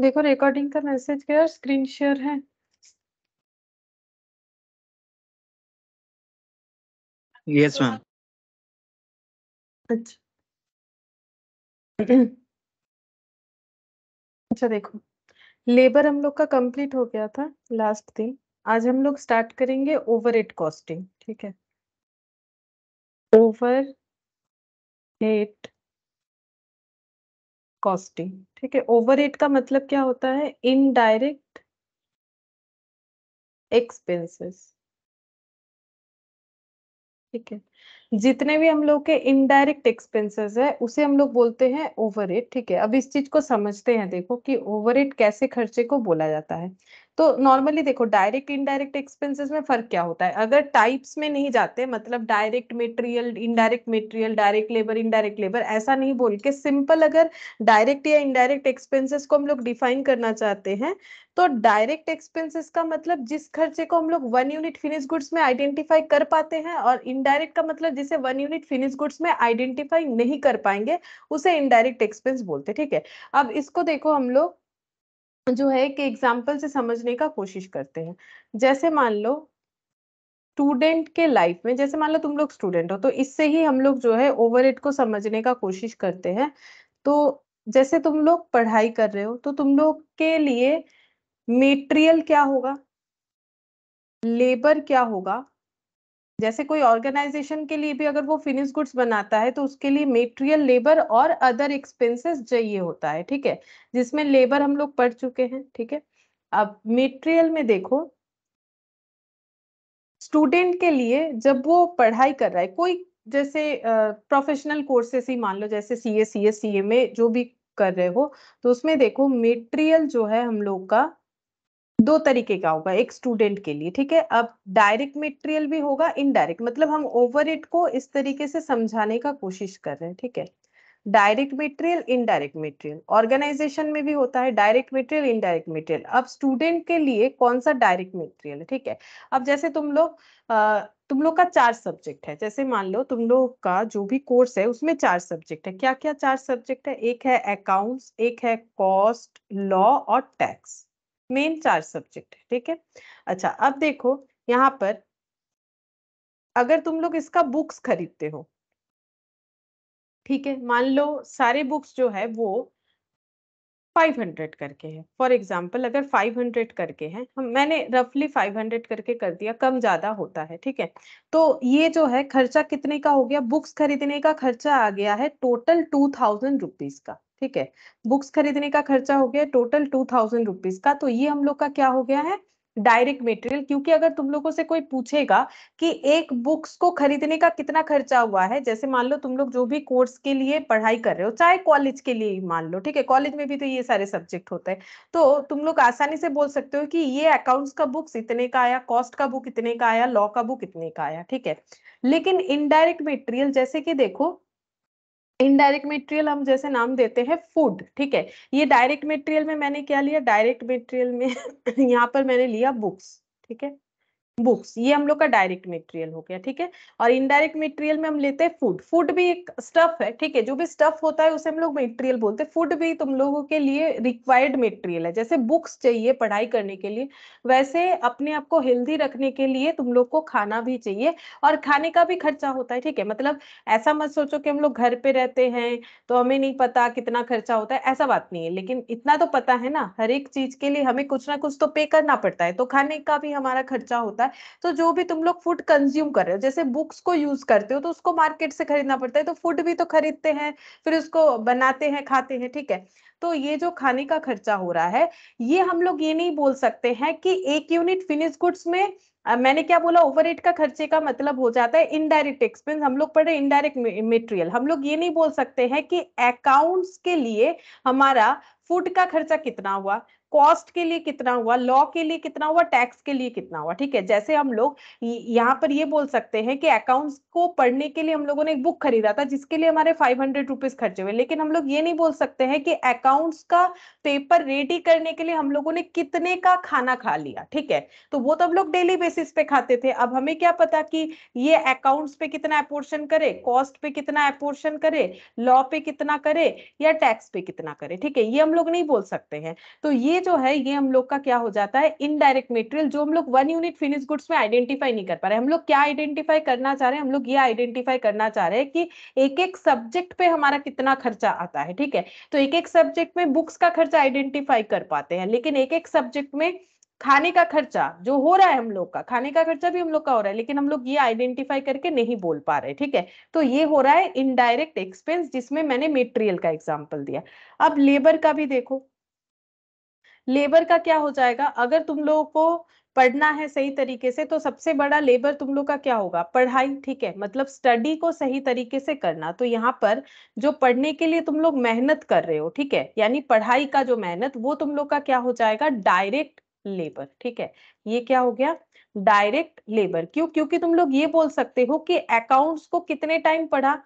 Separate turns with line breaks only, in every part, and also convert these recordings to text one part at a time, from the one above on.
देखो रिकॉर्डिंग का मैसेज क्या स्क्रीन शेयर है यस मैम अच्छा अच्छा देखो लेबर हम लोग का कंप्लीट हो गया था लास्ट दिन आज हम लोग स्टार्ट करेंगे ओवर एट कॉस्टिंग ठीक है ओवर एट कॉस्टिंग ठीक है ओवरहेड का मतलब क्या होता है इनडायरेक्ट एक्सपेंसेस ठीक है
जितने भी हम लोग के इनडायरेक्ट एक्सपेंसेस है उसे हम लोग बोलते हैं ओवरहेड ठीक है अब इस चीज को समझते हैं देखो कि ओवरहेड कैसे खर्चे को बोला जाता है तो नॉर्मली देखो डायरेक्ट इनडायरेक्ट एक्सपेंसेस में फर्क क्या होता है अगर टाइप्स में नहीं जाते मतलब direct material indirect material direct labour indirect labour ऐसा नहीं बोल के सिंपल अगर डायरेक्ट या इनडायरेक्ट एक्सपेंसेस को हम लोग डिफाइन करना चाहते हैं तो डायरेक्ट एक्सपेंसेस का मतलब जिस खर्चे को हम लोग वन यूनिट फिनिश गुड्स में आइडेंटिफाई कर पाते हैं और इनडायरेक्ट का मतलब जिसे वन यूनिट फिनिश गुड्स में आइडेंटिफाई नहीं कर पाएंगे उसे इनडायरेक्ट एक्सपेंस बोलते हैं ठीक है अब इसको देखो हम लोग जो है कि एग्जाम्पल से समझने का कोशिश करते हैं जैसे मान लो स्टूडेंट के लाइफ में जैसे मान लो तुम लोग स्टूडेंट हो तो इससे ही हम लोग जो है ओवर को समझने का कोशिश करते हैं तो जैसे तुम लोग पढ़ाई कर रहे हो तो तुम लोग के लिए मेटेरियल क्या होगा लेबर क्या होगा जैसे कोई ऑर्गेनाइजेशन के लिए भी अगर वो फिनिश गुड्स बनाता है तो उसके लिए मेटेरियल लेबर और अदर एक्सपेंसेस चाहिए होता है ठीक है जिसमें लेबर हम लोग पढ़ चुके हैं ठीक है अब मेटेरियल में देखो स्टूडेंट के लिए जब वो पढ़ाई कर रहा है कोई जैसे प्रोफेशनल कोर्सेस ही मान लो जैसे सी ए सी एस सी ए में जो भी कर रहे हो तो उसमें देखो मेटेरियल जो है हम लोग का दो तरीके का होगा एक स्टूडेंट के लिए ठीक है अब डायरेक्ट मेटेरियल भी होगा इनडायरेक्ट मतलब हम ओवर इट को इस तरीके से समझाने का कोशिश कर रहे हैं ठीक है direct material indirect material organisation में भी होता है डायरेक्ट मेटेरियल इनडायरेक्ट मेटेरियल अब स्टूडेंट के लिए कौन सा डायरेक्ट मेटेरियल ठीक है अब जैसे तुम लोग तुम लोग का चार सब्जेक्ट है जैसे मान लो तुम लोग का जो भी कोर्स है उसमें चार सब्जेक्ट है क्या क्या चार सब्जेक्ट है एक है अकाउंट्स एक है कॉस्ट लॉ और टैक्स मेन चार सब्जेक्ट है ठीक है अच्छा अब देखो यहाँ पर अगर तुम लोग इसका बुक्स खरीदते हो ठीक है मान लो सारे बुक्स जो है वो 500 करके है फॉर एग्जाम्पल अगर 500 करके है हम मैंने रफली 500 करके कर दिया कम ज्यादा होता है ठीक है तो ये जो है खर्चा कितने का हो गया बुक्स खरीदने का खर्चा आ गया है टोटल टू थाउजेंड रुपीज का ठीक है बुक्स खरीदने का खर्चा हो गया टोटल टू थाउजेंड रुपीज का तो ये हम लोग का क्या हो गया है डायरेक्ट मेटेरियल क्योंकि अगर तुम लोगों से कोई पूछेगा कि एक बुक्स को खरीदने का कितना खर्चा हुआ है जैसे मान लो तुम लोग जो भी कोर्स के लिए पढ़ाई कर रहे हो चाहे कॉलेज के लिए मान लो ठीक है कॉलेज में भी तो ये सारे सब्जेक्ट होते हैं तो तुम लोग आसानी से बोल सकते हो कि ये अकाउंट्स का बुक्स इतने का आया कॉस्ट का बुक इतने का आया लॉ का बुक इतने का आया ठीक है लेकिन इनडायरेक्ट मेटेरियल जैसे कि देखो इनडायरेक्ट मेटेरियल हम जैसे नाम देते हैं फूड ठीक है ये डायरेक्ट मेटेरियल में मैंने क्या लिया डायरेक्ट मेटेरियल में यहाँ पर मैंने लिया बुक्स ठीक है बुक्स ये हम लोग का डायरेक्ट मेटेरियल हो गया ठीक है और इनडायरेक्ट मेटेरियल में हम लेते हैं फूड फूड भी एक स्टफ है ठीक है जो भी स्टफ होता है उसे हम लोग मेटेरियल बोलते हैं फूड भी तुम लोगों के लिए रिक्वायर्ड मेटेरियल है जैसे बुक्स चाहिए पढ़ाई करने के लिए वैसे अपने आप को हेल्दी रखने के लिए तुम लोग को खाना भी चाहिए और खाने का भी खर्चा होता है ठीक है मतलब ऐसा मत सोचो कि हम लोग घर पे रहते हैं तो हमें नहीं पता कितना खर्चा होता है ऐसा बात नहीं है लेकिन इतना तो पता है ना हर एक चीज के लिए हमें कुछ ना कुछ तो पे करना पड़ता है तो खाने का भी हमारा खर्चा होता है होता है तो जो भी तुम लोग फूड कंज्यूम कर रहे हो जैसे बुक्स को यूज करते हो तो उसको मार्केट से खरीदना पड़ता है तो फूड भी तो खरीदते हैं फिर उसको बनाते हैं खाते हैं ठीक है तो ये जो खाने का खर्चा हो रहा है ये हम लोग ये नहीं बोल सकते हैं कि एक यूनिट फिनिश गुड्स में मैंने क्या बोला ओवर का खर्चे का मतलब हो जाता है इनडायरेक्ट एक्सपेंस हम लोग पढ़े इनडायरेक्ट मेटेरियल हम लोग ये नहीं बोल सकते हैं कि अकाउंट्स के लिए हमारा फूड का खर्चा कितना हुआ कॉस्ट के लिए कितना हुआ लॉ के लिए कितना हुआ टैक्स के लिए कितना हुआ ठीक है जैसे हम लोग यहाँ पर ये बोल सकते हैं कि अकाउंट्स को पढ़ने के लिए हम लोगों ने एक बुक खरीदा था जिसके लिए हमारे फाइव हंड्रेड रुपीज खर्चे हुए लेकिन हम लोग ये नहीं बोल सकते हैं कि अकाउंट्स का पेपर रेडी करने के लिए हम लोगों ने कितने का खाना खा लिया ठीक है तो वो तो हम लोग डेली बेसिस पे खाते थे अब हमें क्या पता कि ये अकाउंट्स पे कितना अपोर्शन करे कॉस्ट पे कितना अपोर्शन करे लॉ पे कितना करे या टैक्स पे कितना करे ठीक है ये हम लोग नहीं बोल सकते हैं तो ये जो है ये हम लोग का क्या हो जाता है इनडायरेक्ट मेटेरियल जो हम लोग वन यूनिट फिनिश गुड्स में आइडेंटिफाई नहीं कर पा रहे हम लोग क्या आइडेंटिफाई करना चाह रहे हैं हम लोग ये आइडेंटिफाई करना चाह रहे हैं कि एक एक सब्जेक्ट पे हमारा कितना खर्चा आता है ठीक है तो एक एक सब्जेक्ट में बुक्स का खर्चा आइडेंटिफाई कर पाते हैं लेकिन एक एक सब्जेक्ट में खाने का खर्चा जो हो रहा है हम लोग का खाने का खर्चा भी हम लोग का हो रहा है लेकिन हम लोग ये आइडेंटिफाई करके नहीं बोल पा रहे ठीक है तो ये हो रहा है इनडायरेक्ट एक्सपेंस जिसमें मैंने मेटेरियल का एग्जांपल दिया अब लेबर का भी देखो लेबर का क्या हो जाएगा अगर तुम लोगों को पढ़ना है सही तरीके से तो सबसे बड़ा लेबर तुम लोग का क्या होगा पढ़ाई ठीक है मतलब स्टडी को सही तरीके से करना तो यहाँ पर जो पढ़ने के लिए तुम लोग मेहनत कर रहे हो ठीक है यानी पढ़ाई का जो मेहनत वो तुम लोग का क्या हो जाएगा डायरेक्ट लेबर ठीक है ये क्या हो गया डायरेक्ट लेबर क्यों क्योंकि तुम लोग ये बोल सकते हो कि अकाउंट्स को कितने टाइम पढ़ा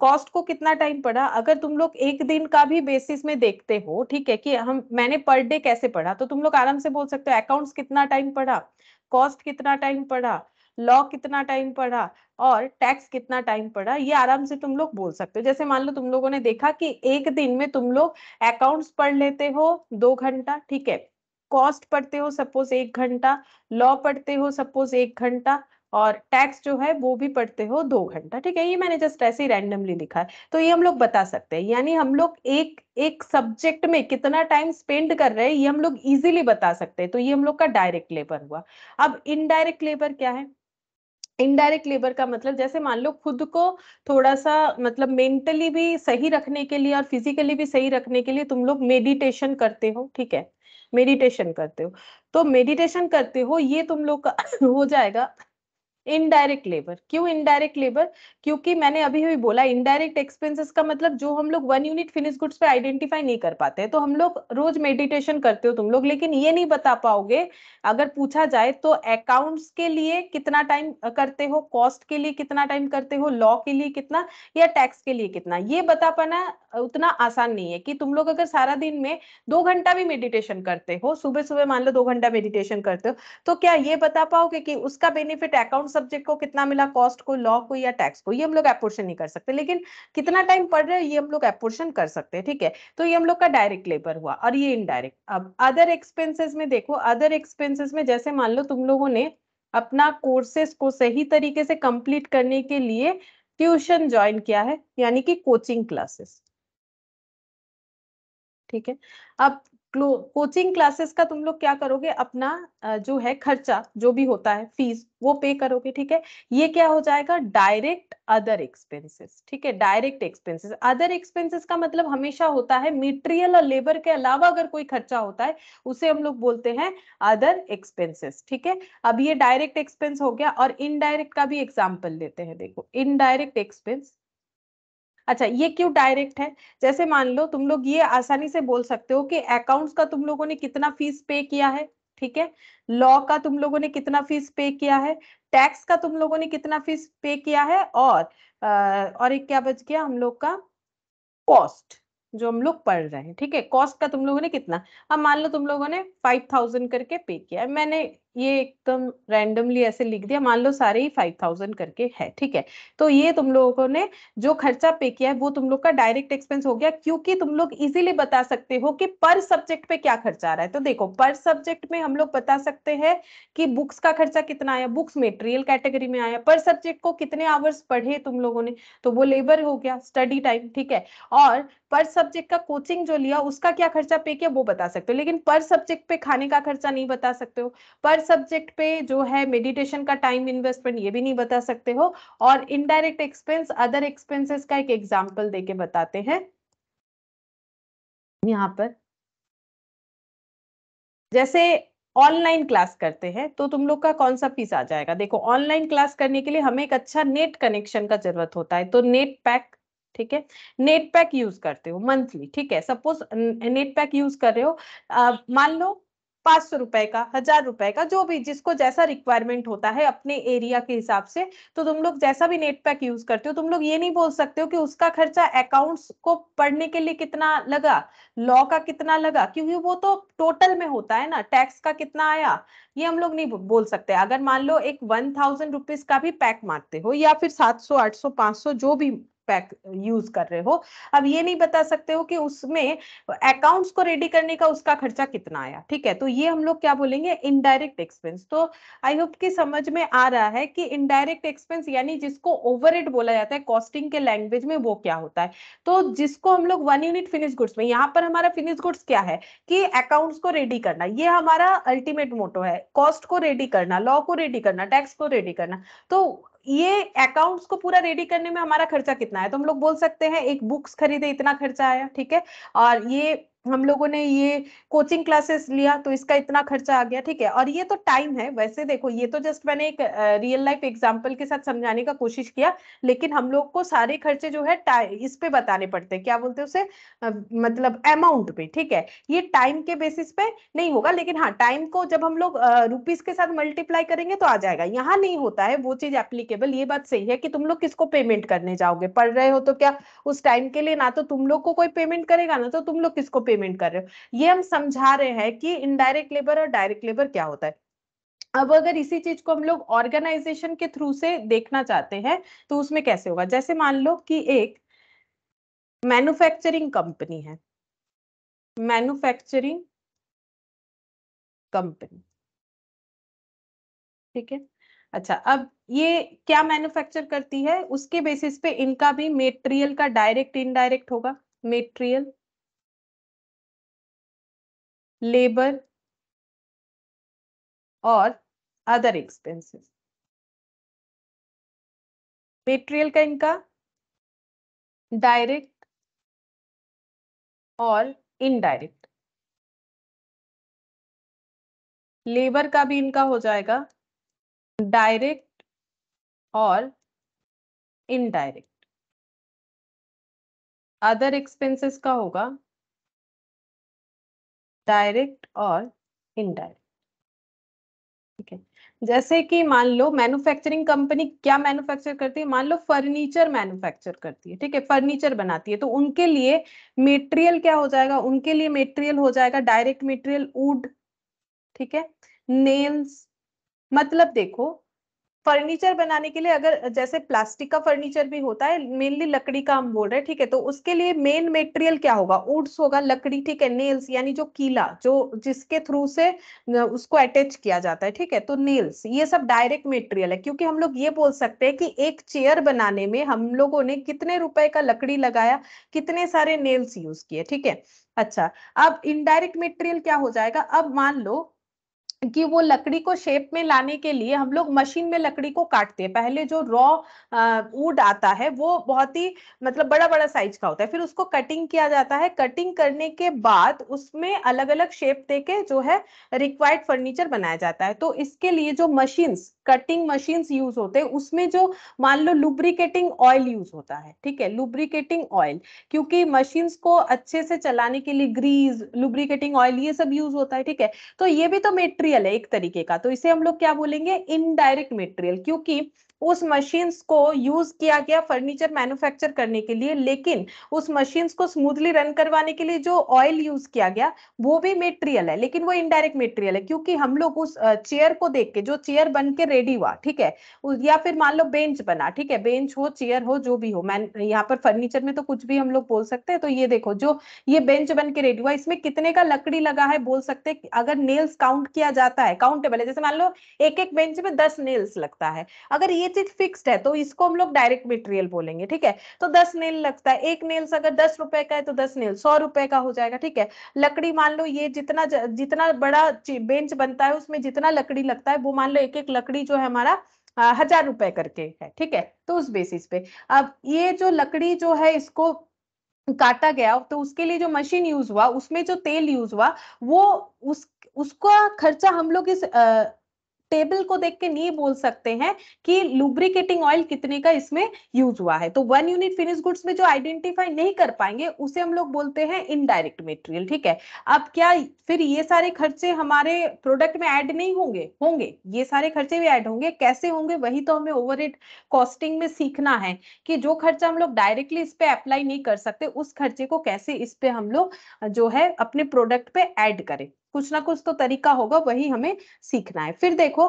कॉस्ट को कितना टाइम पड़ा अगर तुम लोग एक दिन का भी बेसिस में देखते हो ठीक है कि हम मैंने पर डे कैसे पढ़ा तो तुम लोग आराम से बोल सकते हो अकाउंट्स कितना टाइम पड़ा कॉस्ट कितना टाइम पड़ा लॉ कितना टाइम पड़ा और टैक्स कितना टाइम पड़ा ये आराम से तुम लोग बोल सकते हो जैसे मान लो तुम लोगों ने देखा कि एक दिन में तुम लोग अकाउंट्स पढ़ लेते हो दो घंटा ठीक है कॉस्ट पढ़ते हो सपोज एक घंटा लॉ पढ़ते हो सपोज एक घंटा और टैक्स जो है वो भी पढ़ते हो दो घंटा ठीक है ये मैंने जस्ट ऐसे ही रैंडमली लिखा है तो ये हम लोग बता सकते हैं यानी हम लोग एक एक सब्जेक्ट में कितना टाइम स्पेंड कर रहे हैं ये हम लोग इजीली बता सकते हैं तो ये हम लोग का डायरेक्ट लेबर हुआ अब इनडायरेक्ट लेबर क्या है इनडायरेक्ट लेबर का मतलब जैसे मान लो खुद को थोड़ा सा मतलब मेंटली भी सही रखने के लिए और फिजिकली भी सही रखने के लिए तुम लोग मेडिटेशन करते हो ठीक है मेडिटेशन करते हो तो मेडिटेशन करते हो ये तुम लोग का हो जाएगा इनडायरेक्ट लेबर क्यों इनडायरेक्ट लेबर क्योंकि मैंने अभी भी बोला इनडायरेक्ट एक्सपेंसेस का मतलब जो हम लोग वन यूनिट फिनिश गुड्स पे आइडेंटिफाई नहीं कर पाते तो हम लोग रोज मेडिटेशन करते हो तुम लोग लेकिन ये नहीं बता पाओगे अगर पूछा जाए तो अकाउंट्स के लिए कितना टाइम करते हो कॉस्ट के लिए कितना टाइम करते हो लॉ के लिए कितना या टैक्स के लिए कितना ये बता पाना उतना आसान नहीं है कि तुम लोग अगर सारा दिन में दो घंटा भी मेडिटेशन करते हो सुबह सुबह मान लो दो घंटा मेडिटेशन करते हो तो क्या ये बता पाओगे कि उसका बेनिफिट अकाउंट सब्जेक्ट को कितना मिला कॉस्ट को लॉ को या टैक्स को ये हम लोग एपोर्शन नहीं कर सकते लेकिन कितना टाइम पढ़ रहे हैं ये हम लोग एपोर्शन कर सकते हैं ठीक है थीके? तो ये हम लोग का डायरेक्ट लेबर हुआ और ये इनडायरेक्ट अब अदर एक्सपेंसेस में देखो अदर एक्सपेंसेस में जैसे मान लो तुम लोगों ने अपना कोर्सेस को सही तरीके से कंप्लीट करने के लिए ट्यूशन ज्वाइन किया है यानी कि कोचिंग क्लासेस ठीक है अब कोचिंग क्लासेस का तुम लोग क्या करोगे अपना जो है खर्चा जो भी होता है फीस वो पे करोगे ठीक है ये क्या हो जाएगा डायरेक्ट अदर एक्सपेंसेस ठीक है डायरेक्ट एक्सपेंसेस अदर एक्सपेंसेस का मतलब हमेशा होता है मेटेरियल और लेबर के अलावा अगर कोई खर्चा होता है उसे हम लोग बोलते हैं अदर एक्सपेंसेस ठीक है अब ये डायरेक्ट एक्सपेंस हो गया और इनडायरेक्ट का भी एग्जाम्पल लेते हैं देखो इनडायरेक्ट एक्सपेंस अच्छा ये क्यों डायरेक्ट है जैसे मान लो तुम लोग ये आसानी से बोल सकते हो कि अकाउंट्स का तुम लोगों ने कितना फीस पे किया है ठीक है लॉ का तुम लोगों ने कितना फीस पे किया है टैक्स का तुम लोगों ने कितना फीस पे किया है और आ, और एक क्या बच गया हम लोग का कॉस्ट जो हम लोग पढ़ रहे हैं ठीक है कॉस्ट का तुम लोगों ने कितना अब मान लो तुम लोगों ने फाइव थाउजेंड करके पे किया मैंने ये एकदम रैंडमली ऐसे लिख दिया मान लो सारे ही फाइव थाउजेंड करके है ठीक है तो ये तुम लोगों ने जो खर्चा पे किया है वो तुम लोग का डायरेक्ट एक्सपेंस हो गया क्योंकि तुम लोग इजीली बता सकते हो कि पर सब्जेक्ट पे क्या खर्चा आ रहा है तो देखो पर सब्जेक्ट में हम लोग बता सकते हैं कि बुक्स का खर्चा कितना आया बुक्स मेटेरियल कैटेगरी में आया पर सब्जेक्ट को कितने आवर्स पढ़े तुम लोगों ने तो वो लेबर हो गया स्टडी टाइम ठीक है और पर सब्जेक्ट का कोचिंग जो लिया उसका क्या खर्चा पे किया वो बता सकते हो लेकिन पर सब्जेक्ट पे खाने का खर्चा नहीं बता सकते हो पर हर सब्जेक्ट पे जो है मेडिटेशन का टाइम इन्वेस्टमेंट ये भी नहीं बता सकते हो और इनडायरेक्ट एक्सपेंस अदर एक्सपेंसेस का एक एग्जाम्पल देके बताते हैं यहाँ पर जैसे ऑनलाइन क्लास करते हैं तो तुम लोग का कौन सा पीस आ जाएगा देखो ऑनलाइन क्लास करने के लिए हमें एक अच्छा नेट कनेक्शन का जरूरत होता है तो नेट पैक ठीक है नेट पैक यूज करते हो मंथली ठीक है सपोज नेट पैक यूज कर रहे हो मान लो पांच सौ रुपए का हजार रुपए का जो भी जिसको जैसा रिक्वायरमेंट होता है अपने एरिया के हिसाब से तो तुम लोग जैसा भी नेट पैक यूज करते हो तुम लोग ये नहीं बोल सकते हो कि उसका खर्चा अकाउंट्स को पढ़ने के लिए कितना लगा लॉ का कितना लगा क्योंकि वो तो टोटल में होता है ना टैक्स का कितना आया ये हम लोग नहीं बोल सकते अगर मान लो एक वन थाउजेंड रुपीज का भी पैक मारते हो या फिर सात सौ आठ सौ पांच सौ जो भी पैक यूज कर रहे हो अब ये नहीं बता सकते हो कि उसमें अकाउंट्स को रेडी करने का उसका खर्चा कितना आया ठीक है तो ये हम लोग क्या बोलेंगे इनडायरेक्ट एक्सपेंस तो आई होप की समझ में आ रहा है कि इनडायरेक्ट एक्सपेंस यानी जिसको ओवर बोला जाता है कॉस्टिंग के लैंग्वेज में वो क्या होता है तो जिसको हम लोग वन यूनिट फिनिश गुड्स में यहाँ पर हमारा फिनिश गुड्स क्या है कि अकाउंट्स को रेडी करना ये हमारा अल्टीमेट मोटो है कॉस्ट को रेडी करना लॉ को रेडी करना टैक्स को रेडी करना तो ये अकाउंट्स को पूरा रेडी करने में हमारा खर्चा कितना है तो हम लोग बोल सकते हैं एक बुक्स खरीदे इतना खर्चा आया ठीक है और ये हम लोगों ने ये कोचिंग क्लासेस लिया तो इसका इतना खर्चा आ गया ठीक है और ये तो टाइम है वैसे देखो ये तो जस्ट मैंने एक रियल लाइफ एग्जांपल के साथ समझाने का कोशिश किया लेकिन हम लोग को सारे खर्चे जो है इस पे बताने पड़ते हैं क्या बोलते हैं उसे आ, मतलब अमाउंट पे ठीक है ये टाइम के बेसिस पे नहीं होगा लेकिन हाँ टाइम को जब हम लोग रुपीज के साथ मल्टीप्लाई करेंगे तो आ जाएगा यहाँ नहीं होता है वो चीज एप्लीकेबल ये बात सही है कि तुम लोग किसको पेमेंट करने जाओगे पढ़ रहे हो तो क्या उस टाइम के लिए ना तो तुम लोग को कोई पेमेंट करेगा ना तो तुम लोग किसको पेमेंट कर रहे हो ये हम समझा रहे हैं कि इनडायरेक्ट लेबर और डायरेक्ट लेबर क्या होता है अब अगर इसी चीज को हम लोग ऑर्गेनाइजेशन के थ्रू से देखना चाहते हैं तो उसमें कैसे होगा जैसे मान लो कि एक मैन्युफैक्चरिंग कंपनी है
मैन्युफैक्चरिंग कंपनी
ठीक है अच्छा अब ये क्या मैन्युफैक्चर करती है उसके बेसिस पे इनका भी मेटेरियल का डायरेक्ट इनडायरेक्ट होगा मेटेरियल
लेबर और अदर एक्सपेंसेस मेटेरियल का इनका डायरेक्ट और इनडायरेक्ट लेबर का भी इनका हो जाएगा डायरेक्ट और इनडायरेक्ट अदर एक्सपेंसेस का होगा
डायरेक्ट और इनडायरेक्ट ठीक है जैसे कि मान लो मैन्युफैक्चरिंग कंपनी क्या मैन्युफैक्चर करती है मान लो फर्नीचर मैन्युफैक्चर करती है ठीक है फर्नीचर बनाती है तो उनके लिए मेटेरियल क्या हो जाएगा उनके लिए मेटेरियल हो जाएगा डायरेक्ट मेटेरियल वुड ठीक है नेल्स मतलब देखो फर्नीचर बनाने के लिए अगर जैसे प्लास्टिक का फर्नीचर भी होता है मेनली लकड़ी का हम बोल रहे हैं ठीक है तो उसके लिए मेन मेटेरियल क्या होगा वुड्स होगा लकड़ी ठीक है नेल्स यानी जो कीला जो जिसके थ्रू से उसको अटैच किया जाता है ठीक है तो नेल्स ये सब डायरेक्ट मेटेरियल है क्योंकि हम लोग ये बोल सकते हैं कि एक चेयर बनाने में हम लोगों ने कितने रुपए का लकड़ी लगाया कितने सारे नेल्स यूज किए ठीक है अच्छा अब इनडायरेक्ट मेटेरियल क्या हो जाएगा अब मान लो कि वो लकड़ी को शेप में लाने के लिए हम लोग मशीन में लकड़ी को काटते हैं पहले जो रॉ वुड आता है वो बहुत ही मतलब बड़ा बड़ा साइज का होता है फिर उसको कटिंग किया जाता है कटिंग करने के बाद उसमें अलग अलग शेप देके जो है रिक्वायर्ड फर्नीचर बनाया जाता है तो इसके लिए जो मशीन्स कटिंग मशीन्स यूज होते हैं उसमें जो मान लो लुब्रिकेटिंग ऑयल यूज होता है ठीक है लुब्रिकेटिंग ऑयल क्योंकि मशीन्स को अच्छे से चलाने के लिए ग्रीस लुब्रिकेटिंग ऑयल ये सब यूज होता है ठीक है तो ये भी तो मेट्री मेटेरियल है एक तरीके का तो इसे हम लोग क्या बोलेंगे इनडायरेक्ट मेटेरियल क्योंकि उस मशीन्स को यूज किया गया फर्नीचर मैन्युफैक्चर करने के लिए लेकिन उस मशीन्स को स्मूथली रन करवाने के लिए जो ऑयल यूज किया गया वो भी मेटेरियल है लेकिन वो इनडायरेक्ट मेटेरियल है क्योंकि हम लोग उस चेयर को देख के जो चेयर बन के रेडी हुआ ठीक है या फिर मान लो बेंच बना ठीक है बेंच हो चेयर हो जो भी हो मैन यहाँ पर फर्नीचर में तो कुछ भी हम लोग बोल सकते हैं तो ये देखो जो ये बेंच बन के रेडी हुआ इसमें कितने का लकड़ी लगा है बोल सकते हैं अगर नेल्स काउंट किया जाता है काउंटेबल है जैसे मान लो एक एक बेंच में दस नेल्स लगता है अगर ये चीज फिक्स्ड है तो इसको हम लोग डायरेक्ट मेटेरियल बोलेंगे ठीक है तो दस नेल लगता है एक नेल्स अगर दस रुपए का है तो दस नेल सौ रुपए का हो जाएगा ठीक है लकड़ी मान लो ये जितना जितना बड़ा बेंच बनता है उसमें जितना लकड़ी लगता है वो मान लो एक एक लकड़ी जो है हमारा हजार रुपए करके है ठीक है तो उस बेसिस पे अब ये जो लकड़ी जो है इसको काटा गया तो उसके लिए जो मशीन यूज हुआ उसमें जो तेल यूज हुआ वो उस उसका खर्चा हम लोग इस आ, टेबल को देख के नहीं बोल सकते हैं कि लुब्रिकेटिंग ऑयल कितने का इसमें यूज हुआ है तो वन यूनिट फिनिश गुड्स में जो आइडेंटिफाई नहीं कर पाएंगे उसे हम लोग बोलते हैं इनडायरेक्ट मेटेरियल ठीक है अब क्या फिर ये सारे खर्चे हमारे प्रोडक्ट में ऐड नहीं होंगे होंगे ये सारे खर्चे भी ऐड होंगे कैसे होंगे वही तो हमें ओवर कॉस्टिंग में सीखना है कि जो खर्चा हम लोग डायरेक्टली इस पे अप्लाई नहीं कर सकते उस खर्चे को कैसे इस पे हम लोग जो है अपने प्रोडक्ट पे ऐड करें कुछ ना कुछ तो तरीका होगा वही हमें सीखना है फिर देखो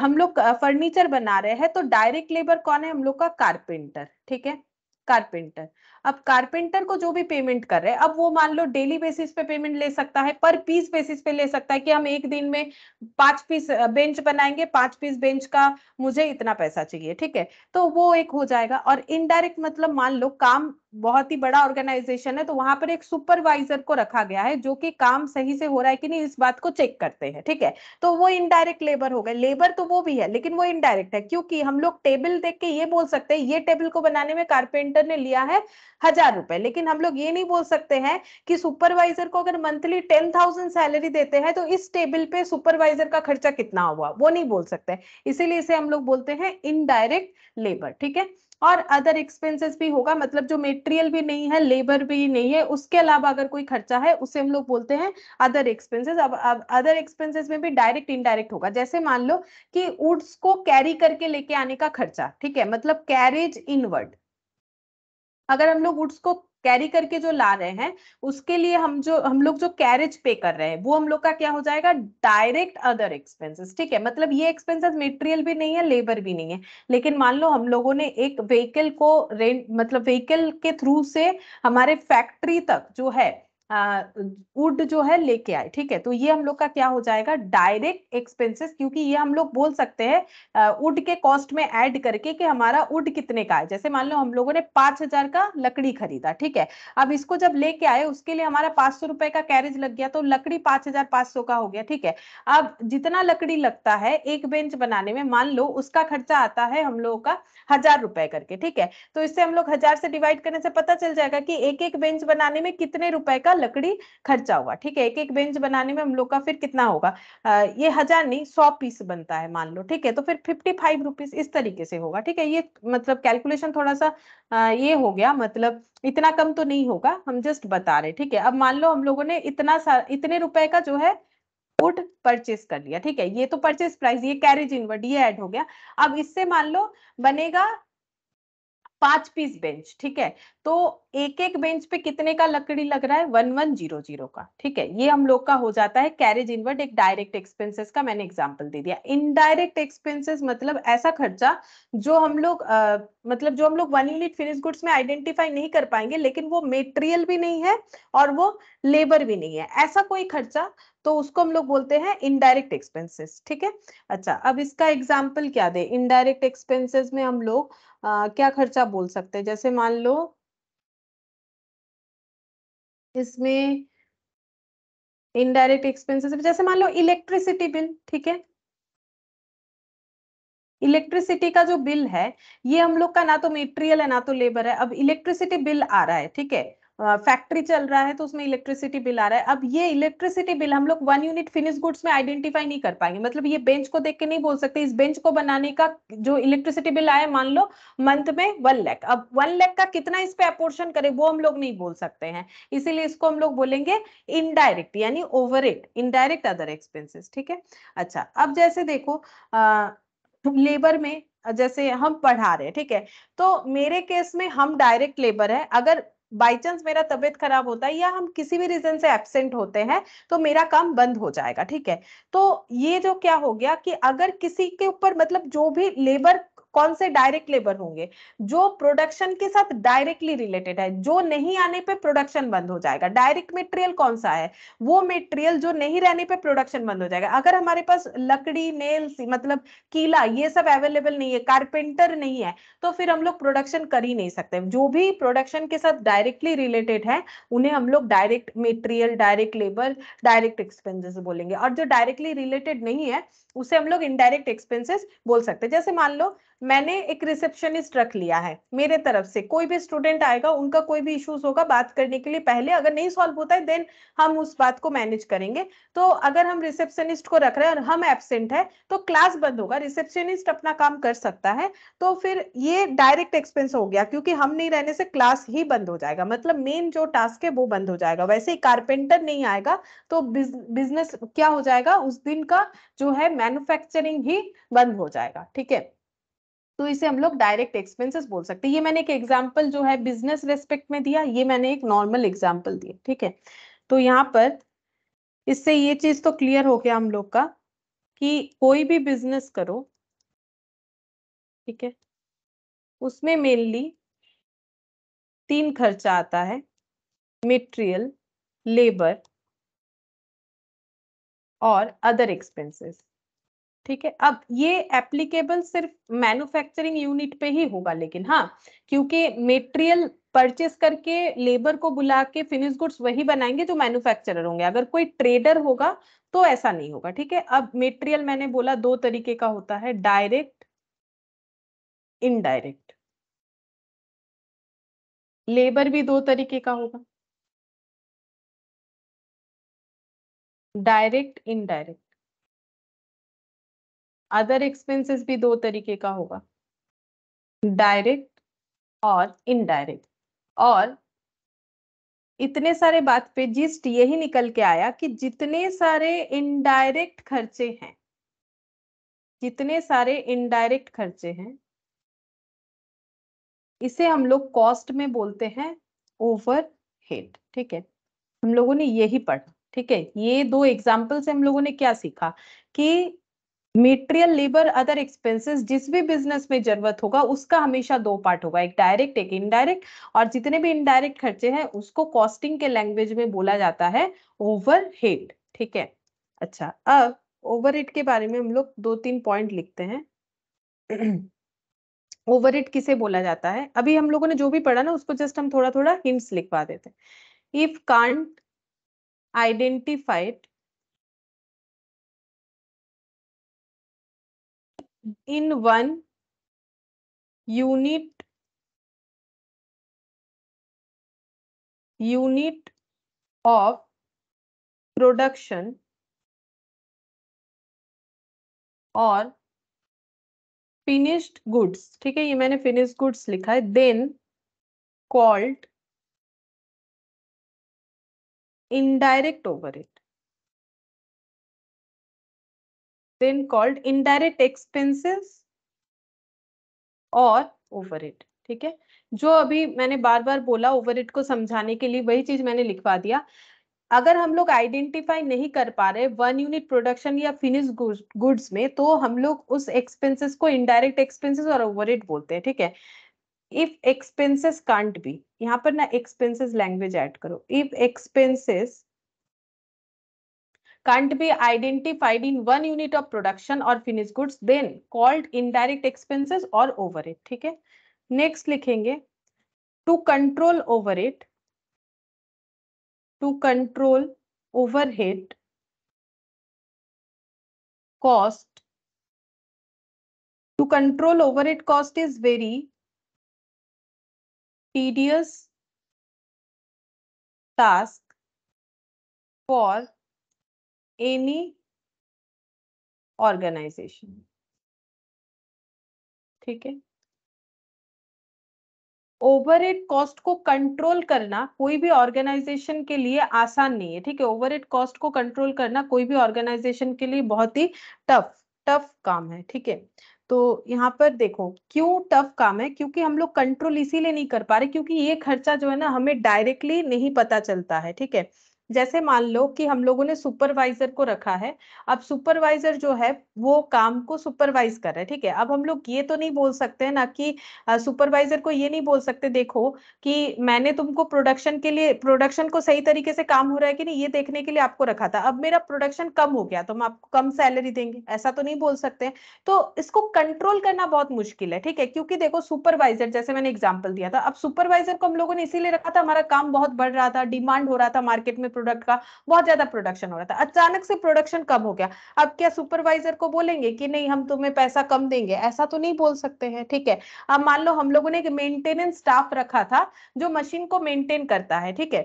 हम लोग फर्नीचर बना रहे हैं तो डायरेक्ट लेबर कौन है हम लोग का कारपेंटर ठीक है कारपेंटर अब कारपेंटर को जो भी पेमेंट कर रहे हैं अब वो मान लो डेली बेसिस पे पेमेंट ले सकता है पर पीस बेसिस पे ले सकता है कि हम एक दिन में पांच पीस बेंच बनाएंगे पांच पीस बेंच का मुझे इतना पैसा चाहिए ठीक है तो वो एक हो जाएगा और इनडायरेक्ट मतलब मान लो काम बहुत ही बड़ा ऑर्गेनाइजेशन है तो वहां पर एक सुपरवाइजर को रखा गया है जो कि काम सही से हो रहा है कि नहीं इस बात को चेक करते हैं ठीक है तो वो इनडायरेक्ट लेबर हो गए लेबर तो वो भी है लेकिन वो इनडायरेक्ट है क्योंकि हम लोग टेबल देख के ये बोल सकते हैं ये टेबल को बनाने में कारपेंटर ने लिया है हजार रुपए लेकिन हम लोग ये नहीं बोल सकते हैं कि सुपरवाइजर को अगर मंथली टेन थाउजेंड सैलरी देते हैं तो इस टेबल पे सुपरवाइजर का खर्चा कितना हुआ वो नहीं बोल सकते इसीलिए इसे हम लोग बोलते हैं इनडायरेक्ट लेबर ठीक है और अदर एक्सपेंसेस भी होगा मतलब जो मेटेरियल भी नहीं है लेबर भी नहीं है उसके अलावा अगर कोई खर्चा है उसे हम लोग बोलते हैं अदर एक्सपेंसेस अब अदर एक्सपेंसेस में भी डायरेक्ट इनडायरेक्ट होगा जैसे मान लो कि वुड्स को कैरी करके लेके आने का खर्चा ठीक है मतलब कैरेज इनवर्ड अगर हम लोग वुड्स को कैरी करके जो ला रहे हैं उसके लिए हम जो हम लोग जो कैरेज पे कर रहे हैं वो हम लोग का क्या हो जाएगा डायरेक्ट अदर एक्सपेंसेस ठीक है मतलब ये एक्सपेंसेस मेटेरियल भी नहीं है लेबर भी नहीं है लेकिन मान लो हम लोगों ने एक व्हीकल को रेंट मतलब व्हीकल के थ्रू से हमारे फैक्ट्री तक जो है वुड जो है लेके आए ठीक है तो ये हम लोग का क्या हो जाएगा डायरेक्ट एक्सपेंसेस क्योंकि ये हम लोग बोल सकते हैं वुड के कॉस्ट में ऐड करके कि हमारा वुड कितने का है जैसे मान लो हम लोगों ने पांच हजार का लकड़ी खरीदा ठीक है अब इसको जब लेके आए उसके लिए हमारा पांच सौ रुपए का कैरेज लग गया तो लकड़ी पांच हजार पांच सौ का हो गया ठीक है अब जितना लकड़ी लगता है एक बेंच बनाने में मान लो उसका खर्चा आता है हम लोगों का हजार रुपए करके ठीक है तो इससे हम लोग हजार से डिवाइड करने से पता चल जाएगा कि एक एक बेंच बनाने में कितने रुपए का लकड़ी खर्चा हुआ ठीक है एक एक बेंच बनाने में हम लोग का फिर कितना होगा ये हजार नहीं सौ पीस बनता है मान लो ठीक है तो फिर फिफ्टी फाइव रुपीज इस तरीके से होगा ठीक है ये मतलब कैलकुलेशन थोड़ा सा ये हो गया मतलब इतना कम तो नहीं होगा हम जस्ट बता रहे ठीक है अब मान लो हम लोगों ने इतना सा इतने रुपए का जो है वुड परचेस कर लिया ठीक है ये तो परचेस प्राइस ये कैरेज इनवर्ड ये ऐड हो गया अब इससे मान लो बनेगा पांच पीस बेंच ठीक है तो एक एक बेंच पे कितने का लकड़ी लग रहा है वन वन जीरो जीरो का ठीक है ये हम लोग का हो जाता है कैरेज इनवर्ट एक डायरेक्ट एक्सपेंसेस का मैंने एग्जांपल दे दिया इनडायरेक्ट एक्सपेंसेस मतलब ऐसा खर्चा जो हम लोग मतलब जो हम लोग वन यूनिट फिनिश गुड्स में आइडेंटिफाई नहीं कर पाएंगे लेकिन वो मेटेरियल भी नहीं है और वो लेबर भी नहीं है ऐसा कोई खर्चा तो उसको हम लोग बोलते हैं इनडायरेक्ट एक्सपेंसेस ठीक है अच्छा अब इसका एग्जाम्पल क्या दे इनडायरेक्ट एक्सपेंसेस में हम लोग क्या खर्चा बोल सकते हैं जैसे मान लो इसमें इनडायरेक्ट एक्सपेंसेस जैसे मान लो इलेक्ट्रिसिटी बिल ठीक है इलेक्ट्रिसिटी का जो बिल है ये हम लोग का ना तो मेटेरियल है ना तो लेबर है अब इलेक्ट्रिसिटी बिल आ रहा है ठीक है फैक्ट्री चल रहा है तो उसमें इलेक्ट्रिसिटी बिल आ रहा है अब ये इलेक्ट्रिसिटी बिल हम लोग वन यूनिट फिनिश गुड्स में आइडेंटिफाई नहीं कर पाएंगे मतलब ये बेंच को देख के नहीं बोल सकते इस बेंच को बनाने का जो इलेक्ट्रिसिटी बिल आया मान लो मंथ में वन लैख अब वन लैख का कितना इस पे अपोर्शन करे वो हम लोग नहीं बोल सकते हैं इसीलिए इसको हम लोग बोलेंगे इनडायरेक्ट यानी ओवर इनडायरेक्ट अदर एक्सपेंसिस ठीक है अच्छा अब जैसे देखो आ, लेबर में जैसे हम पढ़ा रहे हैं ठीक है तो मेरे केस में हम डायरेक्ट लेबर है अगर बाई चांस मेरा तबियत खराब होता है या हम किसी भी रीजन से एबसेंट होते हैं तो मेरा काम बंद हो जाएगा ठीक है तो ये जो क्या हो गया कि अगर किसी के ऊपर मतलब जो भी लेबर कौन से डायरेक्ट लेबर होंगे जो प्रोडक्शन के साथ डायरेक्टली रिलेटेड है जो नहीं आने पे प्रोडक्शन बंद हो जाएगा डायरेक्ट मेटेरियल कौन सा है वो मेटेरियल जो नहीं रहने पे प्रोडक्शन बंद हो जाएगा अगर हमारे पास लकड़ी नेल्स मतलब कीला ये सब अवेलेबल नहीं है कारपेंटर नहीं है तो फिर हम लोग प्रोडक्शन कर ही नहीं सकते जो भी प्रोडक्शन के साथ डायरेक्टली रिलेटेड है उन्हें हम लोग direct material direct labour direct expenses बोलेंगे और जो डायरेक्टली रिलेटेड नहीं है उसे हम लोग इनडायरेक्ट एक्सपेंसेस बोल सकते हैं जैसे मान लो मैंने एक रिसेप्शनिस्ट रख लिया है मेरे तरफ से कोई भी स्टूडेंट आएगा उनका कोई भी इश्यूज होगा बात करने के लिए पहले अगर नहीं सॉल्व होता है देन हम उस बात को मैनेज करेंगे तो अगर हम रिसेप्शनिस्ट को रख रहे हैं और हम एबसेंट है तो क्लास बंद होगा रिसेप्शनिस्ट अपना काम कर सकता है तो फिर ये डायरेक्ट एक्सपेंस हो गया क्योंकि हम नहीं रहने से क्लास ही बंद हो जाएगा मतलब मेन जो टास्क है वो बंद हो जाएगा वैसे ही कारपेंटर नहीं आएगा तो बिजनेस क्या हो जाएगा उस दिन का जो है मैन्युफैक्चरिंग ही बंद हो जाएगा ठीक है तो इसे हम लोग डायरेक्ट एक्सपेंसेस बोल सकते हैं ये मैंने एक एग्जाम्पल जो है बिजनेस रेस्पेक्ट में दिया ये मैंने एक नॉर्मल एग्जाम्पल दिया ठीक है तो यहाँ पर इससे ये चीज तो क्लियर हो गया हम लोग का कि कोई भी बिजनेस
करो ठीक है उसमें मेनली तीन खर्चा आता है मेटेरियल लेबर
और अदर एक्सपेंसेस ठीक है अब ये एप्लीकेबल सिर्फ मैन्युफैक्चरिंग यूनिट पे ही होगा लेकिन हाँ क्योंकि मेटेरियल परचेस करके लेबर को बुला के फिनिश गुड्स वही बनाएंगे जो मैन्युफैक्चरर होंगे अगर कोई ट्रेडर होगा तो ऐसा नहीं होगा ठीक है अब मेटेरियल मैंने बोला दो तरीके का होता है डायरेक्ट इनडायरेक्ट
लेबर भी दो तरीके का होगा डायरेक्ट इनडायरेक्ट
अदर एक्सपेंसेस भी दो तरीके का होगा डायरेक्ट और इनडायरेक्ट और इतने सारे बात पे जिस्ट यही निकल के आया कि जितने सारे इनडायरेक्ट खर्चे हैं जितने सारे इनडायरेक्ट खर्चे हैं इसे हम लोग कॉस्ट में बोलते हैं ओवर हेड ठीक है हम लोगों ने यही पढ़ा ठीक है ये दो एग्जाम्पल से हम लोगों ने क्या सीखा कि मेटेरियल लेबर अदर एक्सपेंसेस जिस भी बिजनेस में जरूरत होगा उसका हमेशा दो पार्ट होगा एक डायरेक्ट एक इनडायरेक्ट और जितने भी इनडायरेक्ट खर्चे हैं उसको कॉस्टिंग के लैंग्वेज में बोला जाता है ओवर ठीक है अच्छा अब ओवर के बारे में हम लोग दो तीन पॉइंट लिखते हैं ओवर किसे बोला जाता है अभी हम लोगों ने जो भी पढ़ा ना उसको जस्ट हम थोड़ा थोड़ा हिंट्स लिखवा देते हैं if can't
identified in one unit unit of production और फिनिश्ड गुड्स ठीक है ये मैंने फिनिश्ड गुड्स लिखा है then called indirect overhead then called indirect
expenses or overhead ठीक है जो अभी मैंने बार बार बोला ओवरहेड को समझाने के लिए वही चीज मैंने लिखवा दिया अगर हम लोग आइडेंटिफाई नहीं कर पा रहे वन यूनिट प्रोडक्शन या फिनिश गुड्स में तो हम लोग उस एक्सपेंसेस को इनडायरेक्ट एक्सपेंसेस और ओवरहेड बोलते हैं ठीक है इफ एक्सपेंसेस कांट बी यहाँ पर ना एक्सपेंसेस लैंग्वेज ऐड करो if expenses can't be identified in one unit of production or finished goods then called indirect expenses or overhead ठीक next लिखेंगे to control overhead to control
overhead cost to control overhead cost is very tedious task for any organization ठीक है
overhead cost को control करना कोई भी organisation के लिए आसान नहीं है ठीक है ओवरहेड कॉस्ट को कंट्रोल करना कोई भी ऑर्गेनाइजेशन के लिए बहुत ही टफ टफ काम है ठीक है तो यहाँ पर देखो क्यों टफ काम है क्योंकि हम लोग कंट्रोल इसीलिए नहीं कर पा रहे क्योंकि ये खर्चा जो है ना हमें डायरेक्टली नहीं पता चलता है ठीक है जैसे मान लो कि हम लोगों ने सुपरवाइजर को रखा है अब सुपरवाइजर जो है वो काम को सुपरवाइज कर रहा है ठीक है अब हम लोग ये तो नहीं बोल सकते हैं ना कि सुपरवाइजर को ये नहीं बोल सकते देखो कि मैंने तुमको प्रोडक्शन के लिए प्रोडक्शन को सही तरीके से काम हो रहा है कि नहीं ये देखने के लिए आपको रखा था अब मेरा प्रोडक्शन कम हो गया तो हम आपको कम सैलरी देंगे ऐसा तो नहीं बोल सकते तो इसको कंट्रोल करना बहुत मुश्किल है ठीक है क्योंकि देखो सुपरवाइजर जैसे मैंने एग्जाम्पल दिया था अब सुपरवाइजर को हम लोगों ने इसीलिए रखा था हमारा काम बहुत बढ़ रहा था डिमांड हो रहा था मार्केट में प्रोडक्ट का बहुत ज्यादा प्रोडक्शन हो रहा था अचानक से प्रोडक्शन कम हो गया अब क्या सुपरवाइजर को बोलेंगे कि नहीं हम तुम्हें पैसा कम देंगे ऐसा तो नहीं बोल सकते हैं ठीक है अब मान लो हम लोगों ने एक मेंटेनेंस स्टाफ रखा था जो मशीन को मेंटेन करता है ठीक है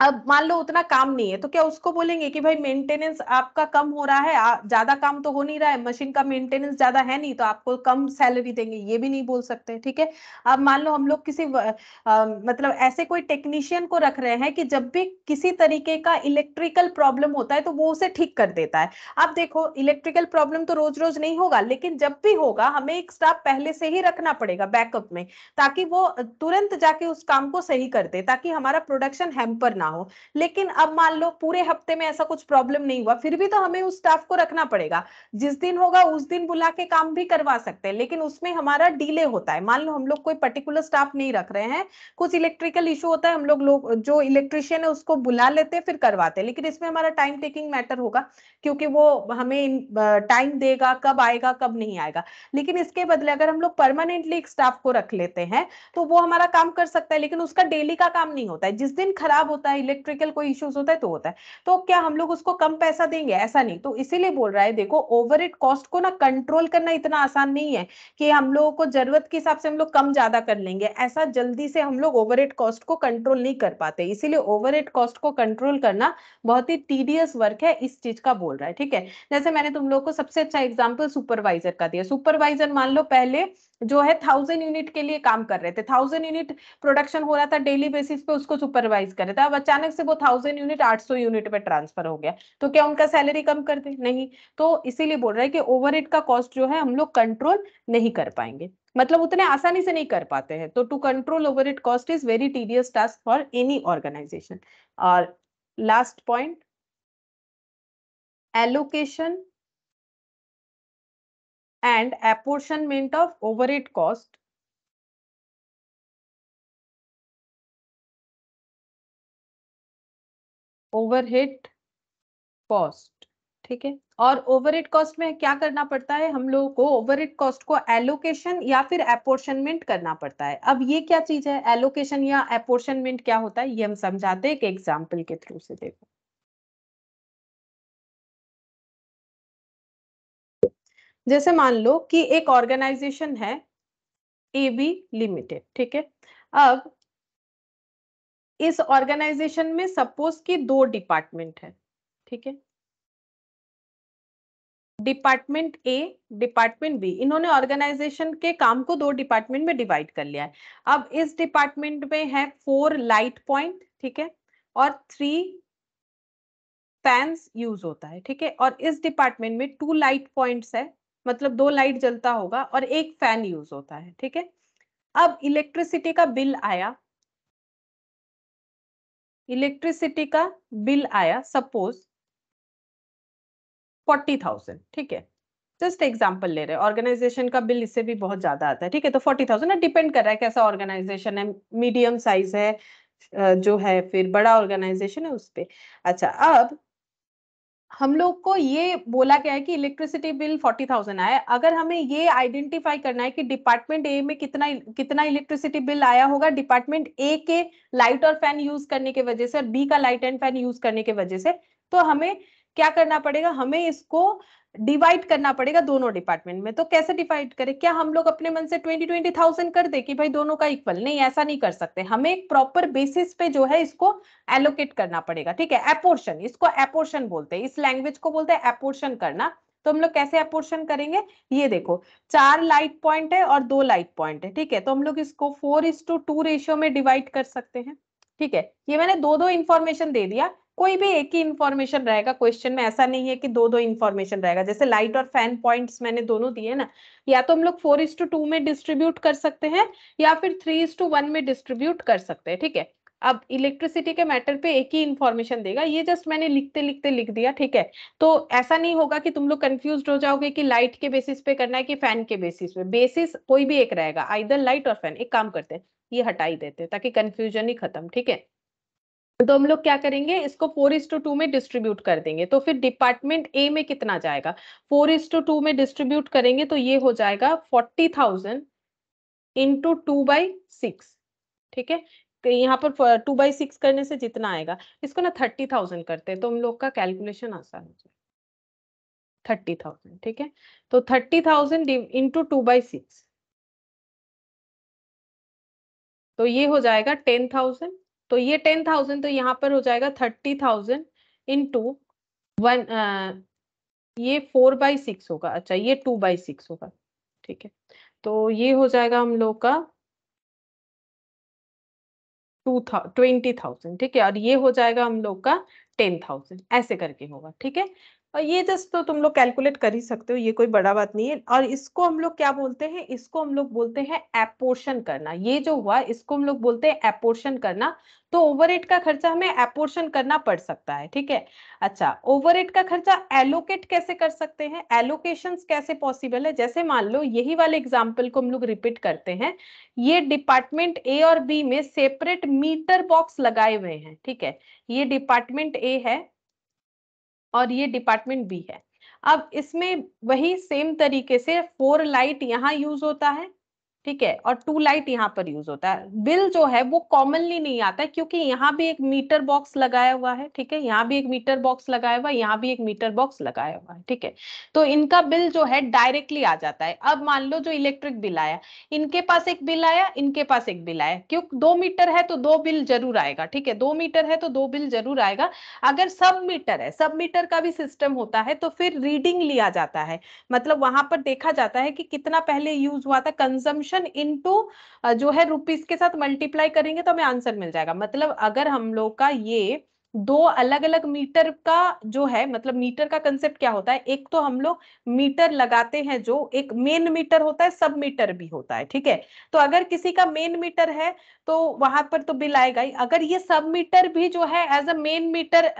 अब मान लो उतना काम नहीं है तो क्या उसको बोलेंगे कि भाई मेंटेनेंस आपका कम हो रहा है ज्यादा काम तो हो नहीं रहा है मशीन का मेंटेनेंस ज्यादा है नहीं तो आपको कम सैलरी देंगे ये भी नहीं बोल सकते ठीक है अब मान लो हम लोग किसी आ, मतलब ऐसे कोई टेक्नीशियन को रख रहे हैं कि जब भी किसी तरीके का इलेक्ट्रिकल प्रॉब्लम होता है तो वो उसे ठीक कर देता है अब देखो इलेक्ट्रिकल प्रॉब्लम तो रोज रोज नहीं होगा लेकिन जब भी होगा हमें एक स्टाफ पहले से ही रखना पड़ेगा बैकअप में ताकि वो तुरंत जाके उस काम को सही कर दे ताकि हमारा प्रोडक्शन हैम्पर ना ना हो लेकिन अब मान लो पूरे हफ्ते में ऐसा कुछ प्रॉब्लम नहीं हुआ फिर भी तो हमें उस स्टाफ को रखना पड़ेगा जिस दिन होगा उस दिन बुला के काम भी करवा सकते हैं लेकिन उसमें हमारा डिले होता है मान लो हम लोग कोई पर्टिकुलर स्टाफ नहीं रख रहे हैं कुछ इलेक्ट्रिकल इशू होता है हम लोग लोग जो इलेक्ट्रिशियन है उसको बुला लेते हैं फिर करवाते लेकिन इसमें हमारा टाइम टेकिंग मैटर होगा क्योंकि वो हमें टाइम देगा कब आएगा कब नहीं आएगा लेकिन इसके बदले अगर हम लोग परमानेंटली एक स्टाफ को रख लेते हैं तो वो हमारा काम कर सकता है लेकिन उसका डेली का काम नहीं होता है जिस दिन खराब होता है इलेक्ट्रिकल कोई इश्यूज होता है तो होता है तो क्या हम लोग उसको कम पैसा देंगे ऐसा नहीं तो इसीलिए बोल रहा है देखो ओवर इट कॉस्ट को ना कंट्रोल करना इतना आसान नहीं है कि हम लोगों को जरूरत के हिसाब से हम लोग कम ज्यादा कर लेंगे ऐसा जल्दी से हम लोग ओवर इट कॉस्ट को कंट्रोल नहीं कर पाते इसीलिए ओवर इट कॉस्ट को कंट्रोल करना बहुत ही टीडियस वर्क है इस चीज का बोल रहा है ठीक है जैसे मैंने तुम लोग को सबसे अच्छा एग्जाम्पल सुपरवाइजर का दिया सुपरवाइजर मान लो पहले जो है थाउजेंड यूनिट के लिए काम कर रहे थे थाउजेंड यूनिट प्रोडक्शन हो रहा था डेली बेसिस पे उसको सुपरवाइज कर रहे थे अब अचानक से वो थाउजेंड यूनिट आठ सौ यूनिट पे ट्रांसफर हो गया तो क्या उनका सैलरी कम कर दे नहीं तो इसीलिए बोल रहा है कि ओवर का कॉस्ट जो है हम लोग कंट्रोल नहीं कर पाएंगे मतलब उतने आसानी से नहीं कर पाते हैं तो to control overhead cost is very tedious task for any organisation और last point
allocation and apportionment of overhead cost overhead
cost ठीक है और ओवरहेड कॉस्ट में क्या करना पड़ता है हम लोगों को ओवरहेड कॉस्ट को एलोकेशन या फिर एपोर्शनमेंट करना पड़ता है अब ये क्या चीज है एलोकेशन या एपोर्शनमेंट क्या होता है ये हम समझाते हैं एक एग्जाम्पल के थ्रू से देखो जैसे मान लो कि एक ऑर्गेनाइजेशन है ए बी लिमिटेड ठीक है अब इस ऑर्गेनाइजेशन में सपोज कि दो डिपार्टमेंट है ठीक है डिपार्टमेंट ए डिपार्टमेंट बी इन्होंने ऑर्गेनाइजेशन के काम को दो डिपार्टमेंट में डिवाइड कर लिया है अब इस डिपार्टमेंट में है फोर लाइट पॉइंट ठीक है और थ्री फैंस यूज होता है ठीक है और इस डिपार्टमेंट में टू लाइट पॉइंट्स है मतलब दो लाइट जलता होगा और एक फैन यूज होता है ठीक है अब इलेक्ट्रिसिटी का बिल आया इलेक्ट्रिसिटी का बिल आया सपोज फोर्टी थाउजेंड ठीक है जस्ट एग्जाम्पल ले रहे हैं ऑर्गेनाइजेशन का बिल इससे भी बहुत ज्यादा आता है ठीक है तो फोर्टी थाउजेंड डिपेंड कर रहा है कैसा ऑर्गेनाइजेशन है मीडियम साइज है जो है फिर बड़ा ऑर्गेनाइजेशन है उस पर अच्छा अब हम लोग को ये बोला गया है कि इलेक्ट्रिसिटी बिल फोर्टी थाउजेंड आया अगर हमें ये आइडेंटिफाई करना है कि डिपार्टमेंट ए में कितना कितना इलेक्ट्रिसिटी बिल आया होगा डिपार्टमेंट ए के लाइट और फैन यूज करने की वजह से और बी का लाइट एंड फैन यूज करने की वजह से तो हमें क्या करना पड़ेगा हमें इसको डिवाइड करना पड़ेगा दोनों डिपार्टमेंट में तो कैसे डिवाइड करें क्या हम लोग अपने मन से ट्वेंटी ट्वेंटी थाउजेंड कर दे कि भाई दोनों का इक्वल नहीं ऐसा नहीं कर सकते हमें एक प्रॉपर बेसिस पे जो है इसको एलोकेट करना पड़ेगा ठीक है एपोर्शन इसको एपोर्शन बोलते हैं इस लैंग्वेज को बोलते हैं एपोर्शन करना तो हम लोग कैसे अपोर्शन करेंगे ये देखो चार लाइट पॉइंट है और दो लाइट पॉइंट है ठीक है तो हम लोग इसको four is two two ratio में डिवाइड कर सकते हैं ठीक है ये मैंने दो दो इन्फॉर्मेशन दे दिया कोई भी एक ही इंफॉर्मेशन रहेगा क्वेश्चन में ऐसा नहीं है कि दो दो इन्फॉर्मेशन रहेगा जैसे लाइट और फैन पॉइंट्स मैंने दोनों दिए ना या तो हम लोग फोर इज टू टू में डिस्ट्रीब्यूट कर सकते हैं या फिर थ्री इज टू वन में डिस्ट्रीब्यूट कर सकते हैं ठीक है अब इलेक्ट्रिसिटी के मैटर पे एक ही इन्फॉर्मेशन देगा ये जस्ट मैंने लिखते लिखते लिख दिया ठीक है तो ऐसा नहीं होगा कि तुम लोग कंफ्यूज हो जाओगे कि लाइट के बेसिस पे करना है कि फैन के बेसिस पे बेसिस कोई भी एक रहेगा आइदर लाइट और फैन एक काम करते हैं ये हटाई देते हैं ताकि कंफ्यूजन ही खत्म ठीक है तो हम लोग क्या करेंगे इसको फोर इज टू टू में डिस्ट्रीब्यूट कर देंगे तो फिर डिपार्टमेंट ए में कितना जाएगा फोर इज टू टू में डिस्ट्रीब्यूट करेंगे तो ये हो जाएगा forty thousand into two by six ठीक है तो यहाँ पर टू बाई सिक्स करने से जितना आएगा इसको ना थर्टी थाउजेंड करते हैं तो हम लोग का कैलकुलेशन आसान हो जाए थर्टी थाउजेंड ठीक है तो thirty thousand into two by six तो ये हो जाएगा टेन थाउजेंड तो ये टेन थाउजेंड तो यहाँ पर हो जाएगा thirty thousand in two one ये फोर बाई सिक्स होगा अच्छा ये टू बाई सिक्स होगा ठीक है तो ये हो जाएगा हम लोग का टू था ट्वेंटी थाउजेंड ठीक है और ये हो जाएगा हम लोग का टेन थाउजेंड ऐसे करके होगा ठीक है और ये जस्ट तो तुम लोग कैलकुलेट कर ही सकते हो ये कोई बड़ा बात नहीं है और इसको हम लोग क्या बोलते हैं इसको हम लोग बोलते हैं एपोर्शन करना ये जो हुआ इसको हम लोग बोलते हैं एपोर्शन करना तो ओवरहेड का खर्चा हमें एपोर्शन करना पड़ सकता है ठीक है अच्छा ओवरहेड का खर्चा एलोकेट कैसे कर सकते हैं एलोकेशन कैसे पॉसिबल है जैसे मान लो यही वाले एग्जाम्पल को हम लोग रिपीट करते हैं ये डिपार्टमेंट ए और बी में सेपरेट मीटर बॉक्स लगाए हुए हैं ठीक है ये डिपार्टमेंट ए है और ये डिपार्टमेंट बी है अब इसमें वही सेम तरीके से फोर लाइट यहाँ यूज होता है ठीक है और टू लाइट यहाँ पर यूज होता है बिल जो है वो कॉमनली नहीं आता है क्योंकि यहाँ भी एक मीटर बॉक्स लगाया हुआ है ठीक है यहाँ भी एक मीटर बॉक्स लगाया हुआ है यहाँ भी एक मीटर बॉक्स लगाया हुआ है ठीक है तो इनका बिल जो है डायरेक्टली आ जाता है अब मान लो जो इलेक्ट्रिक बिल आया इनके पास एक बिल आया इनके पास एक बिल आया क्योंकि दो मीटर है तो दो बिल जरूर आएगा ठीक है दो मीटर है तो दो बिल जरूर आएगा अगर सब मीटर है सब मीटर का भी सिस्टम होता है तो फिर रीडिंग लिया जाता है मतलब वहां पर देखा जाता है कि कितना पहले यूज हुआ था कंजम्पन इन इनटू uh, जो है रुपीस के साथ मल्टीप्लाई करेंगे तो हमें आंसर मिल जाएगा मतलब अगर हम लोग का ये दो अलग अलग मीटर का जो है मतलब मीटर का कंसेप्ट क्या होता है एक तो हम लोग मीटर लगाते हैं जो एक मेन मीटर होता है सब मीटर भी होता है ठीक है तो अगर किसी का मेन मीटर है तो वहां पर तो बिल आएगा ही अगर ये सब मीटर भी जो है एज अ मेन मीटर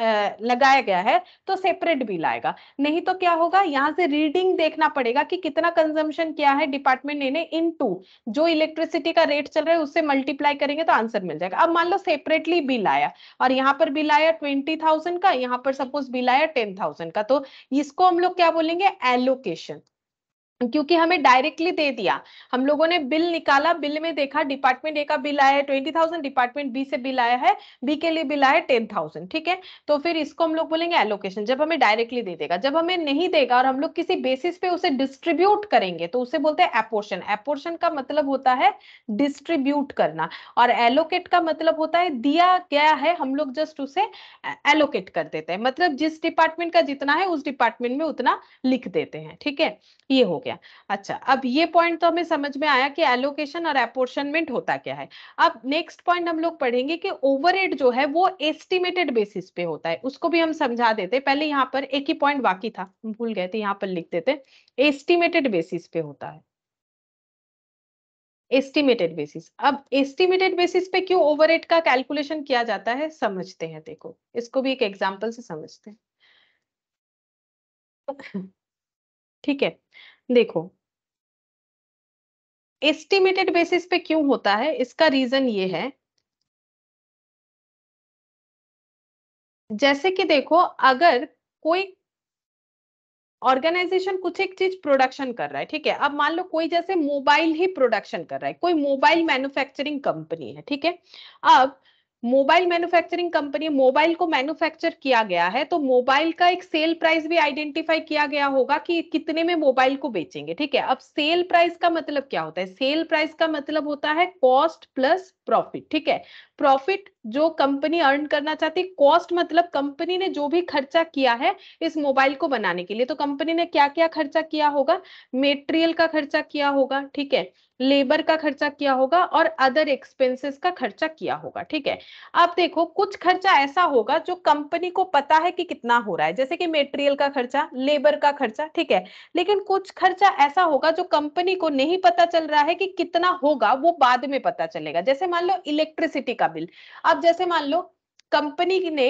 लगाया गया है तो सेपरेट बिल आएगा नहीं तो क्या होगा यहाँ से रीडिंग देखना पड़ेगा कि कितना कंजम्पन किया है डिपार्टमेंट ने इन टू जो इलेक्ट्रिसिटी का रेट चल रहा है उससे मल्टीप्लाई करेंगे तो आंसर मिल जाएगा अब मान लो सेपरेटली बिल आया और यहाँ पर बिल लाया ट्वेंटी थाउजेंड का यहाँ पर सपोज बी लाया टेन थाउजेंड का तो इसको हम लोग क्या बोलेंगे एलोकेशन क्योंकि हमें डायरेक्टली दे दिया हम लोगों ने बिल निकाला बिल में देखा डिपार्टमेंट ए का बिल आया है ट्वेंटी थाउजेंड डिपार्टमेंट बी से बिल आया है बी के लिए बिल आया है टेन थाउजेंड ठीक है तो फिर इसको हम लोग बोलेंगे एलोकेशन जब हमें डायरेक्टली दे देगा जब हमें नहीं देगा और हम लोग किसी बेसिस पे उसे डिस्ट्रीब्यूट करेंगे तो उसे बोलते हैं एपोर्शन एपोर्शन का मतलब होता है डिस्ट्रीब्यूट करना और एलोकेट का मतलब होता है दिया गया है हम लोग जस्ट उसे एलोकेट कर देते हैं मतलब जिस डिपार्टमेंट का जितना है उस डिपार्टमेंट में उतना लिख देते हैं ठीक है ये हो गया गया अच्छा अब ये पॉइंट तो हमें समझ में आया कि एलोकेशन और अपोर्शनमेंट होता क्या है अब नेक्स्ट पॉइंट हम लोग पढ़ेंगे कि ओवरहेड जो है वो एस्टिमेटेड बेसिस पे होता है उसको भी हम समझा देते पहले यहाँ पर एक ही पॉइंट बाकी था भूल गए थे यहाँ पर लिख देते एस्टिमेटेड बेसिस पे होता है एस्टिमेटेड बेसिस अब एस्टिमेटेड बेसिस पे क्यों ओवर का कैलकुलेशन किया जाता है समझते हैं देखो इसको भी एक एग्जाम्पल से समझते हैं ठीक है देखो
एस्टिमेटेड बेसिस पे क्यों होता है इसका रीजन ये है जैसे कि देखो
अगर कोई ऑर्गेनाइजेशन कुछ एक चीज प्रोडक्शन कर रहा है ठीक है अब मान लो कोई जैसे मोबाइल ही प्रोडक्शन कर रहा है कोई मोबाइल मैन्युफैक्चरिंग कंपनी है ठीक है अब मोबाइल मैन्युफैक्चरिंग कंपनी मोबाइल को मैन्युफैक्चर किया गया है तो मोबाइल का एक सेल प्राइस भी आइडेंटिफाई किया गया होगा कि कितने में मोबाइल को बेचेंगे ठीक है अब सेल प्राइस का मतलब क्या होता है सेल प्राइस का मतलब होता है कॉस्ट प्लस प्रॉफिट ठीक है प्रॉफिट जो कंपनी अर्न करना चाहती कॉस्ट मतलब कंपनी ने जो भी खर्चा किया है इस मोबाइल को बनाने के लिए तो कंपनी ने क्या क्या खर्चा किया होगा मेटेरियल का खर्चा किया होगा ठीक है लेबर का खर्चा किया होगा और अदर एक्सपेंसेस का खर्चा किया होगा ठीक है अब देखो कुछ खर्चा ऐसा होगा जो कंपनी को पता है कि कितना हो रहा है जैसे कि मेटेरियल का खर्चा लेबर का खर्चा ठीक है लेकिन कुछ खर्चा ऐसा होगा जो कंपनी को नहीं पता चल रहा है कि कितना होगा वो बाद में पता चलेगा जैसे मान लो इलेक्ट्रिसिटी का बिल अब जैसे मान लो कंपनी ने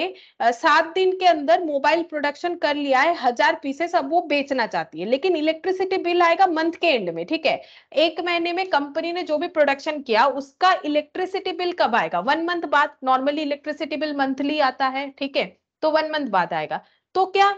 सात दिन के अंदर मोबाइल प्रोडक्शन कर लिया है हजार पीसेस अब वो बेचना चाहती है लेकिन इलेक्ट्रिसिटी बिल आएगा मंथ के एंड में ठीक है एक महीने में कंपनी ने जो भी प्रोडक्शन किया उसका इलेक्ट्रिसिटी बिल कब आएगा वन मंथ बाद नॉर्मली इलेक्ट्रिसिटी बिल मंथली आता है ठीक है तो वन मंथ बाद आएगा तो क्या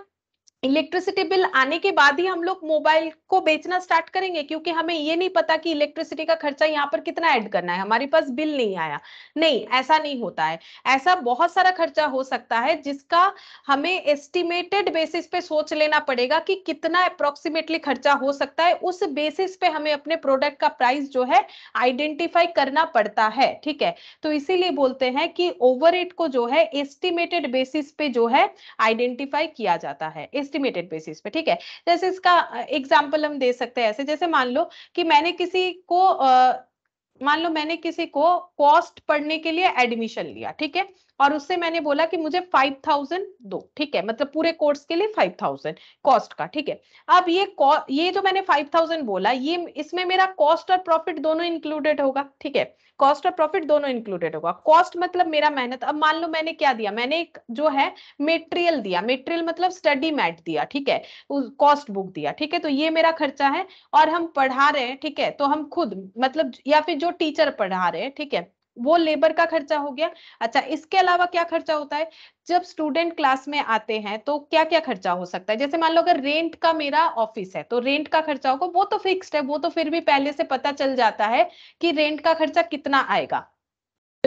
इलेक्ट्रिसिटी बिल आने के बाद ही हम लोग मोबाइल को बेचना स्टार्ट करेंगे क्योंकि हमें ये नहीं पता कि इलेक्ट्रिसिटी का खर्चा यहाँ पर कितना ऐड करना है हमारे पास बिल नहीं आया नहीं ऐसा नहीं होता है ऐसा बहुत सारा खर्चा हो सकता है जिसका हमें एस्टिमेटेड बेसिस पे सोच लेना पड़ेगा कि कितना अप्रोक्सीमेटली खर्चा हो सकता है उस बेसिस पे हमें अपने प्रोडक्ट का प्राइस जो है आइडेंटिफाई करना पड़ता है ठीक है तो इसीलिए बोलते हैं कि ओवर को जो है एस्टिमेटेड बेसिस पे जो है आइडेंटिफाई किया जाता है इस एस्टिमेटेड बेसिस पे ठीक है जैसे इसका एग्जाम्पल हम दे सकते हैं ऐसे जैसे मान लो कि मैंने किसी को मान लो मैंने किसी को कॉस्ट पढ़ने के लिए एडमिशन लिया ठीक है और उससे मैंने बोला कि मुझे फाइव थाउजेंड दो ठीक है मतलब पूरे कोर्स के लिए फाइव थाउजेंड कॉस्ट का ठीक है अब ये ये जो मैंने फाइव थाउजेंड बोला ये इसमें मेरा कॉस्ट और प्रॉफिट दोनों इंक्लूडेड होगा ठीक है कॉस्ट और प्रॉफिट दोनों इंक्लूडेड होगा कॉस्ट मतलब मेरा मेहनत अब मान लो मैंने क्या दिया मैंने एक जो है मेटेरियल दिया मेटेरियल मतलब स्टडी मैट दिया ठीक है कॉस्ट बुक दिया ठीक है तो ये मेरा खर्चा है और हम पढ़ा रहे हैं ठीक है तो हम खुद मतलब या फिर जो टीचर पढ़ा रहे हैं ठीक है वो लेबर का खर्चा हो गया अच्छा इसके अलावा क्या खर्चा होता है जब स्टूडेंट क्लास में आते हैं तो क्या क्या खर्चा हो सकता है जैसे मान लो अगर रेंट का मेरा ऑफिस है तो रेंट का खर्चा होगा वो तो फिक्स्ड है वो तो फिर भी पहले से पता चल जाता है कि रेंट का खर्चा कितना आएगा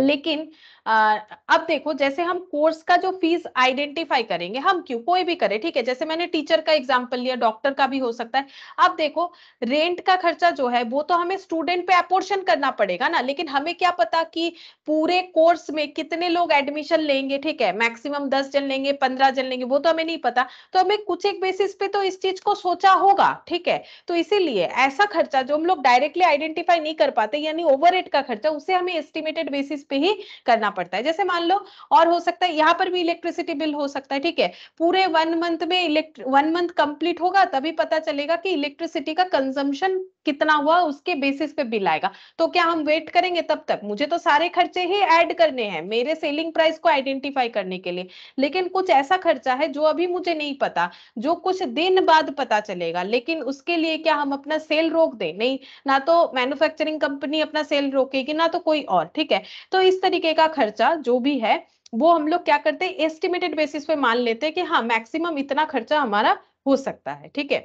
लेकिन आ, अब देखो जैसे हम कोर्स का जो फीस आइडेंटिफाई करेंगे हम क्यों कोई भी करे ठीक है जैसे मैंने टीचर का एग्जांपल लिया डॉक्टर का भी हो सकता है अब देखो रेंट का खर्चा जो है वो तो हमें स्टूडेंट पे अपोर्शन करना पड़ेगा ना लेकिन हमें क्या पता कि पूरे कोर्स में कितने लोग एडमिशन लेंगे ठीक है मैक्सिमम दस जन लेंगे पंद्रह जन लेंगे वो तो हमें नहीं पता तो हमें कुछ एक बेसिस पे तो इस चीज को सोचा होगा ठीक है तो इसीलिए ऐसा खर्चा जो हम लोग डायरेक्टली आइडेंटिफाई नहीं कर पाते यानी ओवर का खर्चा उसे हमें एस्टिमेटेड बेसिस पे ही करना पड़ता है जैसे मान लो और हो सकता है यहाँ पर भी इलेक्ट्रिसिटी बिल हो सकता है ठीक है पूरे वन मंथ में इलेक्ट्र वन मंथ कंप्लीट होगा तभी पता चलेगा कि इलेक्ट्रिसिटी का कंजम्पशन कितना हुआ उसके बेसिस पे बिल आएगा तो क्या हम वेट करेंगे तब तक मुझे तो सारे खर्चे ही ऐड करने हैं मेरे सेलिंग प्राइस को आइडेंटिफाई करने के लिए लेकिन कुछ ऐसा खर्चा है जो अभी मुझे नहीं पता जो कुछ दिन बाद पता चलेगा लेकिन उसके लिए क्या हम अपना सेल रोक दें नहीं ना तो मैन्युफैक्चरिंग कंपनी अपना सेल रोकेगी ना तो कोई और ठीक है तो इस तरीके का खर्चा जो भी है वो हम लोग क्या करते हैं एस्टिमेटेड बेसिस पे मान लेते हैं कि हाँ मैक्सिमम इतना खर्चा हमारा हो सकता है ठीक है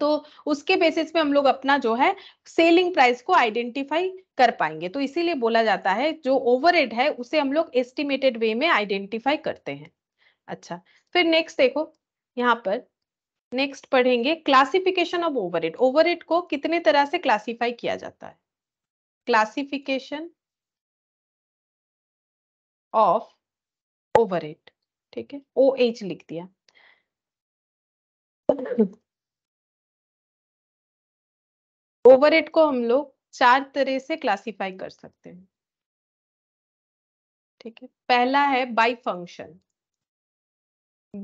तो उसके बेसिस पे हम लोग अपना जो है सेलिंग प्राइस को आइडेंटिफाई कर पाएंगे तो इसीलिए बोला जाता है जो ओवर है उसे हम लोग एस्टिमेटेड वे में आइडेंटिफाई करते हैं अच्छा फिर नेक्स्ट देखो यहाँ पर नेक्स्ट पढ़ेंगे क्लासिफिकेशन ऑफ ओवर एड को कितने तरह से क्लासिफाई किया जाता है क्लासिफिकेशन ऑफ ओवर एट ठीक है ओ एच
लिख दिया ओवर एट को हम लोग चार तरह से क्लासिफाई कर सकते हैं ठीक है पहला है by function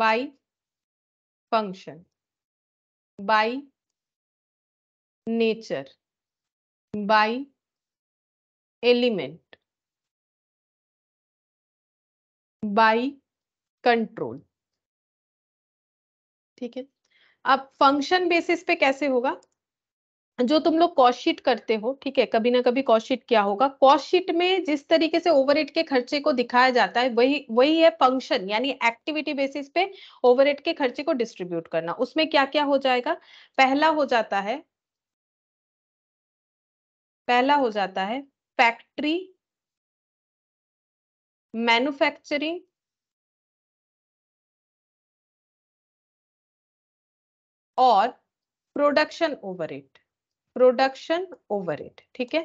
by function by nature by element by control
ठीक है अब फंक्शन बेसिस पे कैसे होगा जो तुम लोग कॉस्टशीट करते हो ठीक है कभी ना कभी कॉस्टशीट क्या होगा कॉस्टशीट में जिस तरीके से ओवरहेड के खर्चे को दिखाया जाता है वही वही है फंक्शन यानी एक्टिविटी बेसिस पे ओवरहेड के खर्चे को डिस्ट्रीब्यूट करना उसमें क्या क्या हो जाएगा पहला हो जाता है पहला हो जाता है फैक्ट्री
manufacturing और production overhead
production overhead ठीक है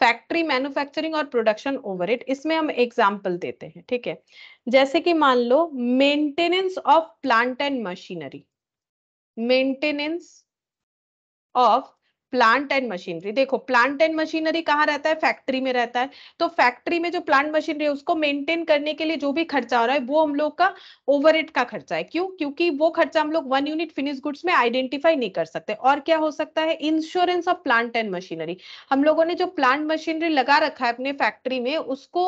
फैक्ट्री मैन्युफैक्चरिंग और प्रोडक्शन ओवर इट इसमें हम एग्जाम्पल देते हैं ठीक है जैसे कि मान लो maintenance of plant and machinery maintenance of plant and machinery देखो प्लांट एंड मशीनरी कहाँ रहता है फैक्ट्री में रहता है तो फैक्ट्री में जो प्लांट मशीनरी है उसको मेंटेन करने के लिए जो भी खर्चा हो रहा है वो हम लोग का ओवर का खर्चा है क्यों क्योंकि वो खर्चा हम लोग वन यूनिट फिनिश गुड्स में आइडेंटिफाई नहीं कर सकते और क्या हो सकता है insurance of plant and machinery हम लोगों ने जो प्लांट मशीनरी लगा रखा है अपने फैक्ट्री में उसको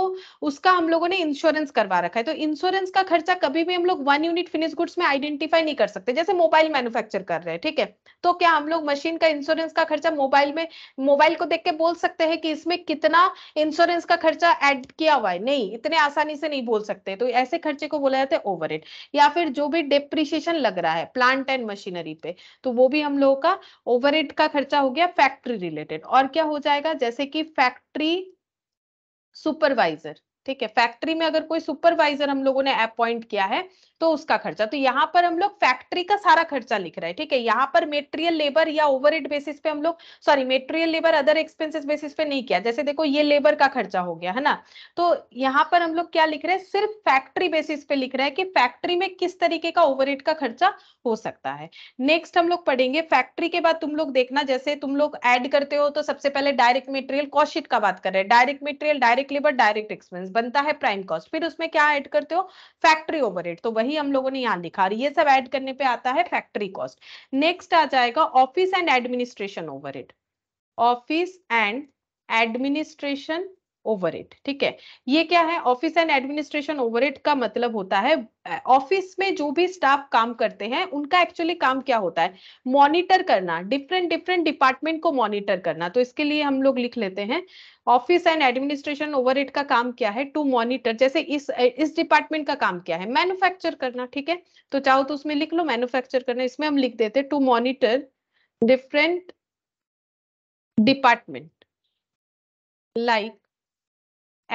उसका हम लोगों ने इंश्योरेंस करवा रखा है तो इंश्योरेंस का खर्चा कभी भी हम लोग वन यूनिट फिनिश गुड्स में आइडेंटिफाई नहीं कर सकते जैसे मोबाइल मैन्युफेक्चर कर रहे हैं ठीक है तो क्या हम लोग मशीन का इंश्योरेंस का खर्चा मोबाइल में मोबाइल को देख के बोल सकते हैं कि इसमें कितना इंश्योरेंस का खर्चा एड किया हुआ है नहीं इतने आसानी से नहीं बोल सकते तो ऐसे खर्चे को बोला जाता है ओवर या फिर जो भी डिप्रिशिएशन लग रहा है प्लांट एंड मशीनरी पे तो वो भी हम लोगों का ओवर का खर्चा हो गया फैक्ट्री रिलेटेड और क्या हो जाएगा जैसे कि फैक्ट्री सुपरवाइजर ठीक है फैक्ट्री में अगर कोई सुपरवाइजर हम लोगों ने अपॉइंट किया है तो उसका खर्चा तो यहाँ पर हम लोग फैक्ट्री का सारा खर्चा लिख रहे हैं ठीक है यहाँ पर मेटेरियल लेबर या ओवर बेसिस पे हम लोग sorry material labour other expenses basis पे नहीं किया जैसे देखो ये लेबर का खर्चा हो गया है ना तो यहाँ पर हम लोग क्या लिख रहे हैं सिर्फ फैक्ट्री बेसिस पे लिख रहे हैं कि फैक्ट्री में किस तरीके का ओवर का खर्चा हो सकता है नेक्स्ट हम लोग पढ़ेंगे फैक्ट्री के बाद तुम लोग देखना जैसे तुम लोग एड करते हो तो सबसे पहले डायरेक्ट मेटेरियल कॉस्ट का बात कर रहे हैं direct material direct labour direct expense बनता है प्राइम कॉस्ट फिर उसमें क्या एड करते हो फैक्ट्री ओवर तो वही वही हम लोगों ने यहाँ लिखा ये सब ऐड करने पे आता है फैक्ट्री कॉस्ट नेक्स्ट आ जाएगा office and administration overhead office and administration overhead ठीक है ये क्या है office and administration overhead का मतलब होता है ऑफिस में जो भी स्टाफ काम करते हैं उनका एक्चुअली काम क्या होता है मॉनिटर करना डिफरेंट डिफरेंट डिपार्टमेंट को मॉनिटर करना तो इसके लिए हम लोग लिख लेते हैं office and administration overhead का काम क्या है टू मॉनिटर जैसे इस इस डिपार्टमेंट का काम क्या है मैन्युफैक्चर करना ठीक है तो चाहो तो उसमें लिख लो मैन्युफैक्चर करना इसमें हम लिख देते to monitor different department like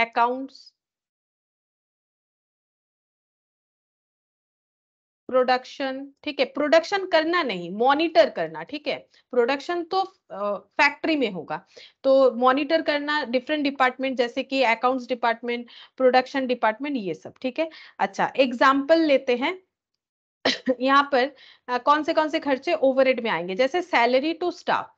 accounts,
production ठीक है प्रोडक्शन करना नहीं मॉनिटर करना ठीक है प्रोडक्शन तो फैक्ट्री में होगा तो मॉनिटर करना डिफरेंट डिपार्टमेंट जैसे कि अकाउंट्स डिपार्टमेंट प्रोडक्शन डिपार्टमेंट ये सब ठीक है अच्छा एग्जाम्पल लेते हैं यहाँ पर uh, कौन से कौन से खर्चे ओवरहेड में आएंगे जैसे सैलरी टू स्टाफ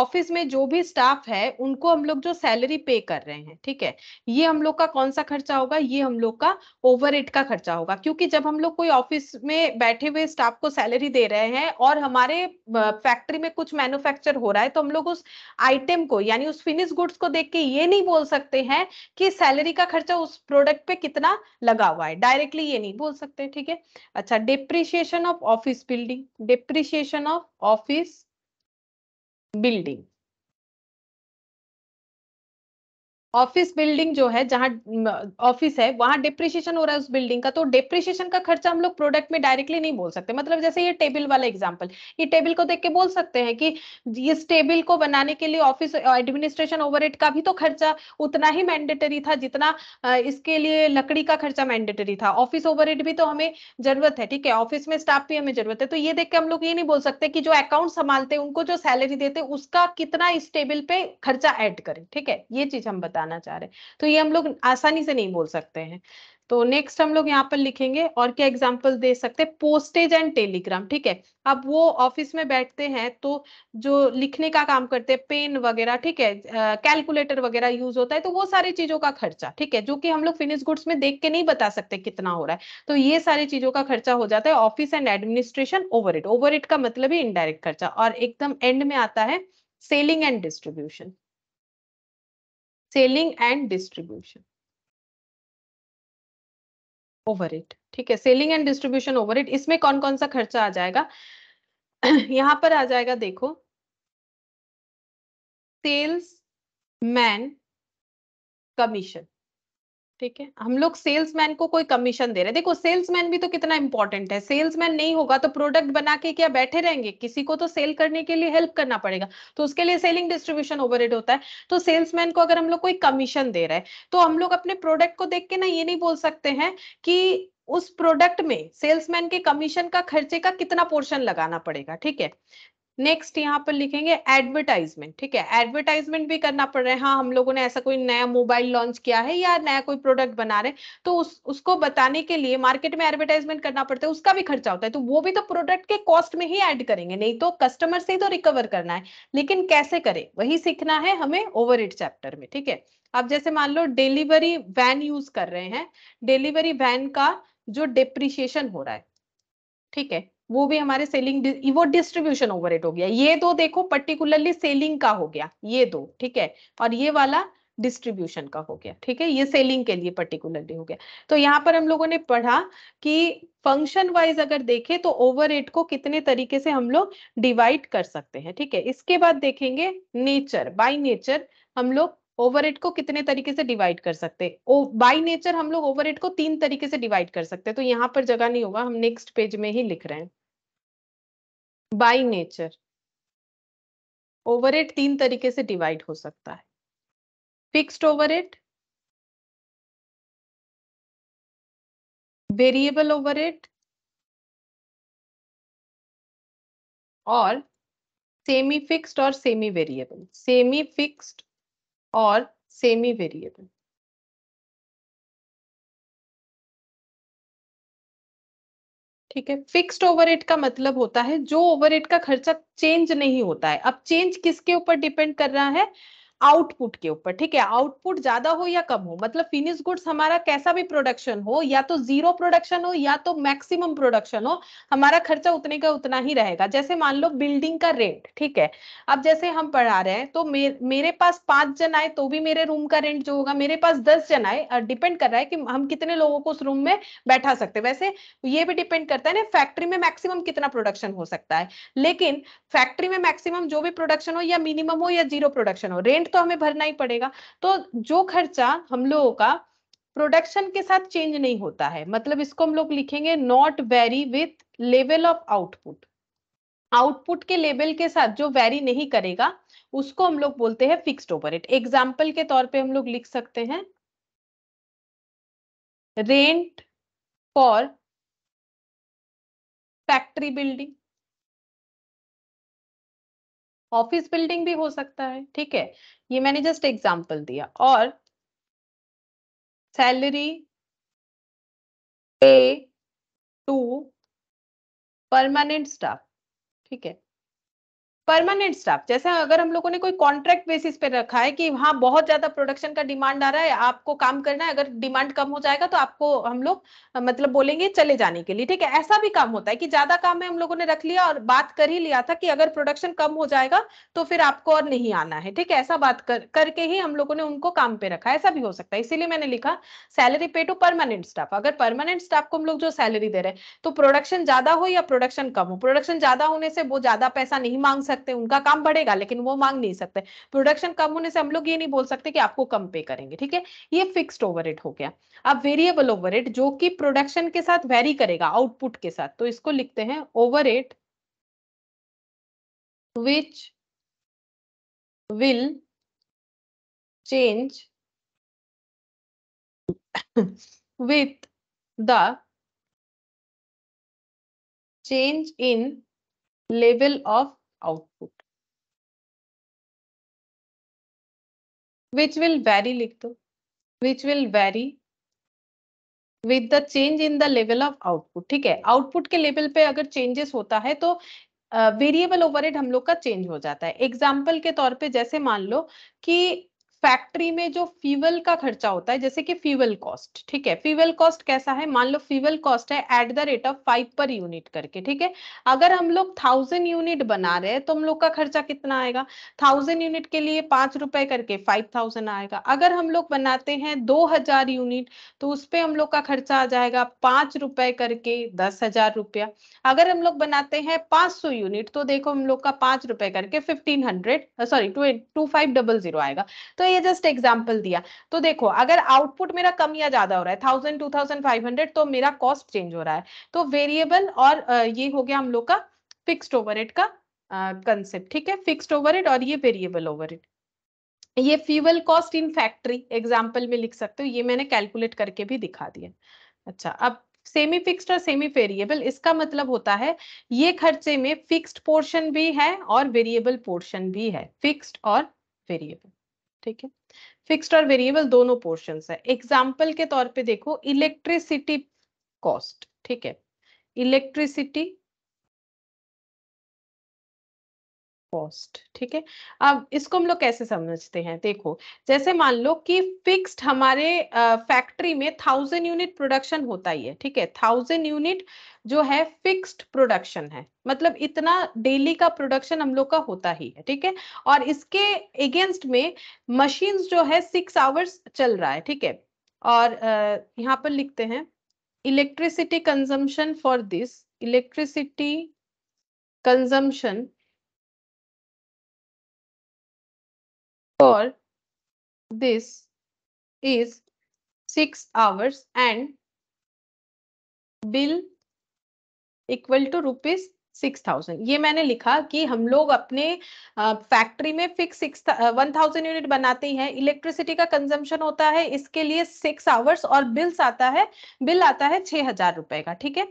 ऑफिस में जो भी स्टाफ है उनको हम लोग जो सैलरी पे कर रहे हैं ठीक है ये हम लोग का कौन सा खर्चा होगा ये हम लोग का ओवर का खर्चा होगा क्योंकि जब हम लोग कोई ऑफिस में बैठे हुए स्टाफ को सैलरी दे रहे हैं और हमारे फैक्ट्री में कुछ मैन्युफैक्चर हो रहा है तो हम लोग उस आइटम को यानी उस फिनिश गुड्स को देख के ये नहीं बोल सकते हैं कि सैलरी का खर्चा उस प्रोडक्ट पे कितना लगा हुआ है डायरेक्टली ये नहीं बोल सकते ठीक है अच्छा depreciation of office building depreciation of office
building office
building जो है जहाँ ऑफिस है वहां डिप्रिशिएशन हो रहा है उस बिल्डिंग का तो डिप्रिशिएशन का खर्चा हम लोग प्रोडक्ट में डायरेक्टली नहीं बोल सकते मतलब जैसे ये टेबल वाला एग्जांपल ये टेबल को देख के बोल सकते हैं कि इस टेबल को बनाने के लिए ऑफिस एडमिनिस्ट्रेशन ओवर का भी तो खर्चा उतना ही मैंडेटरी था जितना इसके लिए लकड़ी का खर्चा मैंडेटरी था ऑफिस ओवर भी तो हमें जरूरत है ठीक है ऑफिस में स्टाफ भी हमें जरूरत है तो ये देख के हम लोग ये नहीं बोल सकते कि जो अकाउंट संभालते हैं उनको जो सैलरी देते उसका कितना इस टेबल पे खर्चा एड करें ठीक है ये चीज हम बता बताना चाह रहे हैं तो ये हम लोग आसानी से नहीं बोल सकते हैं तो नेक्स्ट हम लोग यहाँ पर लिखेंगे और क्या एग्जाम्पल दे सकते हैं पोस्टेज एंड टेलीग्राम ठीक है अब वो ऑफिस में बैठते हैं तो जो लिखने का काम करते हैं पेन वगैरह ठीक है कैलकुलेटर वगैरह यूज होता है तो वो सारी चीजों का खर्चा ठीक है जो कि हम लोग फिनिश गुड्स में देख के नहीं बता सकते कितना हो रहा है तो ये सारी चीजों का खर्चा हो जाता है office and administration overhead overhead का मतलब ही इनडायरेक्ट खर्चा और एकदम एंड में आता है selling and distribution selling and
distribution overhead
ठीक है selling and distribution overhead इसमें कौन कौन सा खर्चा आ जाएगा यहां पर आ जाएगा देखो सेल्स मैन कमीशन ठीक है हम लोग सेल्समैन को कोई कमीशन दे रहे हैं देखो सेल्समैन भी तो कितना इंपॉर्टेंट है सेल्समैन नहीं होगा तो प्रोडक्ट बना के क्या बैठे रहेंगे किसी को तो सेल करने के लिए हेल्प करना पड़ेगा तो उसके लिए सेलिंग डिस्ट्रीब्यूशन ओवरहेड होता है तो सेल्समैन को अगर हम लोग कोई कमीशन दे रहे हैं तो हम लोग अपने प्रोडक्ट को देख के ना ये नहीं बोल सकते हैं कि उस प्रोडक्ट में सेल्समैन के कमीशन का खर्चे का कितना पोर्शन लगाना पड़ेगा ठीक है नेक्स्ट यहाँ पर लिखेंगे एडवर्टाइजमेंट ठीक है एडवर्टाइजमेंट भी करना पड़ रहा है हाँ हम लोगों ने ऐसा कोई नया मोबाइल लॉन्च किया है या नया कोई प्रोडक्ट बना रहे हैं तो उस, उसको बताने के लिए मार्केट में एडवर्टाइजमेंट करना पड़ता है उसका भी खर्चा होता है तो वो भी तो प्रोडक्ट के कॉस्ट में ही एड करेंगे नहीं तो कस्टमर से ही तो रिकवर करना है लेकिन कैसे करें वही सीखना है हमें ओवर चैप्टर में ठीक है अब जैसे मान लो डिलीवरी वैन यूज कर रहे हैं डिलीवरी वैन का जो डिप्रिशिएशन हो रहा है ठीक है वो भी हमारे सेलिंग वो डिस्ट्रीब्यूशन ओवर हो गया ये दो देखो पर्टिकुलरली सेलिंग का हो गया ये दो ठीक है और ये वाला डिस्ट्रीब्यूशन का हो गया ठीक है ये सेलिंग के लिए पर्टिकुलरली हो गया तो यहाँ पर हम लोगों ने पढ़ा कि फंक्शन वाइज अगर देखें तो ओवर को कितने तरीके से हम लोग डिवाइड कर सकते हैं ठीक है इसके बाद देखेंगे नेचर बाय नेचर हम लोग ओवर को कितने तरीके से डिवाइड कर सकते बाय नेचर हम लोग ओवर को तीन तरीके से डिवाइड कर सकते हैं तो यहाँ पर जगह नहीं होगा हम नेक्स्ट पेज में ही लिख रहे हैं बाई नेचर
ओवरहेड तीन तरीके से डिवाइड हो सकता है फिक्स्ड ओवरहेड वेरिएबल ओवरहेड और सेमी फिक्स्ड और सेमी वेरिएबल सेमी फिक्स्ड और सेमी वेरिएबल
ठीक है फिक्स्ड ओवरहेड का मतलब होता है जो ओवरहेड का खर्चा चेंज नहीं होता है अब चेंज किसके ऊपर डिपेंड कर रहा है आउटपुट के ऊपर ठीक है आउटपुट ज्यादा हो या कम हो मतलब फिनिश गुड्स हमारा कैसा भी प्रोडक्शन हो या तो जीरो प्रोडक्शन हो या तो मैक्सिमम प्रोडक्शन हो हमारा खर्चा उतने का उतना ही रहेगा जैसे मान लो बिल्डिंग का रेंट ठीक है अब जैसे हम पढ़ा रहे हैं तो मे, मेरे पास पांच जन आए तो भी मेरे रूम का रेंट जो होगा मेरे पास दस जन आए डिपेंड कर रहा है कि हम कितने लोगों को उस रूम में बैठा सकते वैसे ये भी डिपेंड करता है ना फैक्ट्री में मैक्सिमम कितना प्रोडक्शन हो सकता है लेकिन फैक्ट्री में मैक्सिमम जो भी प्रोडक्शन हो या मिनिमम हो या जीरो प्रोडक्शन हो रेंट तो हमें भरना ही पड़ेगा तो जो खर्चा हम लोगों का प्रोडक्शन के साथ चेंज नहीं होता है मतलब इसको हम लोग लिखेंगे not vary with level of output output के लेवल के साथ जो वेरी नहीं करेगा उसको हम लोग बोलते हैं फिक्स्ड इट एग्जाम्पल के तौर पे हम लोग लिख सकते हैं rent for
factory building office building भी हो सकता है ठीक है ये मैंने जस्ट एग्जाम्पल दिया और salary a to
permanent staff ठीक है परमानेंट स्टाफ जैसे अगर हम लोगों ने कोई कॉन्ट्रैक्ट बेसिस पे रखा है कि हाँ बहुत ज्यादा प्रोडक्शन का डिमांड आ रहा है आपको काम करना है अगर डिमांड कम हो जाएगा तो आपको हम लोग मतलब बोलेंगे चले जाने के लिए ठीक है ऐसा भी काम होता है कि ज्यादा काम है हम लोगों ने रख लिया और बात कर ही लिया था कि अगर प्रोडक्शन कम हो जाएगा तो फिर आपको और नहीं आना है ठीक है ऐसा बात कर करके ही हम लोगों ने उनको काम पे रखा ऐसा भी हो सकता है इसीलिए मैंने लिखा salary pay to permanent staff अगर परमानेंट स्टाफ को हम लोग जो सैलरी दे रहे हैं तो प्रोडक्शन ज्यादा हो या प्रोडक्शन कम हो प्रोडक्शन ज्यादा होने से वो ज्यादा पैसा नहीं मांग सकते सकते उनका काम बढ़ेगा लेकिन वो मांग नहीं सकते प्रोडक्शन कम होने से हम लोग ये नहीं बोल सकते कि आपको कम पे करेंगे ठीक है ये फिक्सड ओवर हो गया अब वेरिएबल ओवर जो कि प्रोडक्शन के साथ वेरी करेगा आउटपुट के साथ तो इसको लिखते हैं overhead which
will change with the change in level of output which will vary लिख दो
which will vary with the change in the level of output ठीक है output के level पे अगर changes होता है तो वेरिएबल uh, ओवरहेड हम लोग का चेंज हो जाता है एग्जाम्पल के तौर पे जैसे मान लो कि फैक्ट्री में जो फ्यूल का खर्चा होता है जैसे कि फ्यूल कॉस्ट ठीक है फ्यूल कॉस्ट कैसा है मान लो फ्यूल कॉस्ट है at the rate of five per unit करके ठीक है अगर हम लोग थाउजेंड यूनिट बना रहे हैं तो हम लोग का खर्चा कितना आएगा थाउजेंड यूनिट के लिए पांच रुपए करके फाइव थाउजेंड आएगा अगर हम लोग बनाते हैं दो हजार यूनिट तो उसपे हम लोग का खर्चा आ जाएगा पांच रुपए करके दस हजार रुपया अगर हम लोग बनाते हैं पांच सौ यूनिट तो देखो हम लोग का पांच रुपए करके fifteen hundred sorry two five double zero आएगा तो ये जस्ट एग्जाम्पल दिया तो देखो अगर आउटपुट मेरा कम या ज्यादा हो रहा है thousand two thousand five hundred तो मेरा कॉस्ट चेंज हो रहा है तो वेरिएबल और ये हो गया हम लोग का फिक्स्ड ओवरहेड का कंसेप्ट ठीक है फिक्स्ड ओवरहेड और ये वेरिएबल ओवरहेड ये fuel cost in factory example में लिख सकते हो ये मैंने कैलकुलेट करके भी दिखा दिया अच्छा अब सेमी फिक्स्ड और सेमी वेरिएबल इसका मतलब होता है ये खर्चे में फिक्स्ड पोर्शन भी है और वेरिएबल पोर्शन भी है फिक्स्ड और वेरिएबल ठीक है फिक्स्ड और वेरिएबल दोनों पोर्शन है एग्जाम्पल के तौर पे देखो इलेक्ट्रिसिटी कॉस्ट ठीक है
इलेक्ट्रिसिटी
कॉस्ट ठीक है अब इसको हम लोग कैसे समझते हैं देखो जैसे मान लो कि फिक्स्ड हमारे फैक्ट्री में थाउजेंड यूनिट प्रोडक्शन होता ही है ठीक है थाउजेंड यूनिट जो है फिक्स्ड प्रोडक्शन है मतलब इतना डेली का प्रोडक्शन हम लोग का होता ही है ठीक है और इसके अगेंस्ट में मशीन जो है सिक्स आवर्स चल रहा है ठीक है और यहाँ पर लिखते हैं electricity consumption for this electricity consumption
for this
is 6 hours and bill equal to rupees six thousand ये मैंने लिखा कि हम लोग अपने फैक्ट्री में fix six one thousand unit बनाते हैं इलेक्ट्रिसिटी का कंजम्पशन होता है इसके लिए सिक्स आवर्स और बिल्स आता है बिल आता है छह हजार रुपए का ठीक है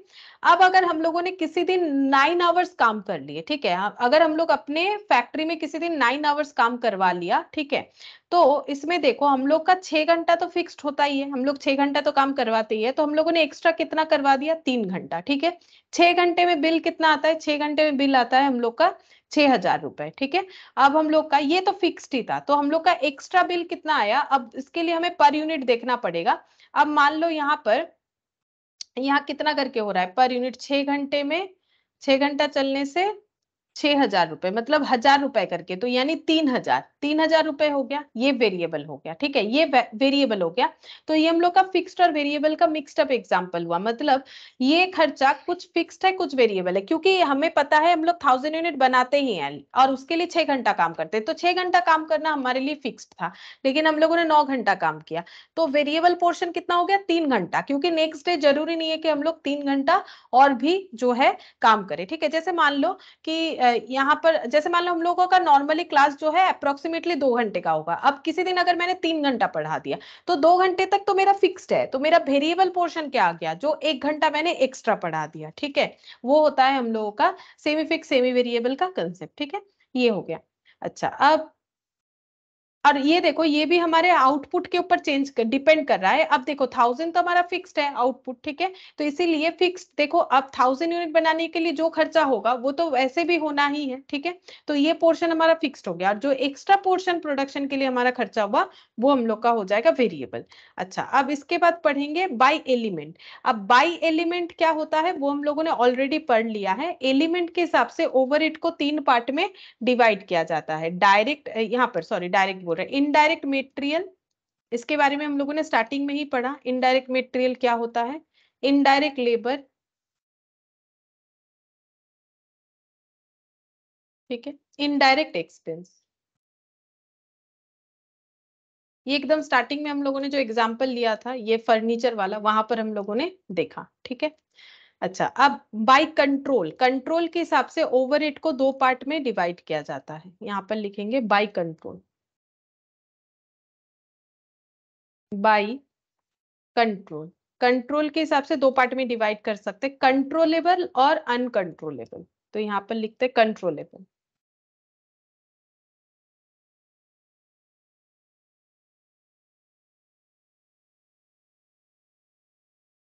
अब अगर हम लोगों ने किसी दिन नाइन आवर्स काम कर लिए ठीक है अगर हम लोग अपने फैक्ट्री में किसी दिन नाइन आवर्स काम करवा लिया ठीक है तो इसमें देखो हम लोग का छह घंटा तो फिक्स्ड होता ही है हम लोग छह घंटा तो काम करवाते ही है तो हम लोगों ने एक्स्ट्रा कितना करवा दिया तीन घंटा ठीक है छह घंटे में बिल कितना आता है है छह घंटे में बिल आता है हम लोग का छह हजार रुपए ठीक है अब हम लोग का ये तो फिक्स्ड ही था तो हम लोग का एक्स्ट्रा बिल कितना आया अब इसके लिए हमें पर यूनिट देखना पड़ेगा अब मान लो यहाँ पर यहाँ कितना करके हो रहा है पर यूनिट छह घंटे में छह घंटा चलने से छह हजार रुपए मतलब हजार रुपए करके तो यानी तीन हजार तीन हजार रुपए हो गया ये वेरिएबल हो गया ठीक है ये वेरिएबल हो गया तो ये हम लोग का फिक्स्ड और वेरिएबल का मिक्सडअप एग्जाम्पल हुआ मतलब ये खर्चा कुछ फिक्स्ड है कुछ वेरिएबल है क्योंकि हमें पता है हम लोग थाउजेंड यूनिट बनाते ही हैं और उसके लिए छह घंटा काम करते तो छह घंटा काम करना हमारे लिए फिक्स था लेकिन हम लोगों ने नौ घंटा काम किया तो वेरिएबल पोर्शन कितना हो गया तीन घंटा क्योंकि नेक्स्ट डे जरूरी नहीं है कि हम लोग तीन घंटा और भी जो है काम करें ठीक है जैसे मान लो कि यहाँ पर जैसे मान लो हम लोगों का नॉर्मली क्लास जो है अप्रोक्सीमेट अप्रोक्सीमेटली दो घंटे का होगा अब किसी दिन अगर मैंने तीन घंटा पढ़ा दिया तो दो घंटे तक तो मेरा फिक्स्ड है तो मेरा वेरिएबल पोर्शन क्या आ गया जो एक घंटा मैंने एक्स्ट्रा पढ़ा दिया ठीक है वो होता है हम लोगों का सेमी फिक्स सेमी वेरिएबल का कंसेप्ट ठीक है ये हो गया अच्छा अब और ये देखो ये भी हमारे आउटपुट के ऊपर चेंज कर डिपेंड कर रहा है अब देखो थाउजेंड तो हमारा फिक्स्ड है आउटपुट ठीक है तो इसीलिए फिक्स्ड देखो अब थाउजेंड यूनिट बनाने के लिए जो खर्चा होगा वो तो वैसे भी होना ही है ठीक है तो ये पोर्शन हमारा फिक्स्ड हो गया और जो एक्स्ट्रा पोर्शन प्रोडक्शन के लिए हमारा खर्चा हुआ वो हम लोग का हो जाएगा वेरिएबल अच्छा अब इसके बाद पढ़ेंगे बाई एलिमेंट अब बाई एलिमेंट क्या होता है वो हम लोगों ने ऑलरेडी पढ़ लिया है एलिमेंट के हिसाब से ओवर को तीन पार्ट में डिवाइड किया जाता है डायरेक्ट यहाँ पर सॉरी डायरेक्ट बोल रहे हैं इनडायरेक्ट मेटेरियल इसके बारे में हम लोगों ने स्टार्टिंग में ही पढ़ा इनडायरेक्ट मेटेरियल क्या होता है इनडायरेक्ट लेबर
ठीक है इनडायरेक्ट एक्सपेंस
ये एकदम स्टार्टिंग में हम लोगों ने जो एग्जाम्पल लिया था ये फर्नीचर वाला वहां पर हम लोगों ने देखा ठीक है अच्छा अब बाय कंट्रोल कंट्रोल के हिसाब से ओवर को दो पार्ट में डिवाइड किया जाता है यहाँ पर लिखेंगे by control by control control के हिसाब से दो पार्ट में डिवाइड कर सकते हैं कंट्रोलेबल और अनकंट्रोलेबल तो यहाँ पर लिखते हैं कंट्रोलेबल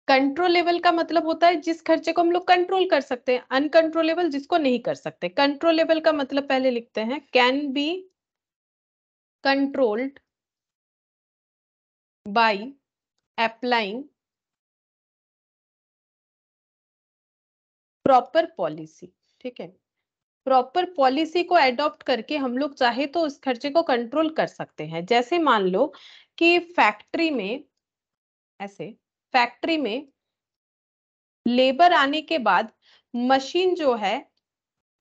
कंट्रोलेबल का मतलब होता है जिस खर्चे को हम लोग कंट्रोल कर सकते हैं अनकंट्रोलेबल जिसको नहीं कर सकते कंट्रोलेबल का मतलब पहले लिखते हैं can be controlled
by applying
proper policy ठीक है प्रॉपर पॉलिसी को एडॉप्ट करके हम लोग चाहे तो उस खर्चे को कंट्रोल कर सकते हैं जैसे मान लो कि फैक्ट्री में ऐसे फैक्ट्री में लेबर आने के बाद मशीन जो है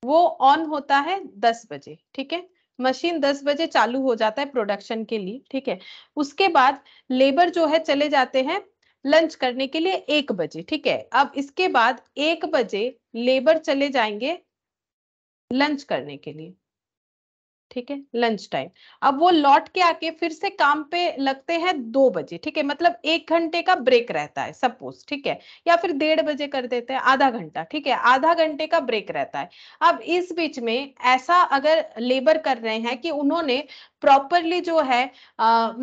वो ऑन होता है दस बजे ठीक है मशीन 10 बजे चालू हो जाता है प्रोडक्शन के लिए ठीक है उसके बाद लेबर जो है चले जाते हैं लंच करने के लिए एक बजे ठीक है अब इसके बाद एक बजे लेबर चले जाएंगे लंच करने के लिए ठीक है लंच टाइम अब वो लौट के आके फिर से काम पे लगते हैं दो बजे ठीक है मतलब एक घंटे का ब्रेक रहता है सपोज ठीक है या फिर डेढ़ बजे कर देते हैं आधा घंटा ठीक है आधा घंटे का ब्रेक रहता है अब इस बीच में ऐसा अगर लेबर कर रहे हैं कि उन्होंने प्रॉपरली जो है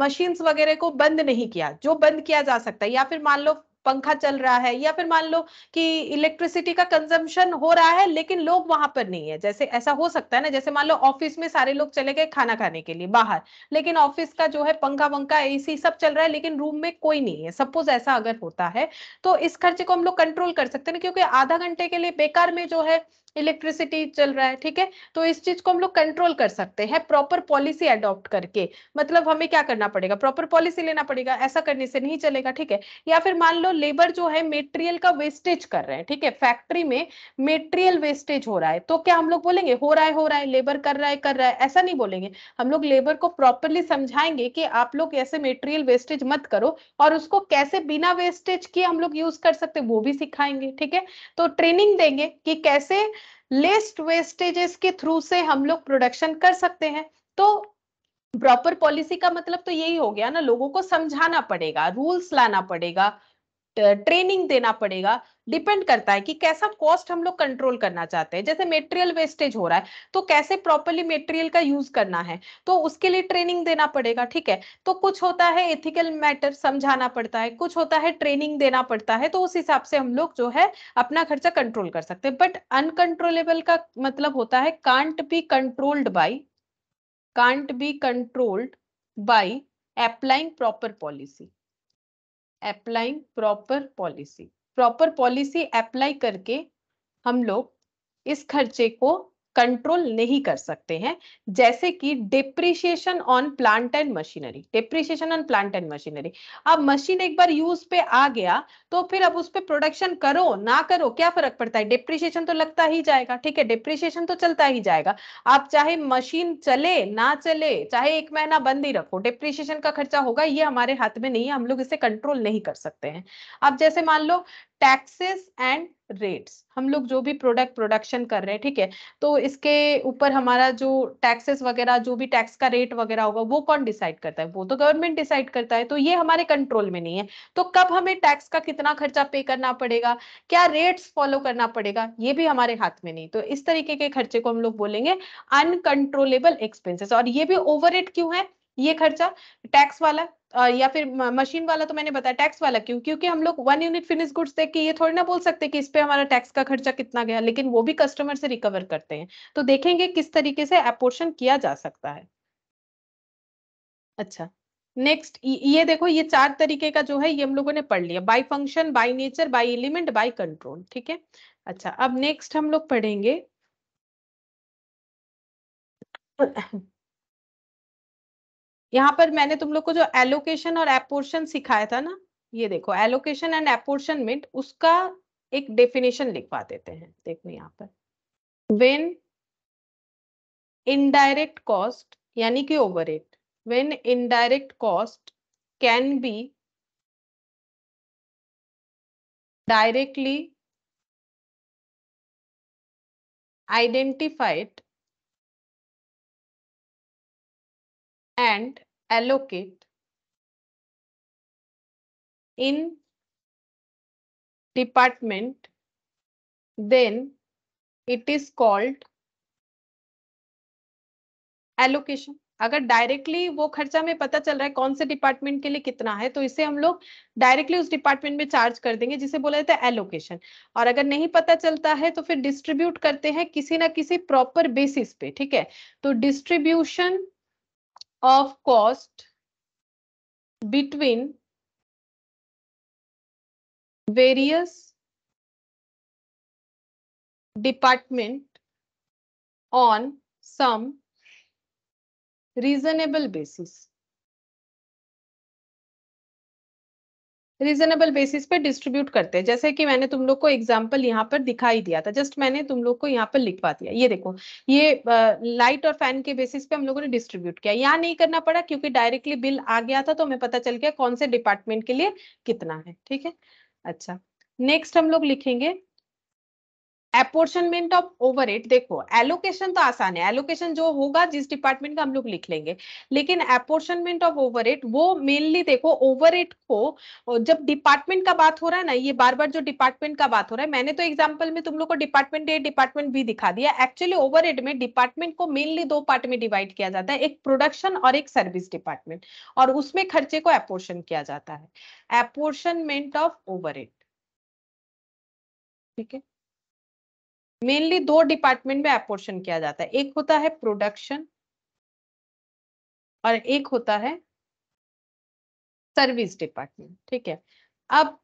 मशीन्स वगैरह को बंद नहीं किया जो बंद किया जा सकता है या फिर मान लो पंखा चल रहा है या फिर मान लो कि इलेक्ट्रिसिटी का कंजम्पशन हो रहा है लेकिन लोग वहां पर नहीं है जैसे ऐसा हो सकता है ना जैसे मान लो ऑफिस में सारे लोग चले गए खाना खाने के लिए बाहर लेकिन ऑफिस का जो है पंखा वंखा ए सब चल रहा है लेकिन रूम में कोई नहीं है सपोज ऐसा अगर होता है तो इस खर्चे को हम लोग कंट्रोल कर सकते हैं क्योंकि आधा घंटे के लिए बेकार में जो है इलेक्ट्रिसिटी चल रहा है ठीक है तो इस चीज को हम लोग कंट्रोल कर सकते हैं प्रॉपर पॉलिसी अडॉप्ट करके मतलब हमें क्या करना पड़ेगा प्रॉपर पॉलिसी लेना पड़ेगा ऐसा करने से नहीं चलेगा ठीक है या फिर मान लो लेबर जो है मेटेरियल का वेस्टेज कर रहे हैं ठीक है फैक्ट्री में मेटेरियल वेस्टेज हो रहा है तो क्या हम लोग बोलेंगे हो रहा है हो रहा है लेबर कर रहा है कर रहा है ऐसा नहीं बोलेंगे हम लोग लेबर को प्रॉपरली समझाएंगे कि आप लोग ऐसे मेटेरियल वेस्टेज मत करो और उसको कैसे बिना वेस्टेज के हम लोग यूज कर सकते वो भी सिखाएंगे ठीक है तो ट्रेनिंग देंगे कि कैसे लेस्ट वेस्टेजेस के थ्रू से हम लोग प्रोडक्शन कर सकते हैं तो प्रॉपर पॉलिसी का मतलब तो यही हो गया ना लोगों को समझाना पड़ेगा रूल्स लाना पड़ेगा ट्रेनिंग देना पड़ेगा डिपेंड करता है कि कैसा कॉस्ट हम लोग कंट्रोल करना चाहते हैं जैसे मेटेरियल वेस्टेज हो रहा है तो कैसे प्रॉपरली मेटेरियल का यूज करना है तो उसके लिए ट्रेनिंग देना पड़ेगा ठीक है तो कुछ होता है एथिकल मैटर समझाना पड़ता है कुछ होता है ट्रेनिंग देना पड़ता है तो उस हिसाब से हम लोग जो है अपना खर्चा कंट्रोल कर सकते हैं बट अनकंट्रोलेबल का मतलब होता है can't be controlled by can't be controlled by applying proper policy applying proper policy proper policy apply करके हम लोग इस खर्चे को कंट्रोल नहीं कर सकते हैं जैसे कि depreciation on plant and machinery depreciation on plant and machinery अब मशीन एक बार यूज पे आ गया तो फिर अब उस पर प्रोडक्शन करो ना करो क्या फर्क पड़ता है डिप्रिशिएशन तो लगता ही जाएगा ठीक है डिप्रिशिएशन तो चलता ही जाएगा आप चाहे मशीन चले ना चले चाहे एक महीना बंद ही रखो डिप्रिशिएशन का खर्चा होगा ये हमारे हाथ में नहीं है हम लोग इसे कंट्रोल नहीं कर सकते हैं अब जैसे मान लो टैक्सेस एंड रेट्स हम लोग जो भी प्रोडक्ट प्रोडक्शन कर रहे हैं ठीक है तो इसके ऊपर हमारा जो टैक्सेस वगैरह जो भी टैक्स का रेट वगैरह होगा वो कौन डिसाइड करता है वो तो गवर्नमेंट डिसाइड करता है तो ये हमारे कंट्रोल में नहीं है तो कब हमें टैक्स का कितना खर्चा पे करना पड़ेगा क्या रेट्स फॉलो करना पड़ेगा ये भी हमारे हाथ में नहीं तो इस तरीके के खर्चे को हम लोग बोलेंगे अनकंट्रोलेबल एक्सपेंसेस और ये भी ओवर क्यों है ये खर्चा टैक्स वाला या फिर मशीन वाला तो मैंने बताया टैक्स वाला क्यों क्योंकि हम लोग वन यूनिट फिनिश गुड्स देख के ये थोड़ी ना बोल सकते कि इस पे हमारा टैक्स का खर्चा कितना गया लेकिन वो भी कस्टमर से रिकवर करते हैं तो देखेंगे किस तरीके से अपोर्शन किया जा सकता है अच्छा नेक्स्ट ये देखो ये चार तरीके का जो है ये हम लोगों ने पढ़ लिया by function by nature by element by control ठीक है अच्छा अब नेक्स्ट हम लोग पढ़ेंगे यहाँ पर मैंने तुम लोग को जो एलोकेशन और एपोर्शन सिखाया था ना ये देखो एलोकेशन एंड एपोर्शनमेंट उसका एक डेफिनेशन लिखवा देते हैं देखो यहाँ पर वेन इनडायरेक्ट कॉस्ट यानी कि overhead when indirect cost can be
directly identified and allocate in department
then it is called allocation अगर डायरेक्टली वो खर्चा में पता चल रहा है कौन से डिपार्टमेंट के लिए कितना है तो इसे हम लोग डायरेक्टली उस डिपार्टमेंट में चार्ज कर देंगे जिसे बोला जाता है एलोकेशन और अगर नहीं पता चलता है तो फिर डिस्ट्रीब्यूट करते हैं किसी ना किसी प्रॉपर बेसिस पे ठीक है तो distribution of cost between
various department on some reasonable basis.
Reasonable basis पे डिस्ट्रीब्यूट करते हैं जैसे कि मैंने तुम लोग को एग्जाम्पल यहाँ पर दिखाई दिया था जस्ट मैंने तुम लोग को यहाँ पर लिखवा दिया ये देखो ये लाइट और फैन के बेसिस पे हम लोगों ने डिस्ट्रीब्यूट किया यहाँ नहीं करना पड़ा क्योंकि डायरेक्टली बिल आ गया था तो हमें पता चल गया कौन से डिपार्टमेंट के लिए कितना है ठीक है अच्छा नेक्स्ट हम लोग लिखेंगे अपोर्शनमेंट ऑफ ओवर एट देखो एलोकेशन तो आसान है एलोकेशन जो होगा जिस डिपार्टमेंट का हम लोग लिख लेंगे लेकिन अपोर्शनमेंट ऑफ ओवर एट वो मेनली देखो ओवर को जब डिपार्टमेंट का बात हो रहा है ना ये बार बार जो डिपार्टमेंट का बात हो रहा है मैंने तो एग्जाम्पल में तुम लोग को डिपार्टमेंट ए डिपार्टमेंट भी दिखा दिया एक्चुअली ओवर में डिपार्टमेंट को मेनली दो पार्ट में डिवाइड किया जाता है एक प्रोडक्शन और एक सर्विस डिपार्टमेंट और उसमें खर्चे को अपोर्शन किया जाता है अपोर्शनमेंट ऑफ ओवर ठीक है मेनली दो डिपार्टमेंट में अपोर्शन किया जाता है एक होता है प्रोडक्शन और एक होता है सर्विस डिपार्टमेंट ठीक है अब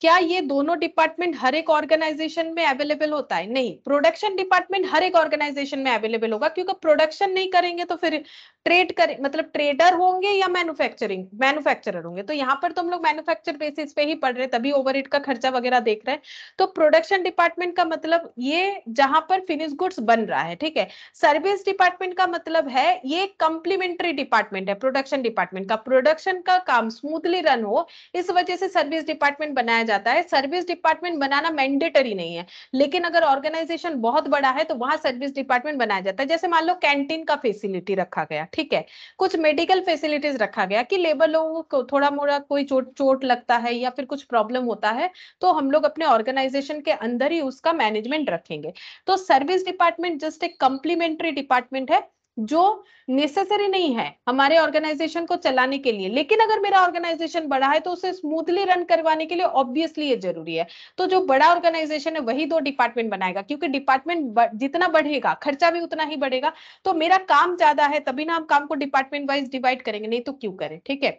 क्या ये दोनों डिपार्टमेंट हर एक ऑर्गेनाइजेशन में अवेलेबल होता है नहीं प्रोडक्शन डिपार्टमेंट हर एक ऑर्गेनाइजेशन में अवेलेबल होगा क्योंकि प्रोडक्शन नहीं करेंगे तो फिर ट्रेड करें मतलब ट्रेडर होंगे या मैन्युफैक्चरिंग मैन्युफैक्चरर होंगे तो यहाँ पर तो हम लोग मैन्युफैक्चर बेसिस पे ही पढ़ रहे तभी ओवर का खर्चा वगैरह देख रहे हैं तो प्रोडक्शन डिपार्टमेंट का मतलब ये जहां पर फिनिश गुड्स बन रहा है ठीक है सर्विस डिपार्टमेंट का मतलब है ये कंप्लीमेंट्री डिपार्टमेंट है प्रोडक्शन डिपार्टमेंट का प्रोडक्शन का काम स्मूथली रन हो इस वजह से सर्विस डिपार्टमेंट बनाया जाता है सर्विस डिपार्टमेंट बनाना मैंडेटरी नहीं है लेकिन अगर ऑर्गेनाइजेशन बहुत बड़ा है तो वहां सर्विस डिपार्टमेंट बनाया जाता है जैसे मान लो कैंटीन का फैसिलिटी रखा गया ठीक है कुछ मेडिकल फैसिलिटीज रखा गया कि लेबर लोगों को थोड़ा मोड़ा कोई चोट चोट लगता है या फिर कुछ प्रॉब्लम होता है तो हम लोग अपने ऑर्गेनाइजेशन के अंदर ही उसका मैनेजमेंट रखेंगे तो सर्विस डिपार्टमेंट जस्ट एक कंप्लीमेंट्री डिपार्टमेंट है जो नेसेसरी नहीं है हमारे ऑर्गेनाइजेशन को चलाने के लिए लेकिन अगर मेरा ऑर्गेनाइजेशन बड़ा है तो उसे स्मूथली रन करवाने के लिए ऑब्वियसली ये जरूरी है तो जो बड़ा ऑर्गेनाइजेशन है वही दो डिपार्टमेंट बनाएगा क्योंकि डिपार्टमेंट जितना बढ़ेगा खर्चा भी उतना ही बढ़ेगा तो मेरा काम ज्यादा है तभी ना हम काम को डिपार्टमेंट वाइज डिवाइड करेंगे नहीं तो क्यों करें ठीक है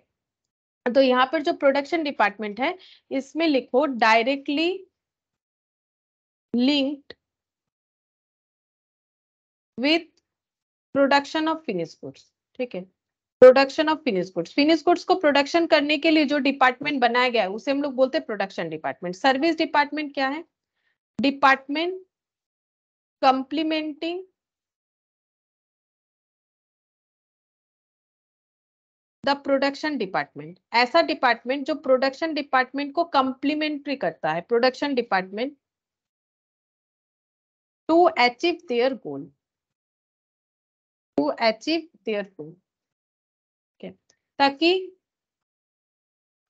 तो यहाँ पर जो प्रोडक्शन डिपार्टमेंट है इसमें लिखो directly
linked with production
of finish goods ठीक है production of finish goods finish goods को प्रोडक्शन करने के लिए जो डिपार्टमेंट बनाया गया है उसे हम लोग बोलते हैं प्रोडक्शन डिपार्टमेंट सर्विस डिपार्टमेंट क्या है department complementing
the production department ऐसा डिपार्टमेंट जो प्रोडक्शन डिपार्टमेंट को कंप्लीमेंट्री करता है production department to achieve their goal who
achieve their goal okay ताकि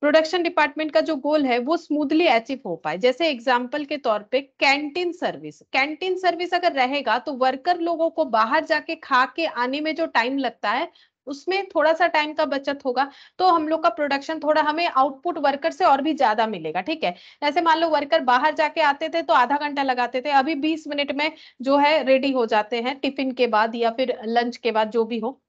प्रोडक्शन डिपार्टमेंट का जो गोल है वो स्मूथली अचीव हो पाए जैसे एग्जाम्पल के तौर पे कैंटीन सर्विस कैंटीन सर्विस अगर रहेगा तो वर्कर लोगों को बाहर जाके खा के आने में जो टाइम लगता है उसमें थोड़ा सा टाइम का बचत होगा तो हम लोग का प्रोडक्शन थोड़ा हमें आउटपुट वर्कर से और भी ज्यादा मिलेगा ठीक है जैसे मान लो वर्कर बाहर जाके आते थे तो आधा घंटा लगाते थे अभी बीस मिनट में जो है रेडी हो जाते हैं टिफिन के बाद या फिर लंच के बाद जो भी हो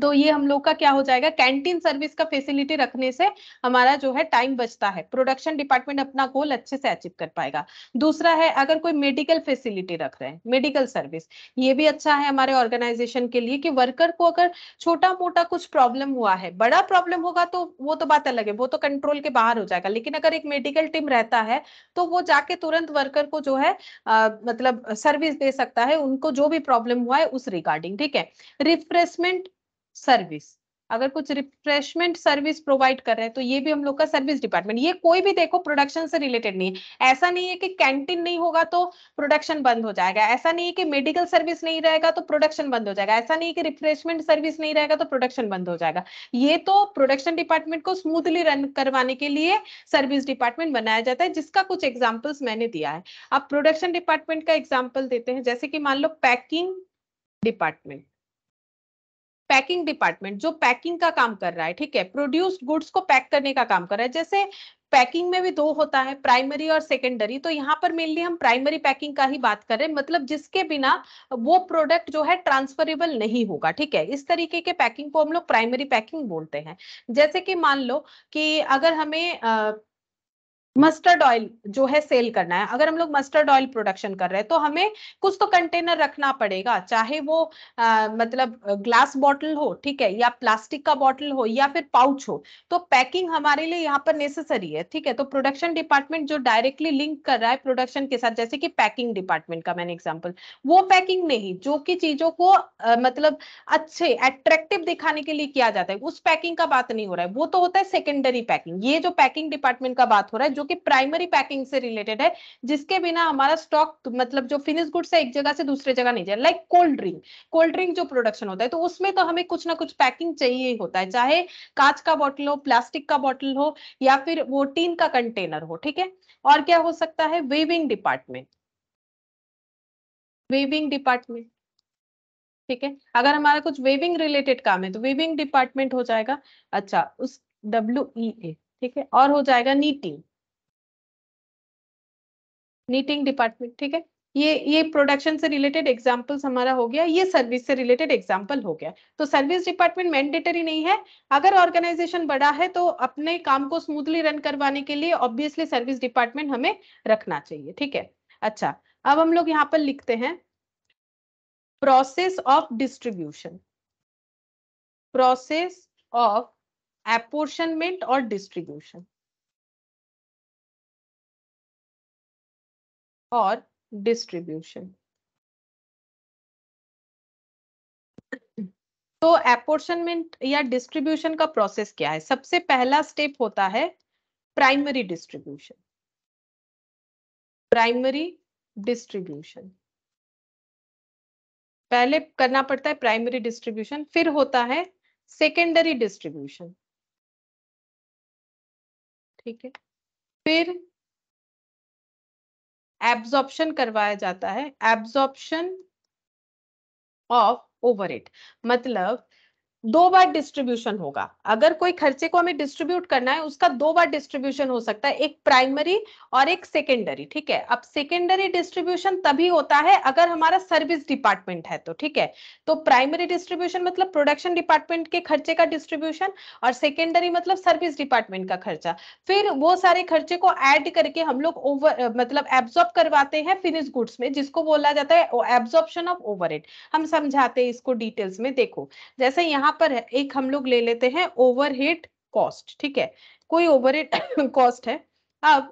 तो ये हम लोग का क्या हो जाएगा कैंटीन सर्विस का फैसिलिटी रखने से हमारा जो है टाइम बचता है प्रोडक्शन डिपार्टमेंट अपना गोल अच्छे से अचीव कर पाएगा दूसरा है अगर कोई मेडिकल फैसिलिटी रख रहे हैं मेडिकल सर्विस ये भी अच्छा है हमारे ऑर्गेनाइजेशन के लिए कि वर्कर को अगर छोटा मोटा कुछ प्रॉब्लम हुआ है बड़ा प्रॉब्लम होगा तो वो तो बात अलग है वो तो कंट्रोल के बाहर हो जाएगा लेकिन अगर एक मेडिकल टीम रहता है तो वो जाके तुरंत वर्कर को जो है आ, मतलब सर्विस दे सकता है उनको जो भी प्रॉब्लम हुआ है उस रिगार्डिंग ठीक है रिफ्रेशमेंट सर्विस अगर कुछ रिफ्रेशमेंट सर्विस प्रोवाइड कर रहे हैं तो ये भी हम लोग का सर्विस डिपार्टमेंट ये कोई भी देखो प्रोडक्शन से रिलेटेड नहीं है ऐसा नहीं है कि कैंटीन नहीं होगा तो प्रोडक्शन बंद हो जाएगा ऐसा नहीं है कि मेडिकल सर्विस नहीं रहेगा तो प्रोडक्शन बंद हो जाएगा ऐसा नहीं है कि रिफ्रेशमेंट सर्विस नहीं रहेगा तो प्रोडक्शन बंद हो जाएगा ये तो प्रोडक्शन डिपार्टमेंट को स्मूथली रन करवाने के लिए सर्विस डिपार्टमेंट बनाया जाता है जिसका कुछ एग्जाम्पल्स मैंने दिया है अब प्रोडक्शन डिपार्टमेंट का एग्जाम्पल देते हैं जैसे कि मान लो पैकिंग डिपार्टमेंट पैकिंग डिपार्टमेंट जो पैकिंग का काम कर रहा है ठीक है प्रोड्यूस्ड गुड्स को पैक करने का काम कर रहा है जैसे पैकिंग में भी दो होता है प्राइमरी और सेकेंडरी तो यहाँ पर मेनली हम प्राइमरी पैकिंग का ही बात कर रहे हैं मतलब जिसके बिना वो प्रोडक्ट जो है ट्रांसफरेबल नहीं होगा ठीक है इस तरीके के पैकिंग को हम लोग प्राइमरी पैकिंग बोलते हैं जैसे कि मान लो कि अगर हमें मस्टर्ड ऑयल जो है सेल करना है अगर हम लोग मस्टर्ड ऑयल प्रोडक्शन कर रहे हैं तो हमें कुछ तो कंटेनर रखना पड़ेगा चाहे वो आ, मतलब ग्लास बॉटल हो ठीक है या प्लास्टिक का बॉटल हो या फिर पाउच हो तो पैकिंग हमारे लिए यहाँ पर नेसेसरी है ठीक है तो प्रोडक्शन डिपार्टमेंट जो डायरेक्टली लिंक कर रहा है प्रोडक्शन के साथ जैसे कि पैकिंग डिपार्टमेंट का मैंने एग्जाम्पल वो पैकिंग नहीं जो कि चीजों को आ, मतलब अच्छे एट्रेक्टिव दिखाने के लिए किया जाता है उस पैकिंग का बात नहीं हो रहा है वो तो होता है सेकेंडरी पैकिंग ये जो पैकिंग डिपार्टमेंट का बात हो रहा है जो कि प्राइमरी पैकिंग से रिलेटेड है जिसके बिना हमारा स्टॉक मतलब जो फिनिश गुड्स है एक जगह से दूसरे जगह नहीं जाए like cold drink cold drink जो प्रोडक्शन होता है तो उसमें तो हमें कुछ ना कुछ पैकिंग चाहिए ही होता है चाहे कांच का बॉटल हो प्लास्टिक का बॉटल हो या फिर वो टीन का कंटेनर हो ठीक है और क्या हो सकता है वेविंग डिपार्टमेंट वेविंग डिपार्टमेंट ठीक है अगर हमारा कुछ वेविंग रिलेटेड काम है तो वेविंग डिपार्टमेंट हो जाएगा अच्छा उस डब्ल्यू ई ए ठीक है और हो जाएगा नीटिंग नीटिंग डिपार्टमेंट ठीक है ये ये प्रोडक्शन से रिलेटेड एग्जाम्पल्स हमारा हो गया ये सर्विस से रिलेटेड एग्जाम्पल हो गया तो सर्विस डिपार्टमेंट मैंडेटरी नहीं है अगर ऑर्गेनाइजेशन बड़ा है तो अपने काम को स्मूथली रन करवाने के लिए ऑब्वियसली सर्विस डिपार्टमेंट हमें रखना चाहिए ठीक है अच्छा अब हम लोग यहाँ पर लिखते हैं process of distribution process of apportionment और डिस्ट्रीब्यूशन
और डिस्ट्रीब्यूशन
तो एपोर्शनमेंट या डिस्ट्रीब्यूशन का प्रोसेस क्या है सबसे पहला स्टेप होता है प्राइमरी डिस्ट्रीब्यूशन प्राइमरी
डिस्ट्रीब्यूशन पहले करना पड़ता है प्राइमरी डिस्ट्रीब्यूशन फिर होता है सेकेंडरी डिस्ट्रीब्यूशन ठीक है फिर एब्जॉर्प्शन
करवाया जाता है एब्जॉर्प्शन ऑफ ओवर मतलब दो बार डिस्ट्रीब्यूशन होगा अगर कोई खर्चे को हमें डिस्ट्रीब्यूट करना है उसका दो बार डिस्ट्रीब्यूशन हो सकता है एक प्राइमरी और एक सेकेंडरी ठीक है अब सेकेंडरी डिस्ट्रीब्यूशन तभी होता है अगर हमारा सर्विस डिपार्टमेंट है तो ठीक है तो प्राइमरी डिस्ट्रीब्यूशन मतलब प्रोडक्शन डिपार्टमेंट के खर्चे का डिस्ट्रीब्यूशन और सेकेंडरी मतलब सर्विस डिपार्टमेंट का खर्चा फिर वो सारे खर्चे को एड करके हम लोग ओवर मतलब एब्जॉर्ब करवाते हैं फिनिश गुड्स में जिसको बोला जाता है एब्सॉर्बन ऑफ ओवर हम समझाते हैं इसको डिटेल्स में देखो जैसे यहाँ यहाँ पर है एक हम लोग ले लेते हैं ओवरहेड कॉस्ट ठीक है कोई ओवरहेड कॉस्ट है अब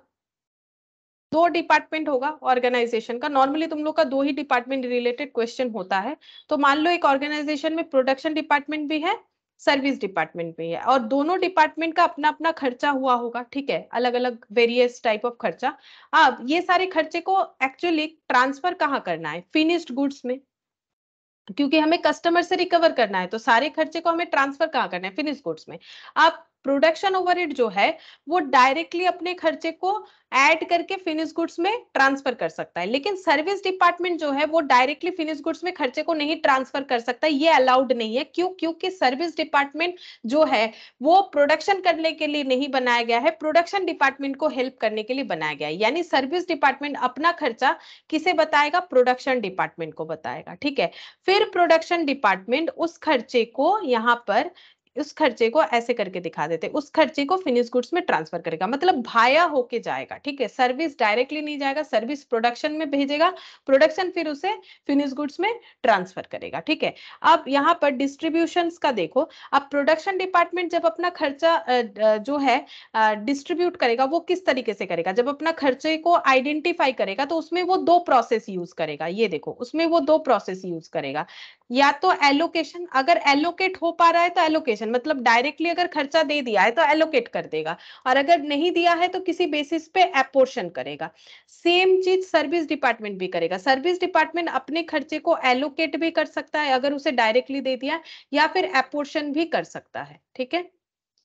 दो डिपार्टमेंट होगा ऑर्गेनाइजेशन का नॉर्मली तुम लोग का दो ही डिपार्टमेंट रिलेटेड क्वेश्चन होता है तो मान लो एक ऑर्गेनाइजेशन में प्रोडक्शन डिपार्टमेंट भी है सर्विस डिपार्टमेंट भी है और दोनों डिपार्टमेंट का अपना अपना खर्चा हुआ होगा ठीक है अलग अलग वेरियस टाइप ऑफ खर्चा अब ये सारे खर्चे को एक्चुअली ट्रांसफर कहाँ करना है फिनिश्ड गुड्स में क्योंकि हमें कस्टमर से रिकवर करना है तो सारे खर्चे को हमें ट्रांसफर कहाँ करना है फिनिश गुड्स में आप प्रोडक्शन ओवर जो है वो डायरेक्टली अपने खर्चे को ऐड करके फिनिश गुड्स में ट्रांसफर कर सकता है लेकिन सर्विस डिपार्टमेंट जो है वो डायरेक्टली फिनिश गुड्स में खर्चे को नहीं ट्रांसफर कर सकता ये अलाउड नहीं है क्यों क्योंकि सर्विस डिपार्टमेंट जो है वो प्रोडक्शन करने के लिए नहीं बनाया गया है प्रोडक्शन डिपार्टमेंट को हेल्प करने के लिए बनाया गया है यानी सर्विस डिपार्टमेंट अपना खर्चा किसे बताएगा प्रोडक्शन डिपार्टमेंट को बताएगा ठीक है फिर प्रोडक्शन डिपार्टमेंट उस खर्चे को यहाँ पर उस खर्चे को ऐसे करके दिखा देते उस खर्चे को फिनिश गुड्स में ट्रांसफर करेगा मतलब भाया होके जाएगा ठीक है सर्विस डायरेक्टली नहीं जाएगा सर्विस प्रोडक्शन में भेजेगा प्रोडक्शन फिर उसे फिनिश गुड्स में ट्रांसफर करेगा ठीक है अब यहाँ पर डिस्ट्रीब्यूशन का देखो अब प्रोडक्शन डिपार्टमेंट जब अपना खर्चा जो है डिस्ट्रीब्यूट करेगा वो किस तरीके से करेगा जब अपना खर्चे को आइडेंटिफाई करेगा तो उसमें वो दो प्रोसेस यूज करेगा ये देखो उसमें वो दो प्रोसेस यूज करेगा या तो एलोकेशन अगर एलोकेट हो पा रहा है तो एलोकेशन मतलब डायरेक्टली अगर खर्चा दे दिया है तो एलोकेट कर देगा और अगर नहीं दिया है तो किसी बेसिस पे एपोर्शन करेगा सेम चीज सर्विस डिपार्टमेंट भी करेगा सर्विस डिपार्टमेंट अपने खर्चे को एलोकेट भी कर सकता है अगर उसे डायरेक्टली दे दिया या फिर एपोर्शन भी कर सकता है ठीक है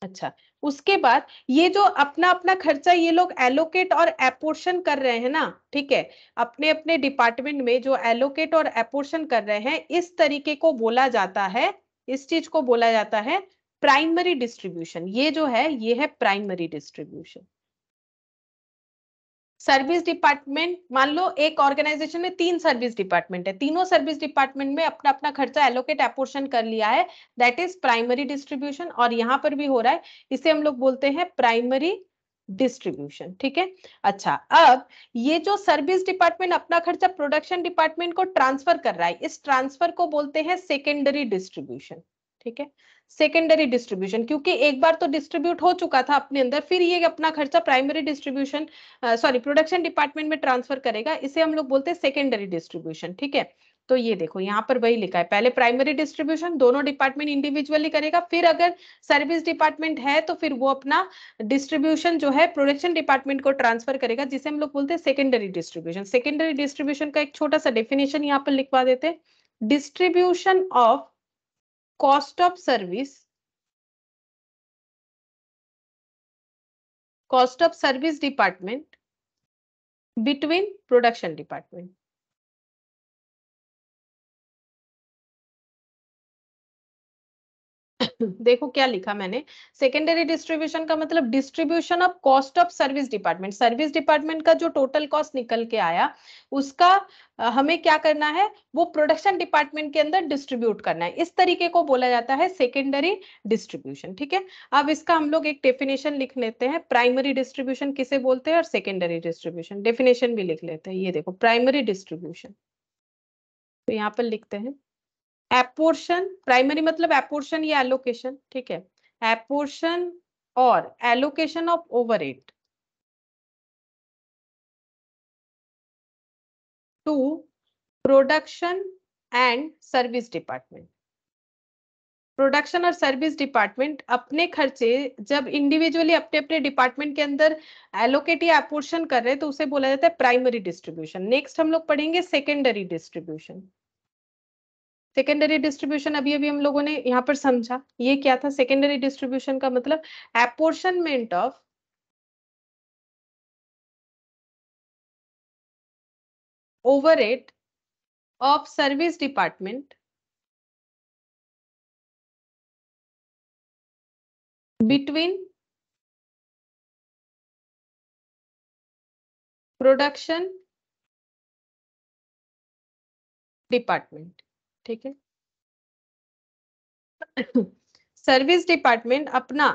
अच्छा उसके बाद ये जो अपना अपना खर्चा ये लोग एलोकेट और एपोर्शन कर रहे हैं ना ठीक है अपने अपने डिपार्टमेंट में जो एलोकेट और एपोर्शन कर रहे हैं इस तरीके को बोला जाता है इस चीज को बोला जाता है प्राइमरी डिस्ट्रीब्यूशन ये जो है ये है प्राइमरी डिस्ट्रीब्यूशन सर्विस डिपार्टमेंट मान लो एक ऑर्गेनाइजेशन में तीन सर्विस डिपार्टमेंट है तीनों सर्विस डिपार्टमेंट में अपना अपना खर्चा एलोकेट एपोर्शन कर लिया है दैट इज प्राइमरी डिस्ट्रीब्यूशन और यहाँ पर भी हो रहा है इसे हम लोग बोलते हैं प्राइमरी डिस्ट्रीब्यूशन ठीक है अच्छा अब ये जो सर्विस डिपार्टमेंट अपना खर्चा प्रोडक्शन डिपार्टमेंट को ट्रांसफर कर रहा है इस ट्रांसफर को बोलते हैं सेकेंडरी डिस्ट्रीब्यूशन ठीक है सेकेंडरी डिस्ट्रीब्यूशन क्योंकि एक बार तो डिस्ट्रीब्यूट हो चुका था अपने अंदर फिर ये अपना खर्चा primary distribution sorry production department में ट्रांसफर करेगा इसे हम लोग बोलते हैं सेकेंडरी डिस्ट्रीब्यूशन ठीक है तो ये देखो यहाँ पर वही लिखा है पहले प्राइमरी डिस्ट्रीब्यूशन दोनों डिपार्टमेंट इंडिविजुअली करेगा फिर अगर सर्विस डिपार्टमेंट है तो फिर वो अपना डिस्ट्रीब्यूशन जो है प्रोडक्शन डिपार्टमेंट को ट्रांसफर करेगा जिसे हम लोग बोलते हैं सेकेंडरी डिस्ट्रीब्यूशन सेकेंडरी डिस्ट्रीब्यूशन का एक छोटा सा डेफिनेशन यहाँ पर लिखवा देते distribution of
cost of service. Cost of service department between production department.
देखो क्या लिखा मैंने सेकेंडरी डिस्ट्रीब्यूशन का मतलब distribution of cost of service department service department का जो टोटल कॉस्ट निकल के आया उसका हमें क्या करना है वो प्रोडक्शन डिपार्टमेंट के अंदर डिस्ट्रीब्यूट करना है इस तरीके को बोला जाता है सेकेंडरी डिस्ट्रीब्यूशन ठीक है अब इसका हम लोग एक डेफिनेशन लिख लेते हैं प्राइमरी डिस्ट्रीब्यूशन किसे बोलते हैं और सेकेंडरी डिस्ट्रीब्यूशन डेफिनेशन भी लिख लेते हैं ये देखो प्राइमरी डिस्ट्रीब्यूशन तो यहाँ पर लिखते हैं एपोर्शन प्राइमरी मतलब एपोर्शन या एलोकेशन ठीक है एपोर्शन और allocation of overhead to production and service department production और सर्विस डिपार्टमेंट अपने खर्चे जब इंडिविजुअली अपने अपने डिपार्टमेंट के अंदर एलोकेट या अपोर्शन कर रहे हैं तो उसे बोला जाता है प्राइमरी डिस्ट्रीब्यूशन नेक्स्ट हम लोग पढ़ेंगे सेकेंडरी डिस्ट्रीब्यूशन सेकेंडरी डिस्ट्रीब्यूशन अभी अभी हम लोगों ने यहाँ पर समझा ये क्या था सेकेंडरी डिस्ट्रीब्यूशन का मतलब apportionment of
overhead of service department between production department ठीक है
सर्विस डिपार्टमेंट अपना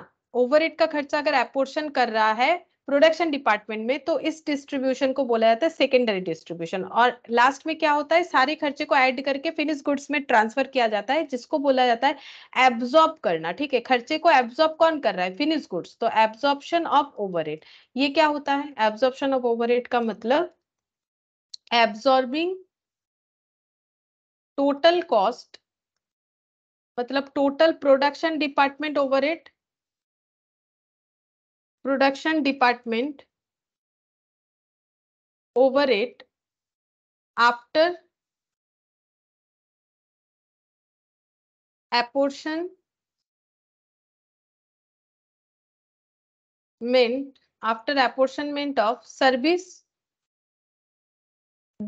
ओवरहेड का खर्चा अगर एपोर्शन कर रहा है प्रोडक्शन डिपार्टमेंट में तो इस डिस्ट्रीब्यूशन को बोला जाता है सेकेंडरी डिस्ट्रीब्यूशन और लास्ट में क्या होता है सारे खर्चे को ऐड करके फिनिश गुड्स में ट्रांसफर किया जाता है जिसको बोला जाता है एब्जॉर्ब करना ठीक है खर्चे को एब्जॉर्ब कौन कर रहा है फिनिश गुड्स तो एब्जॉर्प्शन ऑफ ओवर ये क्या होता है एब्जॉर्प्शन ऑफ ओवर का मतलब
एब्जॉर्बिंग टोटल कॉस्ट मतलब total production department overhead production department overhead after apportionment after apportionment of service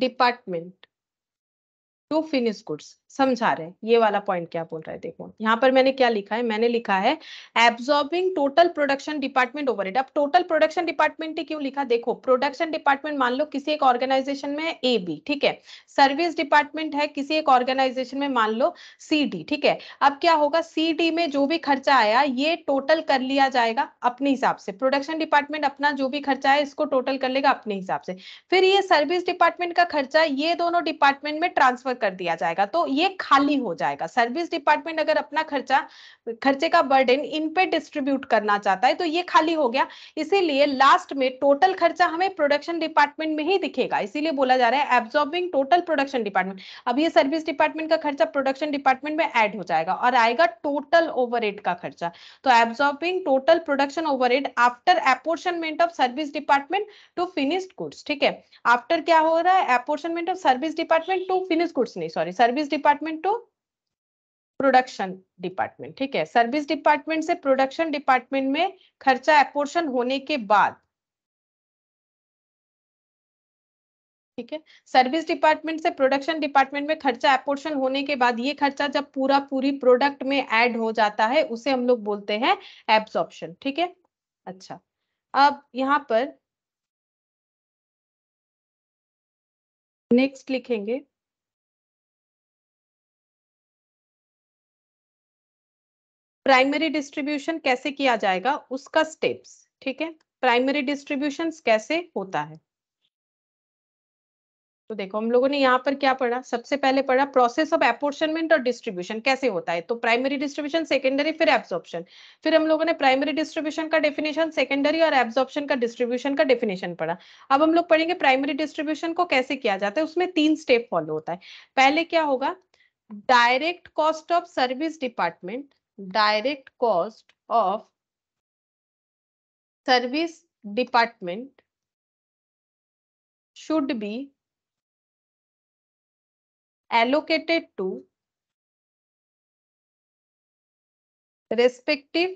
department two finished goods समझा रहे हैं ये वाला पॉइंट क्या बोल रहा है देखो यहाँ पर मैंने क्या लिखा है मैंने लिखा है absorbing total production department over अब टोटल प्रोडक्शन डिपार्टमेंट क्यों लिखा देखो प्रोडक्शन डिपार्टमेंट मान लो किसी एक ऑर्गेनाइजेशन में ए बी ठीक है सर्विस डिपार्टमेंट है किसी एक ऑर्गेनाइजेशन में मान लो सी डी ठीक है अब क्या होगा सी डी में जो भी खर्चा आया ये टोटल कर लिया जाएगा अपने हिसाब से प्रोडक्शन डिपार्टमेंट अपना जो भी खर्चा है इसको टोटल कर लेगा अपने हिसाब से फिर ये सर्विस डिपार्टमेंट का खर्चा ये दोनों डिपार्टमेंट में ट्रांसफर कर दिया जाएगा तो ये खाली हो जाएगा सर्विस डिपार्टमेंट अगर अपना खर्चा खर्चे का बर्डन इन पे डिस्ट्रीब्यूट करना चाहता है तो ये खाली हो गया इसीलिए लास्ट में टोटल खर्चा हमें प्रोडक्शन डिपार्टमेंट में ही दिखेगा इसीलिए बोला जा रहा है एब्जॉर्बिंग टोटल प्रोडक्शन डिपार्टमेंट अब ये सर्विस डिपार्टमेंट का खर्चा प्रोडक्शन डिपार्टमेंट में एड हो जाएगा और आएगा टोटल ओवर का खर्चा तो absorbing total production over after apportionment of service department to finished goods ठीक है आफ्टर क्या हो रहा है apportionment of service department to finish goods नहीं sorry service department department to production department ठीक है सर्विस डिपार्टमेंट से प्रोडक्शन डिपार्टमेंट में खर्चा अपोर्शन होने के बाद ठीक है सर्विस डिपार्टमेंट से प्रोडक्शन डिपार्टमेंट में खर्चा अपोर्शन होने के बाद ये खर्चा जब पूरा पूरी प्रोडक्ट में ऐड हो जाता है उसे हम लोग बोलते हैं एब्सॉर्प्शन ठीक है अच्छा
अब यहाँ पर नेक्स्ट लिखेंगे
प्राइमरी डिस्ट्रीब्यूशन कैसे किया जाएगा उसका स्टेप्स ठीक है प्राइमरी डिस्ट्रीब्यूशन कैसे होता है तो देखो हम लोगों ने यहाँ पर क्या पढ़ा सबसे पहले पढ़ा प्रोसेस ऑफ एपोर्शनमेंट और डिस्ट्रीब्यूशन कैसे होता है तो प्राइमरी डिस्ट्रीब्यूशन सेकेंडरी फिर एब्जॉर्प्शन फिर हम लोगों ने प्राइमरी डिस्ट्रीब्यूशन का डेफिनेशन सेकेंडरी और एब्जॉर्प्शन का डिस्ट्रीब्यूशन का डेफिनेशन पढ़ा अब हम लोग पढ़ेंगे प्राइमरी डिस्ट्रीब्यूशन को कैसे किया जाता है उसमें तीन स्टेप फॉलो होता है पहले क्या होगा direct cost of service department direct cost of service
department should be allocated to respective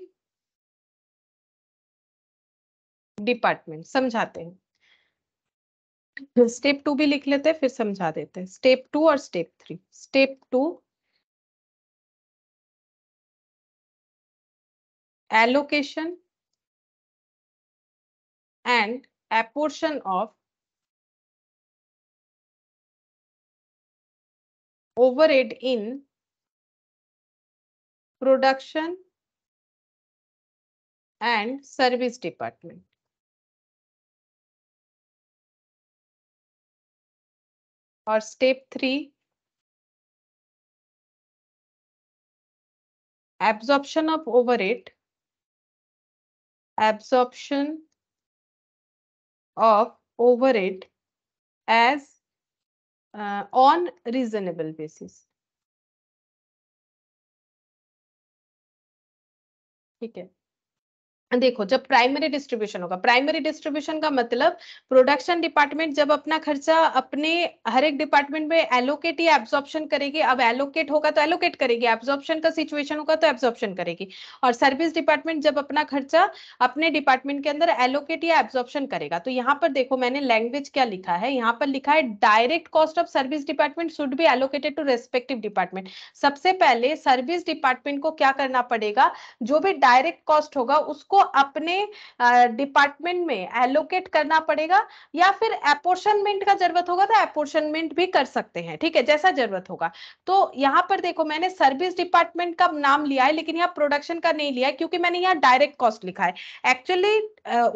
department समझाते हैं स्टेप टू भी लिख लेते हैं फिर समझा देते हैं स्टेप टू और step three step two allocation and apportion of overhead in production and service department. Or step 3, absorption of overhead absorption of overhead as uh, on reasonable basis
Okay. देखो जब प्राइमरी डिस्ट्रीब्यूशन होगा primary distribution का मतलब production department जब अपना खर्चा अपने हर एक डिपार्टमेंट में एलोकेट या एब्जॉर्प्शन करेगी अब एलोकेट होगा तो एलोकेट करेगी एब्जॉर्प्शन का सिचुएशन होगा तो एब्जॉर्प्शन करेगी और सर्विस डिपार्टमेंट जब अपना खर्चा अपने डिपार्टमेंट के अंदर एलोकेट या एब्जॉर्प्शन करेगा तो यहाँ पर देखो मैंने लैंग्वेज क्या लिखा है यहाँ पर लिखा है direct cost of service department should be allocated to respective department सबसे पहले सर्विस डिपार्टमेंट को क्या करना पड़ेगा जो भी डायरेक्ट कॉस्ट होगा उसको अपने डिपार्टमेंट में एलोकेट करना पड़ेगा या फिर अपोर्शनमेंट का जरूरत होगा तो अपोर्शनमेंट भी कर सकते हैं ठीक है जैसा जरूरत होगा तो यहाँ पर देखो मैंने सर्विस डिपार्टमेंट का नाम लिया है लेकिन यहाँ प्रोडक्शन का नहीं लिया है क्योंकि मैंने यहाँ डायरेक्ट कॉस्ट लिखा है एक्चुअली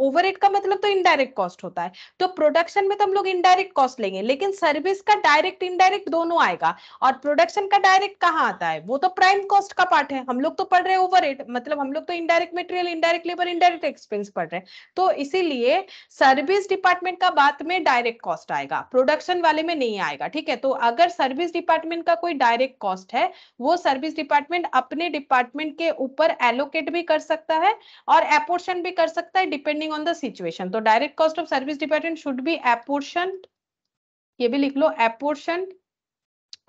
ओवर uh, का मतलब तो इनडायरेक्ट कॉस्ट होता है तो प्रोडक्शन में तो हम लोग इनडायरेक्ट कॉस्ट लेंगे लेकिन सर्विस का डायरेक्ट इनडायरेक्ट दोनों आएगा और प्रोडक्शन का डायरेक्ट कहाँ आता है वो तो प्राइम कॉस्ट का पार्ट है हम लोग तो पढ़ रहे हैं ओवर मतलब हम लोग तो इनडायरेक्ट मेटेरियल इनडायरेक्ट पर इनडायरेक्ट एक्सपेंस पड़ रहे हैं तो इसीलिए सर्विस डिपार्टमेंट का बात में डायरेक्ट कॉस्ट आएगा प्रोडक्शन वाले में नहीं आएगा ठीक है तो अगर सर्विस डिपार्टमेंट का कोई डायरेक्ट कॉस्ट है वो सर्विस डिपार्टमेंट अपने डिपार्टमेंट के ऊपर एलोकेट भी कर सकता है और एपोर्शन भी कर सकता है डिपेंडिंग ऑन द सिचुएशन तो direct cost of service department should be apportion ये भी लिख लो एपोर्शन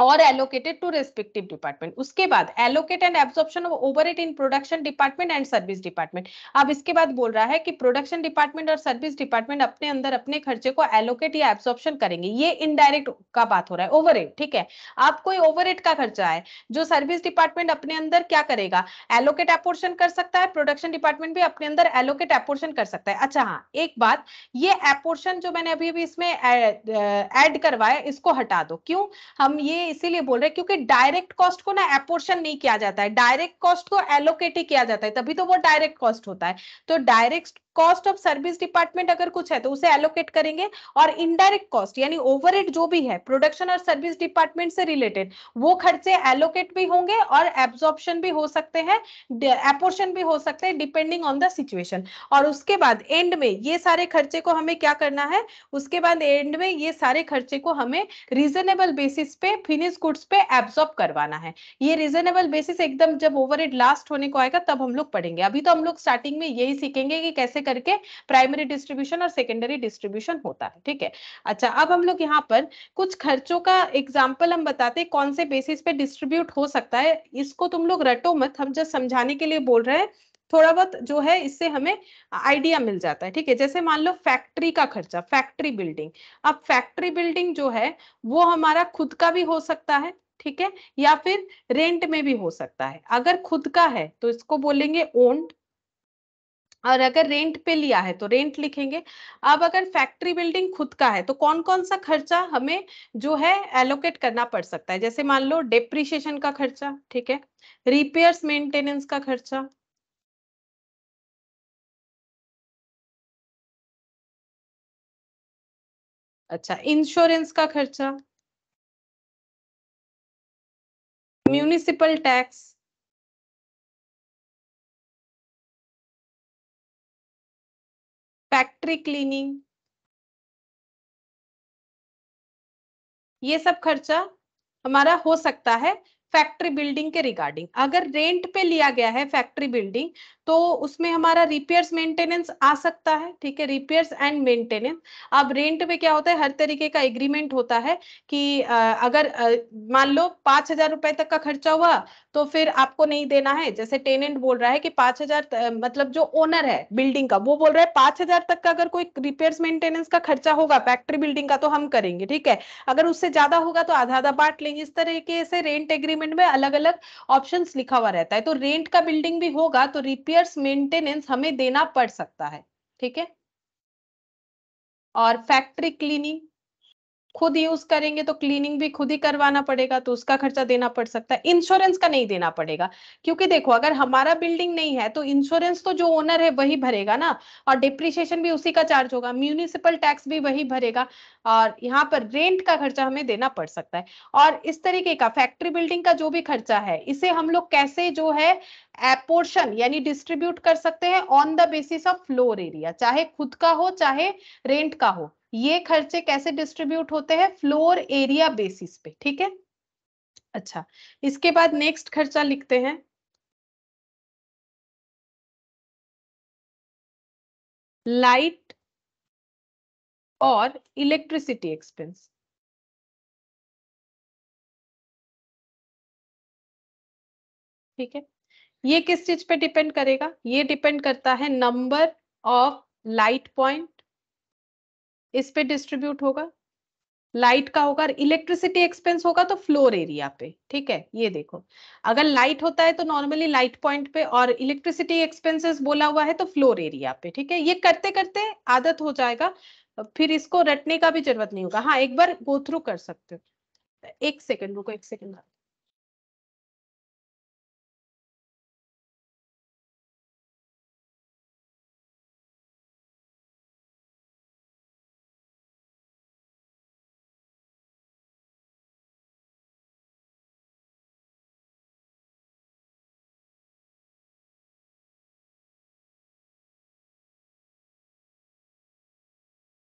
और एलोकेटेड टू रेस्पेक्टिव डिपार्टमेंट उसके बाद allocate and absorption of overhead in production department and service department अब इसके बाद बोल रहा है कि प्रोडक्शन डिपार्टमेंट और सर्विस डिपार्टमेंट अपने अंदर अपने खर्चे को एलोकेट या एब्सॉर्प्शन करेंगे ये इनडायरेक्ट का बात हो रहा है ओवरहेड ठीक है आप कोई ओवरहेड का खर्चा है जो सर्विस डिपार्टमेंट अपने अंदर क्या करेगा एलोकेट एपोर्शन कर सकता है प्रोडक्शन डिपार्टमेंट भी अपने अंदर एलोकेट एपोर्शन कर सकता है अच्छा हाँ एक बात ये एपोर्शन जो मैंने अभी अभी इसमें एड करवाया इसको हटा दो क्यों हम ये इसीलिए बोल रहे क्योंकि डायरेक्ट कॉस्ट को ना एपोर्शन नहीं किया जाता है डायरेक्ट कॉस्ट को एलोकेट ही किया जाता है तभी तो वो डायरेक्ट कॉस्ट होता है तो direct cost of service department अगर कुछ है तो उसे एलोकेट करेंगे और इनडायरेक्ट कॉस्ट यानी ओवर जो भी है प्रोडक्शन और सर्विस डिपार्टमेंट से रिलेटेड वो खर्चे एलोकेट भी होंगे और एब्जॉर्प्शन भी हो सकते हैं एपोर्शन भी हो सकते हैं डिपेंडिंग ऑन द सिचुएशन और उसके बाद एंड में ये सारे खर्चे को हमें क्या करना है उसके बाद एंड में ये सारे खर्चे को हमें रीजनेबल बेसिस पे फिनिश गुड्स पे एब्सॉर्ब करवाना है ये रीजनेबल बेसिस एकदम जब ओवर लास्ट होने को आएगा तब हम लोग पढ़ेंगे अभी तो हम लोग स्टार्टिंग में यही सीखेंगे कि कैसे करके प्राइमरी डिस्ट्रीब्यूशन और सेकेंडरी डिस्ट्रीब्यूशन होता है ठीक है अच्छा अब हम लोग यहाँ पर कुछ खर्चों का एग्जाम्पल हम बताते हैं कौन से बेसिस पे डिस्ट्रीब्यूट हो सकता है इसको तुम लोग रटो मत हम जस्ट समझाने के लिए बोल रहे हैं थोड़ा बहुत जो है इससे हमें आइडिया मिल जाता है ठीक है जैसे मान लो फैक्ट्री का खर्चा फैक्ट्री बिल्डिंग अब फैक्ट्री बिल्डिंग जो है वो हमारा खुद का भी हो सकता है ठीक है या फिर रेंट में भी हो सकता है अगर खुद का है तो इसको बोलेंगे ओन्ड और अगर रेंट पे लिया है तो रेंट लिखेंगे अब अगर फैक्ट्री बिल्डिंग खुद का है तो कौन कौन सा खर्चा हमें जो है एलोकेट करना पड़ सकता है जैसे मान लो डेप्रिशिएशन का खर्चा ठीक है रिपेयर्स मेंटेनेंस का खर्चा
अच्छा इंश्योरेंस का खर्चा म्यूनिसिपल टैक्स फैक्ट्री क्लीनिंग
ये सब खर्चा हमारा हो सकता है फैक्ट्री बिल्डिंग के रिगार्डिंग अगर रेंट पे लिया गया है फैक्ट्री बिल्डिंग तो उसमें हमारा रिपेयर्स मेंटेनेंस आ सकता है ठीक है रिपेयर्स एंड मेंटेनेंस अब रेंट में क्या होता है हर तरीके का एग्रीमेंट होता है कि अगर मान लो पांच हजार रुपए तक का खर्चा हुआ तो फिर आपको नहीं देना है जैसे टेनेंट बोल रहा है कि पांच हजार मतलब जो ओनर है बिल्डिंग का वो बोल रहा है पांच हजार तक का अगर कोई रिपेयर्स मेंटेनेंस का खर्चा होगा फैक्ट्री बिल्डिंग का तो हम करेंगे ठीक है अगर उससे ज्यादा होगा तो आधा आधा बांट लेंगे इस तरीके से रेंट एग्रीमेंट में अलग अलग ऑप्शन लिखा हुआ रहता है तो रेंट का बिल्डिंग भी होगा तो रिपेयर ईयर्स मेंटेनेंस हमें देना पड़ सकता है ठीक है और फैक्ट्री क्लीनिंग खुद यूज करेंगे तो क्लीनिंग भी खुद ही करवाना पड़ेगा तो उसका खर्चा देना पड़ सकता है इंश्योरेंस का नहीं देना पड़ेगा क्योंकि देखो अगर हमारा बिल्डिंग नहीं है तो इंश्योरेंस तो जो ओनर है वही भरेगा ना और डिप्रिशिएशन भी उसी का चार्ज होगा म्यूनिसिपल टैक्स भी वही भरेगा और यहाँ पर रेंट का खर्चा हमें देना पड़ सकता है और इस तरीके का फैक्ट्री बिल्डिंग का जो भी खर्चा है इसे हम लोग कैसे जो है एपोर्शन यानी डिस्ट्रीब्यूट कर सकते हैं on the basis of floor area चाहे खुद का हो चाहे रेंट का हो ये खर्चे कैसे डिस्ट्रीब्यूट होते हैं फ्लोर एरिया बेसिस पे ठीक है अच्छा इसके बाद नेक्स्ट खर्चा लिखते हैं
लाइट और इलेक्ट्रिसिटी एक्सपेंस ठीक है
ये किस चीज पे डिपेंड करेगा ये डिपेंड करता है नंबर ऑफ लाइट पॉइंट इस पे डिस्ट्रीब्यूट होगा लाइट का होगा इलेक्ट्रिसिटी एक्सपेंस होगा तो फ्लोर एरिया पे ठीक है ये देखो अगर लाइट होता है तो नॉर्मली लाइट पॉइंट पे और इलेक्ट्रिसिटी एक्सपेंसेस बोला हुआ है तो फ्लोर एरिया पे ठीक है ये करते करते आदत हो जाएगा फिर इसको रटने का भी जरूरत नहीं होगा हाँ एक बार गो थ्रू कर सकते हो
एक सेकेंड रुको एक सेकेंड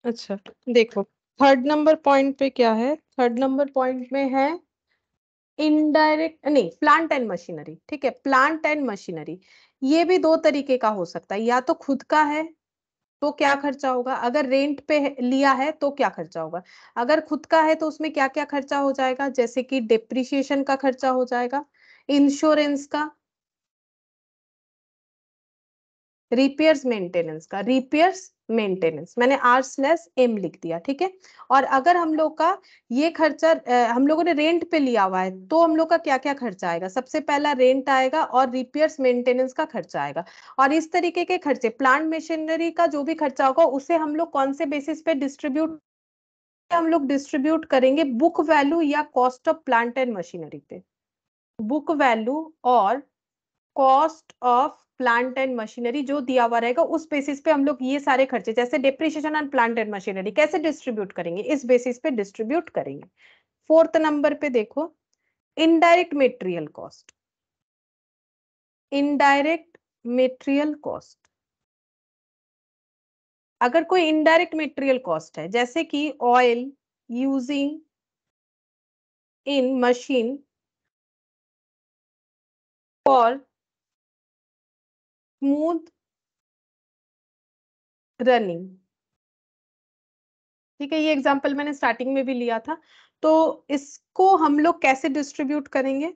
अच्छा देखो थर्ड नंबर पॉइंट पे क्या है थर्ड नंबर पॉइंट में है इनडायरेक्ट नहीं प्लांट एंड मशीनरी ठीक है प्लांट एंड मशीनरी ये भी दो तरीके का हो सकता है या तो खुद का है तो क्या खर्चा होगा अगर रेंट पे लिया है तो क्या खर्चा होगा अगर खुद का है तो उसमें क्या क्या खर्चा हो जाएगा जैसे कि डिप्रिशिएशन का खर्चा हो जाएगा इंश्योरेंस का रिपेयर्स मेंटेनेंस का रिपेयर्स मेंटेनेंस मैंने आर स्लैस एम लिख दिया ठीक है और अगर हम लोग का ये खर्चा हम लोगों ने रेंट पे लिया हुआ है तो हम लोग का क्या क्या खर्चा आएगा सबसे पहला रेंट आएगा और रिपेयर्स मेंटेनेंस का खर्चा आएगा और इस तरीके के खर्चे प्लांट मशीनरी का जो भी खर्चा होगा उसे हम लोग कौन से बेसिस पे डिस्ट्रीब्यूट हम लोग डिस्ट्रीब्यूट करेंगे बुक वैल्यू या cost of plant and machinery पे बुक वैल्यू और cost of plant and machinery जो दिया हुआ रहेगा उस बेसिस पे हम लोग ये सारे खर्चे जैसे depreciation on plant and machinery कैसे डिस्ट्रीब्यूट करेंगे इस बेसिस पे डिस्ट्रीब्यूट करेंगे फोर्थ नंबर पे देखो indirect material cost
indirect material cost अगर कोई इनडायरेक्ट मेटेरियल कॉस्ट है जैसे कि oil using in machine for smooth running ठीक है ये एग्जाम्पल मैंने स्टार्टिंग में भी लिया था तो
इसको हम लोग कैसे डिस्ट्रीब्यूट करेंगे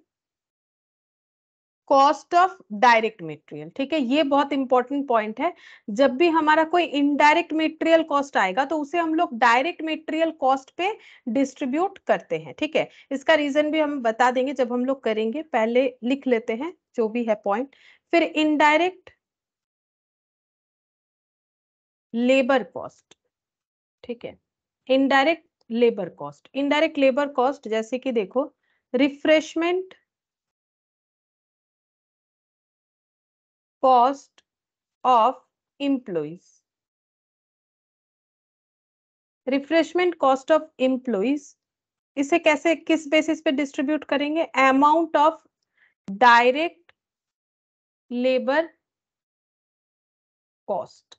कॉस्ट ऑफ डायरेक्ट मेटेरियल ठीक है ये बहुत इंपॉर्टेंट पॉइंट है जब भी हमारा कोई इनडायरेक्ट मेटेरियल कॉस्ट आएगा तो उसे हम लोग डायरेक्ट मेटेरियल कॉस्ट पे डिस्ट्रीब्यूट करते हैं ठीक है इसका रीजन भी हम बता देंगे जब हम लोग करेंगे पहले लिख लेते हैं जो भी है पॉइंट फिर इनडायरेक्ट
लेबर कॉस्ट ठीक है indirect labour cost indirect labour cost जैसे कि देखो refreshment cost of employees
refreshment cost of employees इसे कैसे किस बेसिस पे डिस्ट्रीब्यूट करेंगे amount of direct labour cost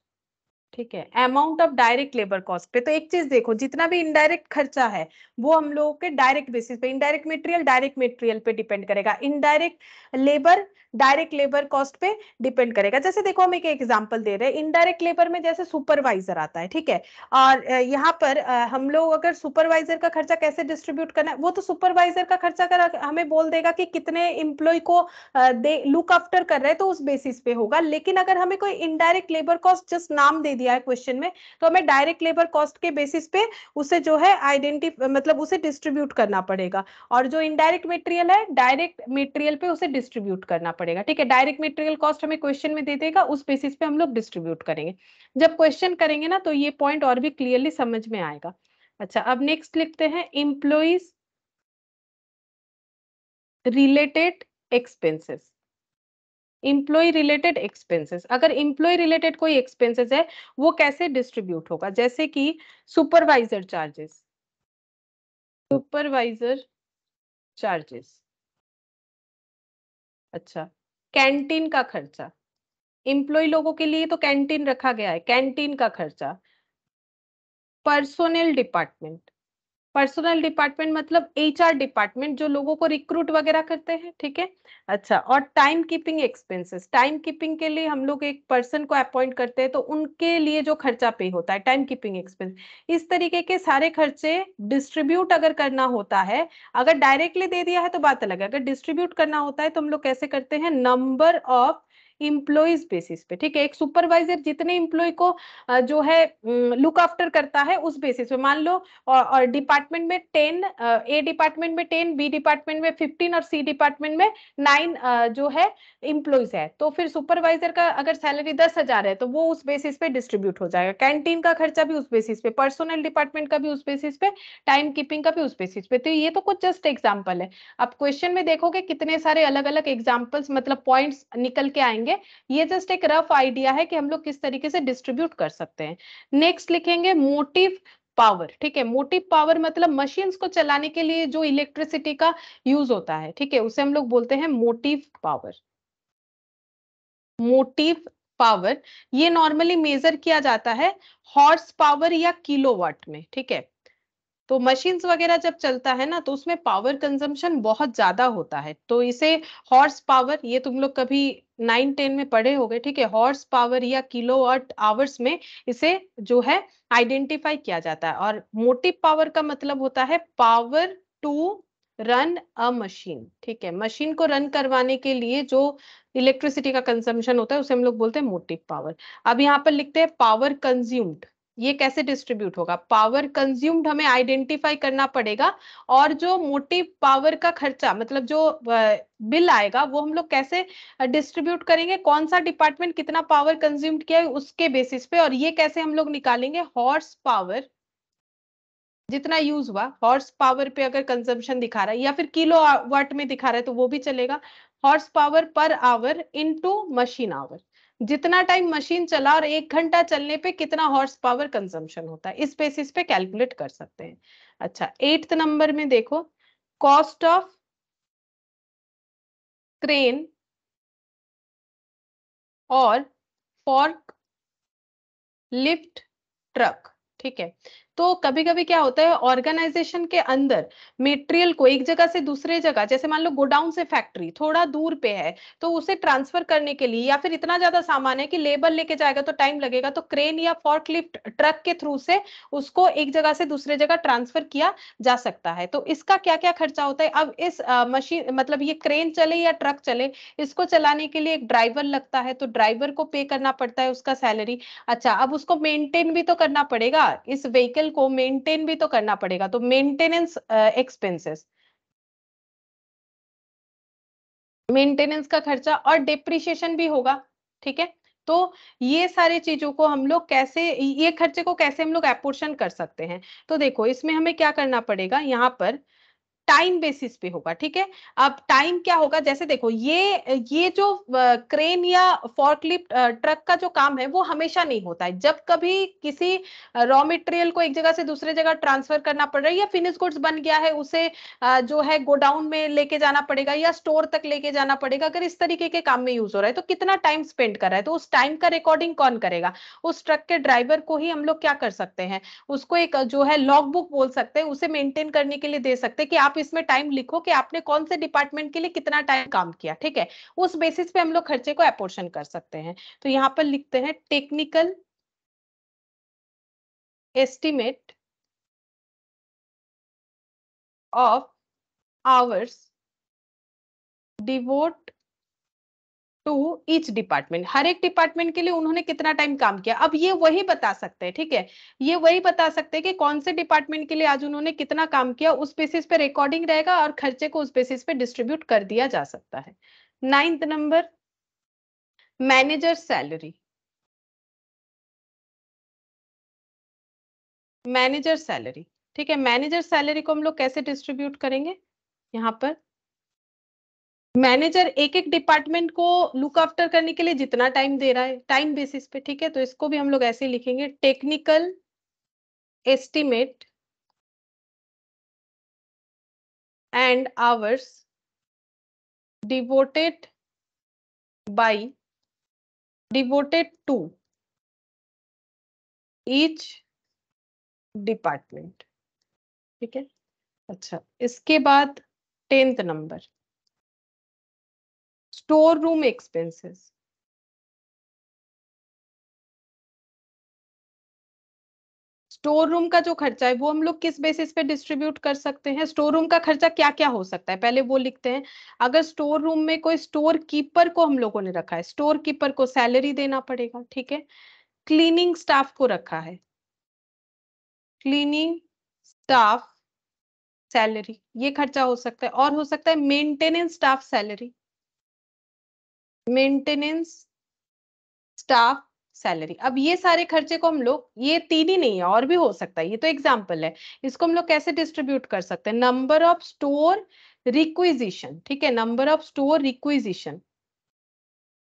ठीक है amount of direct labour cost पे तो एक चीज देखो जितना भी इनडायरेक्ट खर्चा है वो हम लोगों के डायरेक्ट बेसिस पे इनडायरेक्ट मेटेरियल डायरेक्ट मेटेरियल पे डिपेंड करेगा indirect labour direct labour cost पे डिपेंड करेगा जैसे देखो हम एक एग्जांपल दे रहे हैं इनडायरेक्ट लेबर में जैसे सुपरवाइजर आता है ठीक है और यहाँ पर हम लोग अगर सुपरवाइजर का खर्चा कैसे डिस्ट्रीब्यूट करना है वो तो सुपरवाइजर का खर्चा कर हमें बोल देगा कि कितने इम्प्लॉय को दे लुक आफ्टर कर रहे हैं तो उस बेसिस पे होगा लेकिन अगर हमें कोई इनडायरेक्ट लेबर कॉस्ट जस्ट नाम दे दिया है क्वेश्चन में तो हमें डायरेक्ट लेबर कॉस्ट के बेसिस पे उसे जो है आइडेंटिफ मतलब उसे डिस्ट्रीब्यूट करना पड़ेगा और जो इनडायरेक्ट मेटेरियल है डायरेक्ट मेटेरियल पे उसे डिस्ट्रीब्यूट करना पड़ेगा ठीक है डायरेक्ट मेटेरियल कॉस्ट हमें क्वेश्चन में दे देगा उस बेसिस पे हम लोग डिस्ट्रीब्यूट करेंगे जब क्वेश्चन करेंगे ना तो ये पॉइंट और भी क्लियरली समझ में आएगा अच्छा अब नेक्स्ट लिखते हैं employees related expenses employee related expenses अगर इम्प्लॉय रिलेटेड कोई एक्सपेंसेस है वो कैसे डिस्ट्रीब्यूट होगा जैसे कि सुपरवाइजर चार्जेस
सुपरवाइजर
चार्जेस अच्छा कैंटीन का खर्चा इम्प्लॉय लोगों के लिए तो कैंटीन रखा गया है कैंटीन का खर्चा पर्सोनल डिपार्टमेंट पर्सनल डिपार्टमेंट मतलब एचआर डिपार्टमेंट जो लोगों को रिक्रूट वगैरह करते हैं ठीक है थीके? अच्छा और time keeping expenses time keeping के लिए हम लोग एक पर्सन को अपॉइंट करते हैं तो उनके लिए जो खर्चा पे होता है टाइम कीपिंग एक्सपेंस इस तरीके के सारे खर्चे डिस्ट्रीब्यूट अगर करना होता है अगर डायरेक्टली दे दिया है तो बात अलग है अगर डिस्ट्रीब्यूट करना होता है तो हम लोग कैसे करते हैं नंबर ऑफ इम्प्लॉज बेसिस पे ठीक है एक सुपरवाइजर जितने इम्प्लॉय को जो है लुक आफ्टर करता है उस बेसिस पे मान लो और डिपार्टमेंट में टेन ए डिपार्टमेंट में टेन बी डिपार्टमेंट में फिफ्टीन और सी डिपार्टमेंट में नाइन जो है इम्प्लॉयज है तो फिर सुपरवाइजर का अगर सैलरी दस हजार है तो वो उस बेसिस पे डिस्ट्रीब्यूट हो जाएगा कैंटीन का खर्चा भी उस बेसिस पे पर्सनल डिपार्टमेंट का भी उस बेसिस पे टाइम कीपिंग का भी उस बेसिस पे तो ये तो कुछ जस्ट एग्जाम्पल है आप क्वेश्चन में देखोगे कितने सारे अलग अलग एग्जाम्पल्स मतलब पॉइंट्स निकल के आएंगे करेंगे ये जस्ट एक रफ आइडिया है कि हम लोग किस तरीके से डिस्ट्रीब्यूट कर सकते हैं नेक्स्ट लिखेंगे मोटिव पावर ठीक है मोटिव पावर मतलब मशीन्स को चलाने के लिए जो इलेक्ट्रिसिटी का यूज होता है ठीक है उसे हम लोग बोलते हैं मोटिव पावर मोटिव पावर ये नॉर्मली मेजर किया जाता है हॉर्स पावर या किलोवाट में ठीक है तो मशीन्स वगैरह जब चलता है ना तो उसमें पावर कंजम्पशन बहुत ज्यादा होता है तो इसे हॉर्स पावर ये तुम लोग कभी नाइन टेन में पढ़े होंगे ठीक है हॉर्स पावर या किलोवाट आवर्स में इसे जो है आइडेंटिफाई किया जाता है और मोटिव पावर का मतलब होता है power to run a machine ठीक है मशीन को रन करवाने के लिए जो इलेक्ट्रिसिटी का कंजम्पशन होता है उसे हम लोग बोलते हैं मोटिव पावर अब यहाँ पर लिखते हैं पावर कंज्यूम्ड ये कैसे डिस्ट्रीब्यूट होगा पावर कंज्यूम्ड हमें आइडेंटिफाई करना पड़ेगा और जो मोटी पावर का खर्चा मतलब जो बिल आएगा वो हम लोग कैसे डिस्ट्रीब्यूट करेंगे कौन सा डिपार्टमेंट कितना पावर कंज्यूम्ड किया है उसके बेसिस पे और ये कैसे हम लोग निकालेंगे हॉर्स पावर जितना यूज हुआ हॉर्स पावर पे अगर कंजम्पशन दिखा रहा है या फिर किलो वाट में दिखा रहा है तो वो भी चलेगा horse power per hour to machine hour जितना टाइम मशीन चला और एक घंटा चलने पे कितना हॉर्स पावर कंजम्पशन होता है इस बेसिस पे कैलकुलेट कर सकते हैं अच्छा एट्थ नंबर में देखो कॉस्ट ऑफ क्रेन और फॉर्क लिफ्ट ट्रक ठीक है तो कभी कभी क्या होता है ऑर्गेनाइजेशन के अंदर मेटेरियल को एक जगह से दूसरे जगह जैसे मान लो गोडाउन से फैक्ट्री थोड़ा दूर पे है तो उसे ट्रांसफर करने के लिए या फिर इतना ज्यादा सामान है कि लेबर लेके जाएगा तो टाइम लगेगा तो क्रेन या फॉर्कलिफ्ट ट्रक के थ्रू से उसको एक जगह से दूसरे जगह ट्रांसफर किया जा सकता है तो इसका क्या क्या खर्चा होता है अब इस मशीन मतलब ये क्रेन चले या ट्रक चले इसको चलाने के लिए एक ड्राइवर लगता है तो ड्राइवर को पे करना पड़ता है उसका सैलरी अच्छा अब उसको मेंटेन भी तो करना पड़ेगा इस व्हीकल को मेंटेन भी तो करना पड़ेगा तो मेंटेनेंस एक्सपेंसेस मेंटेनेंस का खर्चा और डिप्रिशिएशन भी होगा ठीक है तो ये सारे चीजों को हम लोग कैसे ये खर्चे को कैसे हम लोग एपोर्शन कर सकते हैं तो देखो इसमें हमें क्या करना पड़ेगा यहाँ पर टाइम बेसिस पे होगा ठीक है अब टाइम क्या होगा जैसे देखो ये ये जो क्रेन या फॉर्कलिफ्ट ट्रक का जो काम है वो हमेशा नहीं होता है जब कभी किसी रॉ मटेरियल को एक जगह से दूसरे जगह ट्रांसफर करना पड़ रहा है या फिनिश गुड्स बन गया है उसे जो है गोडाउन में लेके जाना पड़ेगा या स्टोर तक लेके जाना पड़ेगा अगर इस तरीके के काम में यूज हो रहा है तो कितना टाइम स्पेंड कर रहा है तो उस टाइम का रिकॉर्डिंग कौन करेगा उस ट्रक के ड्राइवर को ही हम लोग क्या कर सकते हैं उसको एक जो है लॉग बुक बोल सकते हैं उसे मेंटेन करने के लिए दे सकते हैं कि आप इसमें टाइम लिखो कि आपने कौन से डिपार्टमेंट के लिए कितना टाइम काम किया ठीक है उस बेसिस पे हम लोग खर्चे को अपोर्शन कर सकते हैं तो यहाँ पर लिखते हैं technical
estimate of
hours devote to each department हर एक डिपार्टमेंट के लिए उन्होंने कितना टाइम काम किया अब ये वही बता सकते हैं ठीक है ये वही बता सकते हैं कि कौन से डिपार्टमेंट के लिए आज उन्होंने कितना काम किया उस बेसिस पे रिकॉर्डिंग रहेगा और खर्चे को उस बेसिस पे डिस्ट्रीब्यूट कर दिया जा सकता है ninth number
manager salary
manager salary ठीक है मैनेजर सैलरी को हम लोग कैसे डिस्ट्रीब्यूट करेंगे यहाँ पर मैनेजर एक एक डिपार्टमेंट को लुक आफ्टर करने के लिए जितना टाइम दे रहा है टाइम बेसिस पे ठीक है तो इसको भी हम लोग ऐसे लिखेंगे technical estimate
and hours devoted by devoted to each department ठीक है अच्छा इसके बाद tenth number room expenses.
Store room का जो खर्चा है वो हम लोग किस बेसिस पे डिस्ट्रीब्यूट कर सकते हैं स्टोर रूम का खर्चा क्या क्या हो सकता है पहले वो लिखते हैं अगर स्टोर रूम में कोई स्टोर कीपर को हम लोगों ने रखा है स्टोर कीपर को सैलरी देना पड़ेगा ठीक है क्लीनिंग स्टाफ को रखा है क्लीनिंग स्टाफ सैलरी ये खर्चा हो सकता है और हो सकता है maintenance staff salary maintenance staff salary अब ये सारे खर्चे को हम लोग ये तीन ही नहीं है और भी हो सकता है ये तो एग्जाम्पल है इसको हम लोग कैसे डिस्ट्रीब्यूट कर सकते हैं नंबर ऑफ स्टोर रिक्विजिशन ठीक है नंबर ऑफ स्टोर रिक्विजिशन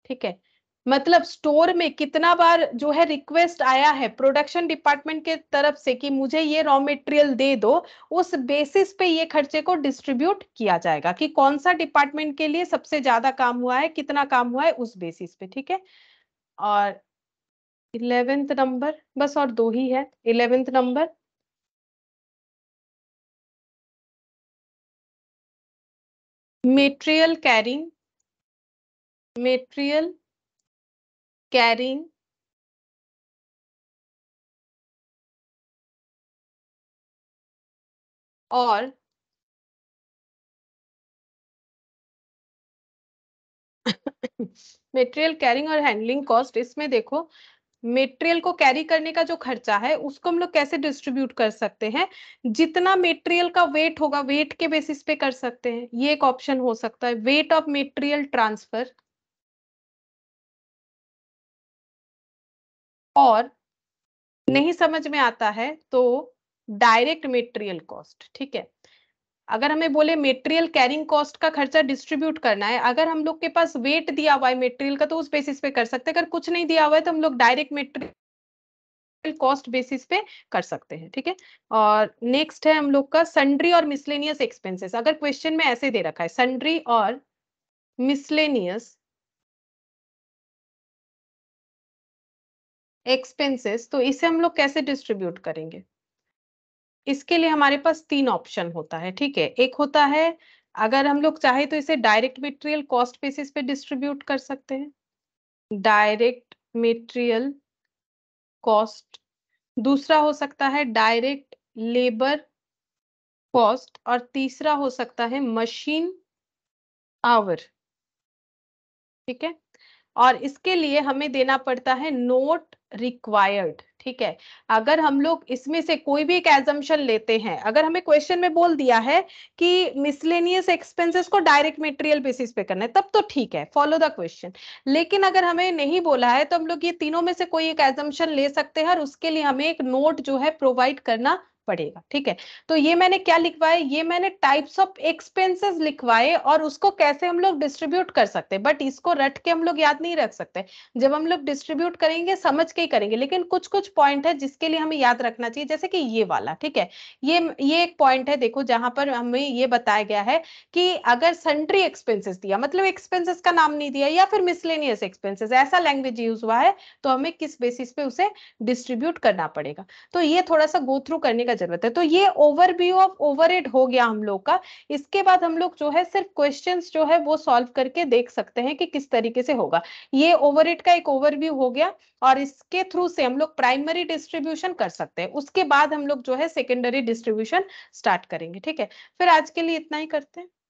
ठीक है मतलब स्टोर में कितना बार जो है रिक्वेस्ट आया है प्रोडक्शन डिपार्टमेंट के तरफ से कि मुझे ये रॉ मेटेरियल दे दो उस बेसिस पे ये खर्चे को डिस्ट्रीब्यूट किया जाएगा कि कौन सा डिपार्टमेंट के लिए सबसे ज्यादा काम हुआ है कितना काम हुआ है उस बेसिस पे ठीक है और इलेवेंथ नंबर बस और
दो ही है eleventh number material carrying material caring or
material carrying और हैंडलिंग कॉस्ट इसमें देखो मेटेरियल को कैरी करने का जो खर्चा है उसको हम लोग कैसे डिस्ट्रीब्यूट कर सकते हैं जितना मेटेरियल का वेट होगा वेट के बेसिस पे कर सकते हैं ये एक ऑप्शन हो सकता है वेट ऑफ मेटेरियल ट्रांसफर
और नहीं
समझ में आता है तो डायरेक्ट मेटेरियल कॉस्ट ठीक है अगर हमें बोले मेटेरियल कैरिंग कॉस्ट का खर्चा डिस्ट्रीब्यूट करना है अगर हम लोग के पास वेट दिया हुआ है मेटेरियल का तो उस बेसिस पे कर सकते हैं अगर कुछ नहीं दिया हुआ है तो हम लोग डायरेक्ट मेटेरियल कॉस्ट बेसिस पे कर सकते हैं ठीक है और नेक्स्ट है हम लोग का सन्ड्री और मिसलेनियस एक्सपेंसेस अगर क्वेश्चन में ऐसे दे रखा है सन्ड्री और मिसलेनियस
एक्सपेंसेस तो इसे हम लोग
कैसे डिस्ट्रीब्यूट करेंगे इसके लिए हमारे पास तीन ऑप्शन होता है ठीक है एक होता है अगर हम लोग चाहे तो इसे डायरेक्ट मेटेरियल कॉस्ट बेसिस पे डिस्ट्रीब्यूट कर सकते हैं डायरेक्ट मेटेरियल कॉस्ट दूसरा हो सकता है डायरेक्ट लेबर कॉस्ट और तीसरा हो सकता है मशीन आवर ठीक है और इसके लिए हमें देना पड़ता है नोट रिक्वायर्ड ठीक है अगर हम लोग इसमें से कोई भी एक एजम्पन लेते हैं अगर हमें क्वेश्चन में बोल दिया है कि मिसलेनियस एक्सपेंसेस को डायरेक्ट मेटेरियल बेसिस पे करना है तब तो ठीक है फॉलो द क्वेश्चन लेकिन अगर हमें नहीं बोला है तो हम लोग ये तीनों में से कोई एक एजम्पन ले सकते हैं और उसके लिए हमें एक नोट जो है प्रोवाइड करना पड़ेगा ठीक है तो ये मैंने क्या लिखवाए ये मैंने टाइप्स ऑफ एक्सपेंसेस लिखवाए और उसको कैसे हम लोग डिस्ट्रीब्यूट कर सकते हैं बट इसको रट के हम लोग याद नहीं रख सकते जब हम लोग डिस्ट्रीब्यूट करेंगे समझ के ही करेंगे लेकिन कुछ कुछ पॉइंट है जिसके लिए हमें याद रखना चाहिए जैसे कि ये वाला ठीक है ये ये एक पॉइंट है देखो जहां पर हमें ये बताया गया है कि अगर सेंट्री एक्सपेंसिस दिया मतलब एक्सपेंसिस का नाम नहीं दिया या फिर मिसलेनियस एक्सपेंसिस ऐसा लैंग्वेज यूज हुआ है तो हमें किस बेसिस पे उसे डिस्ट्रीब्यूट करना पड़ेगा तो ये थोड़ा सा गो थ्रू करने का का जरूरत है तो ये ओवरव्यू ऑफ ओवर हो गया हम लोग का इसके बाद हम लोग जो है सिर्फ क्वेश्चन जो है वो सॉल्व करके देख सकते हैं कि किस तरीके से होगा ये ओवर का एक ओवरव्यू हो गया और इसके थ्रू से हम लोग प्राइमरी डिस्ट्रीब्यूशन कर सकते हैं उसके बाद हम लोग जो है सेकेंडरी डिस्ट्रीब्यूशन स्टार्ट करेंगे ठीक है फिर आज
के लिए इतना ही करते हैं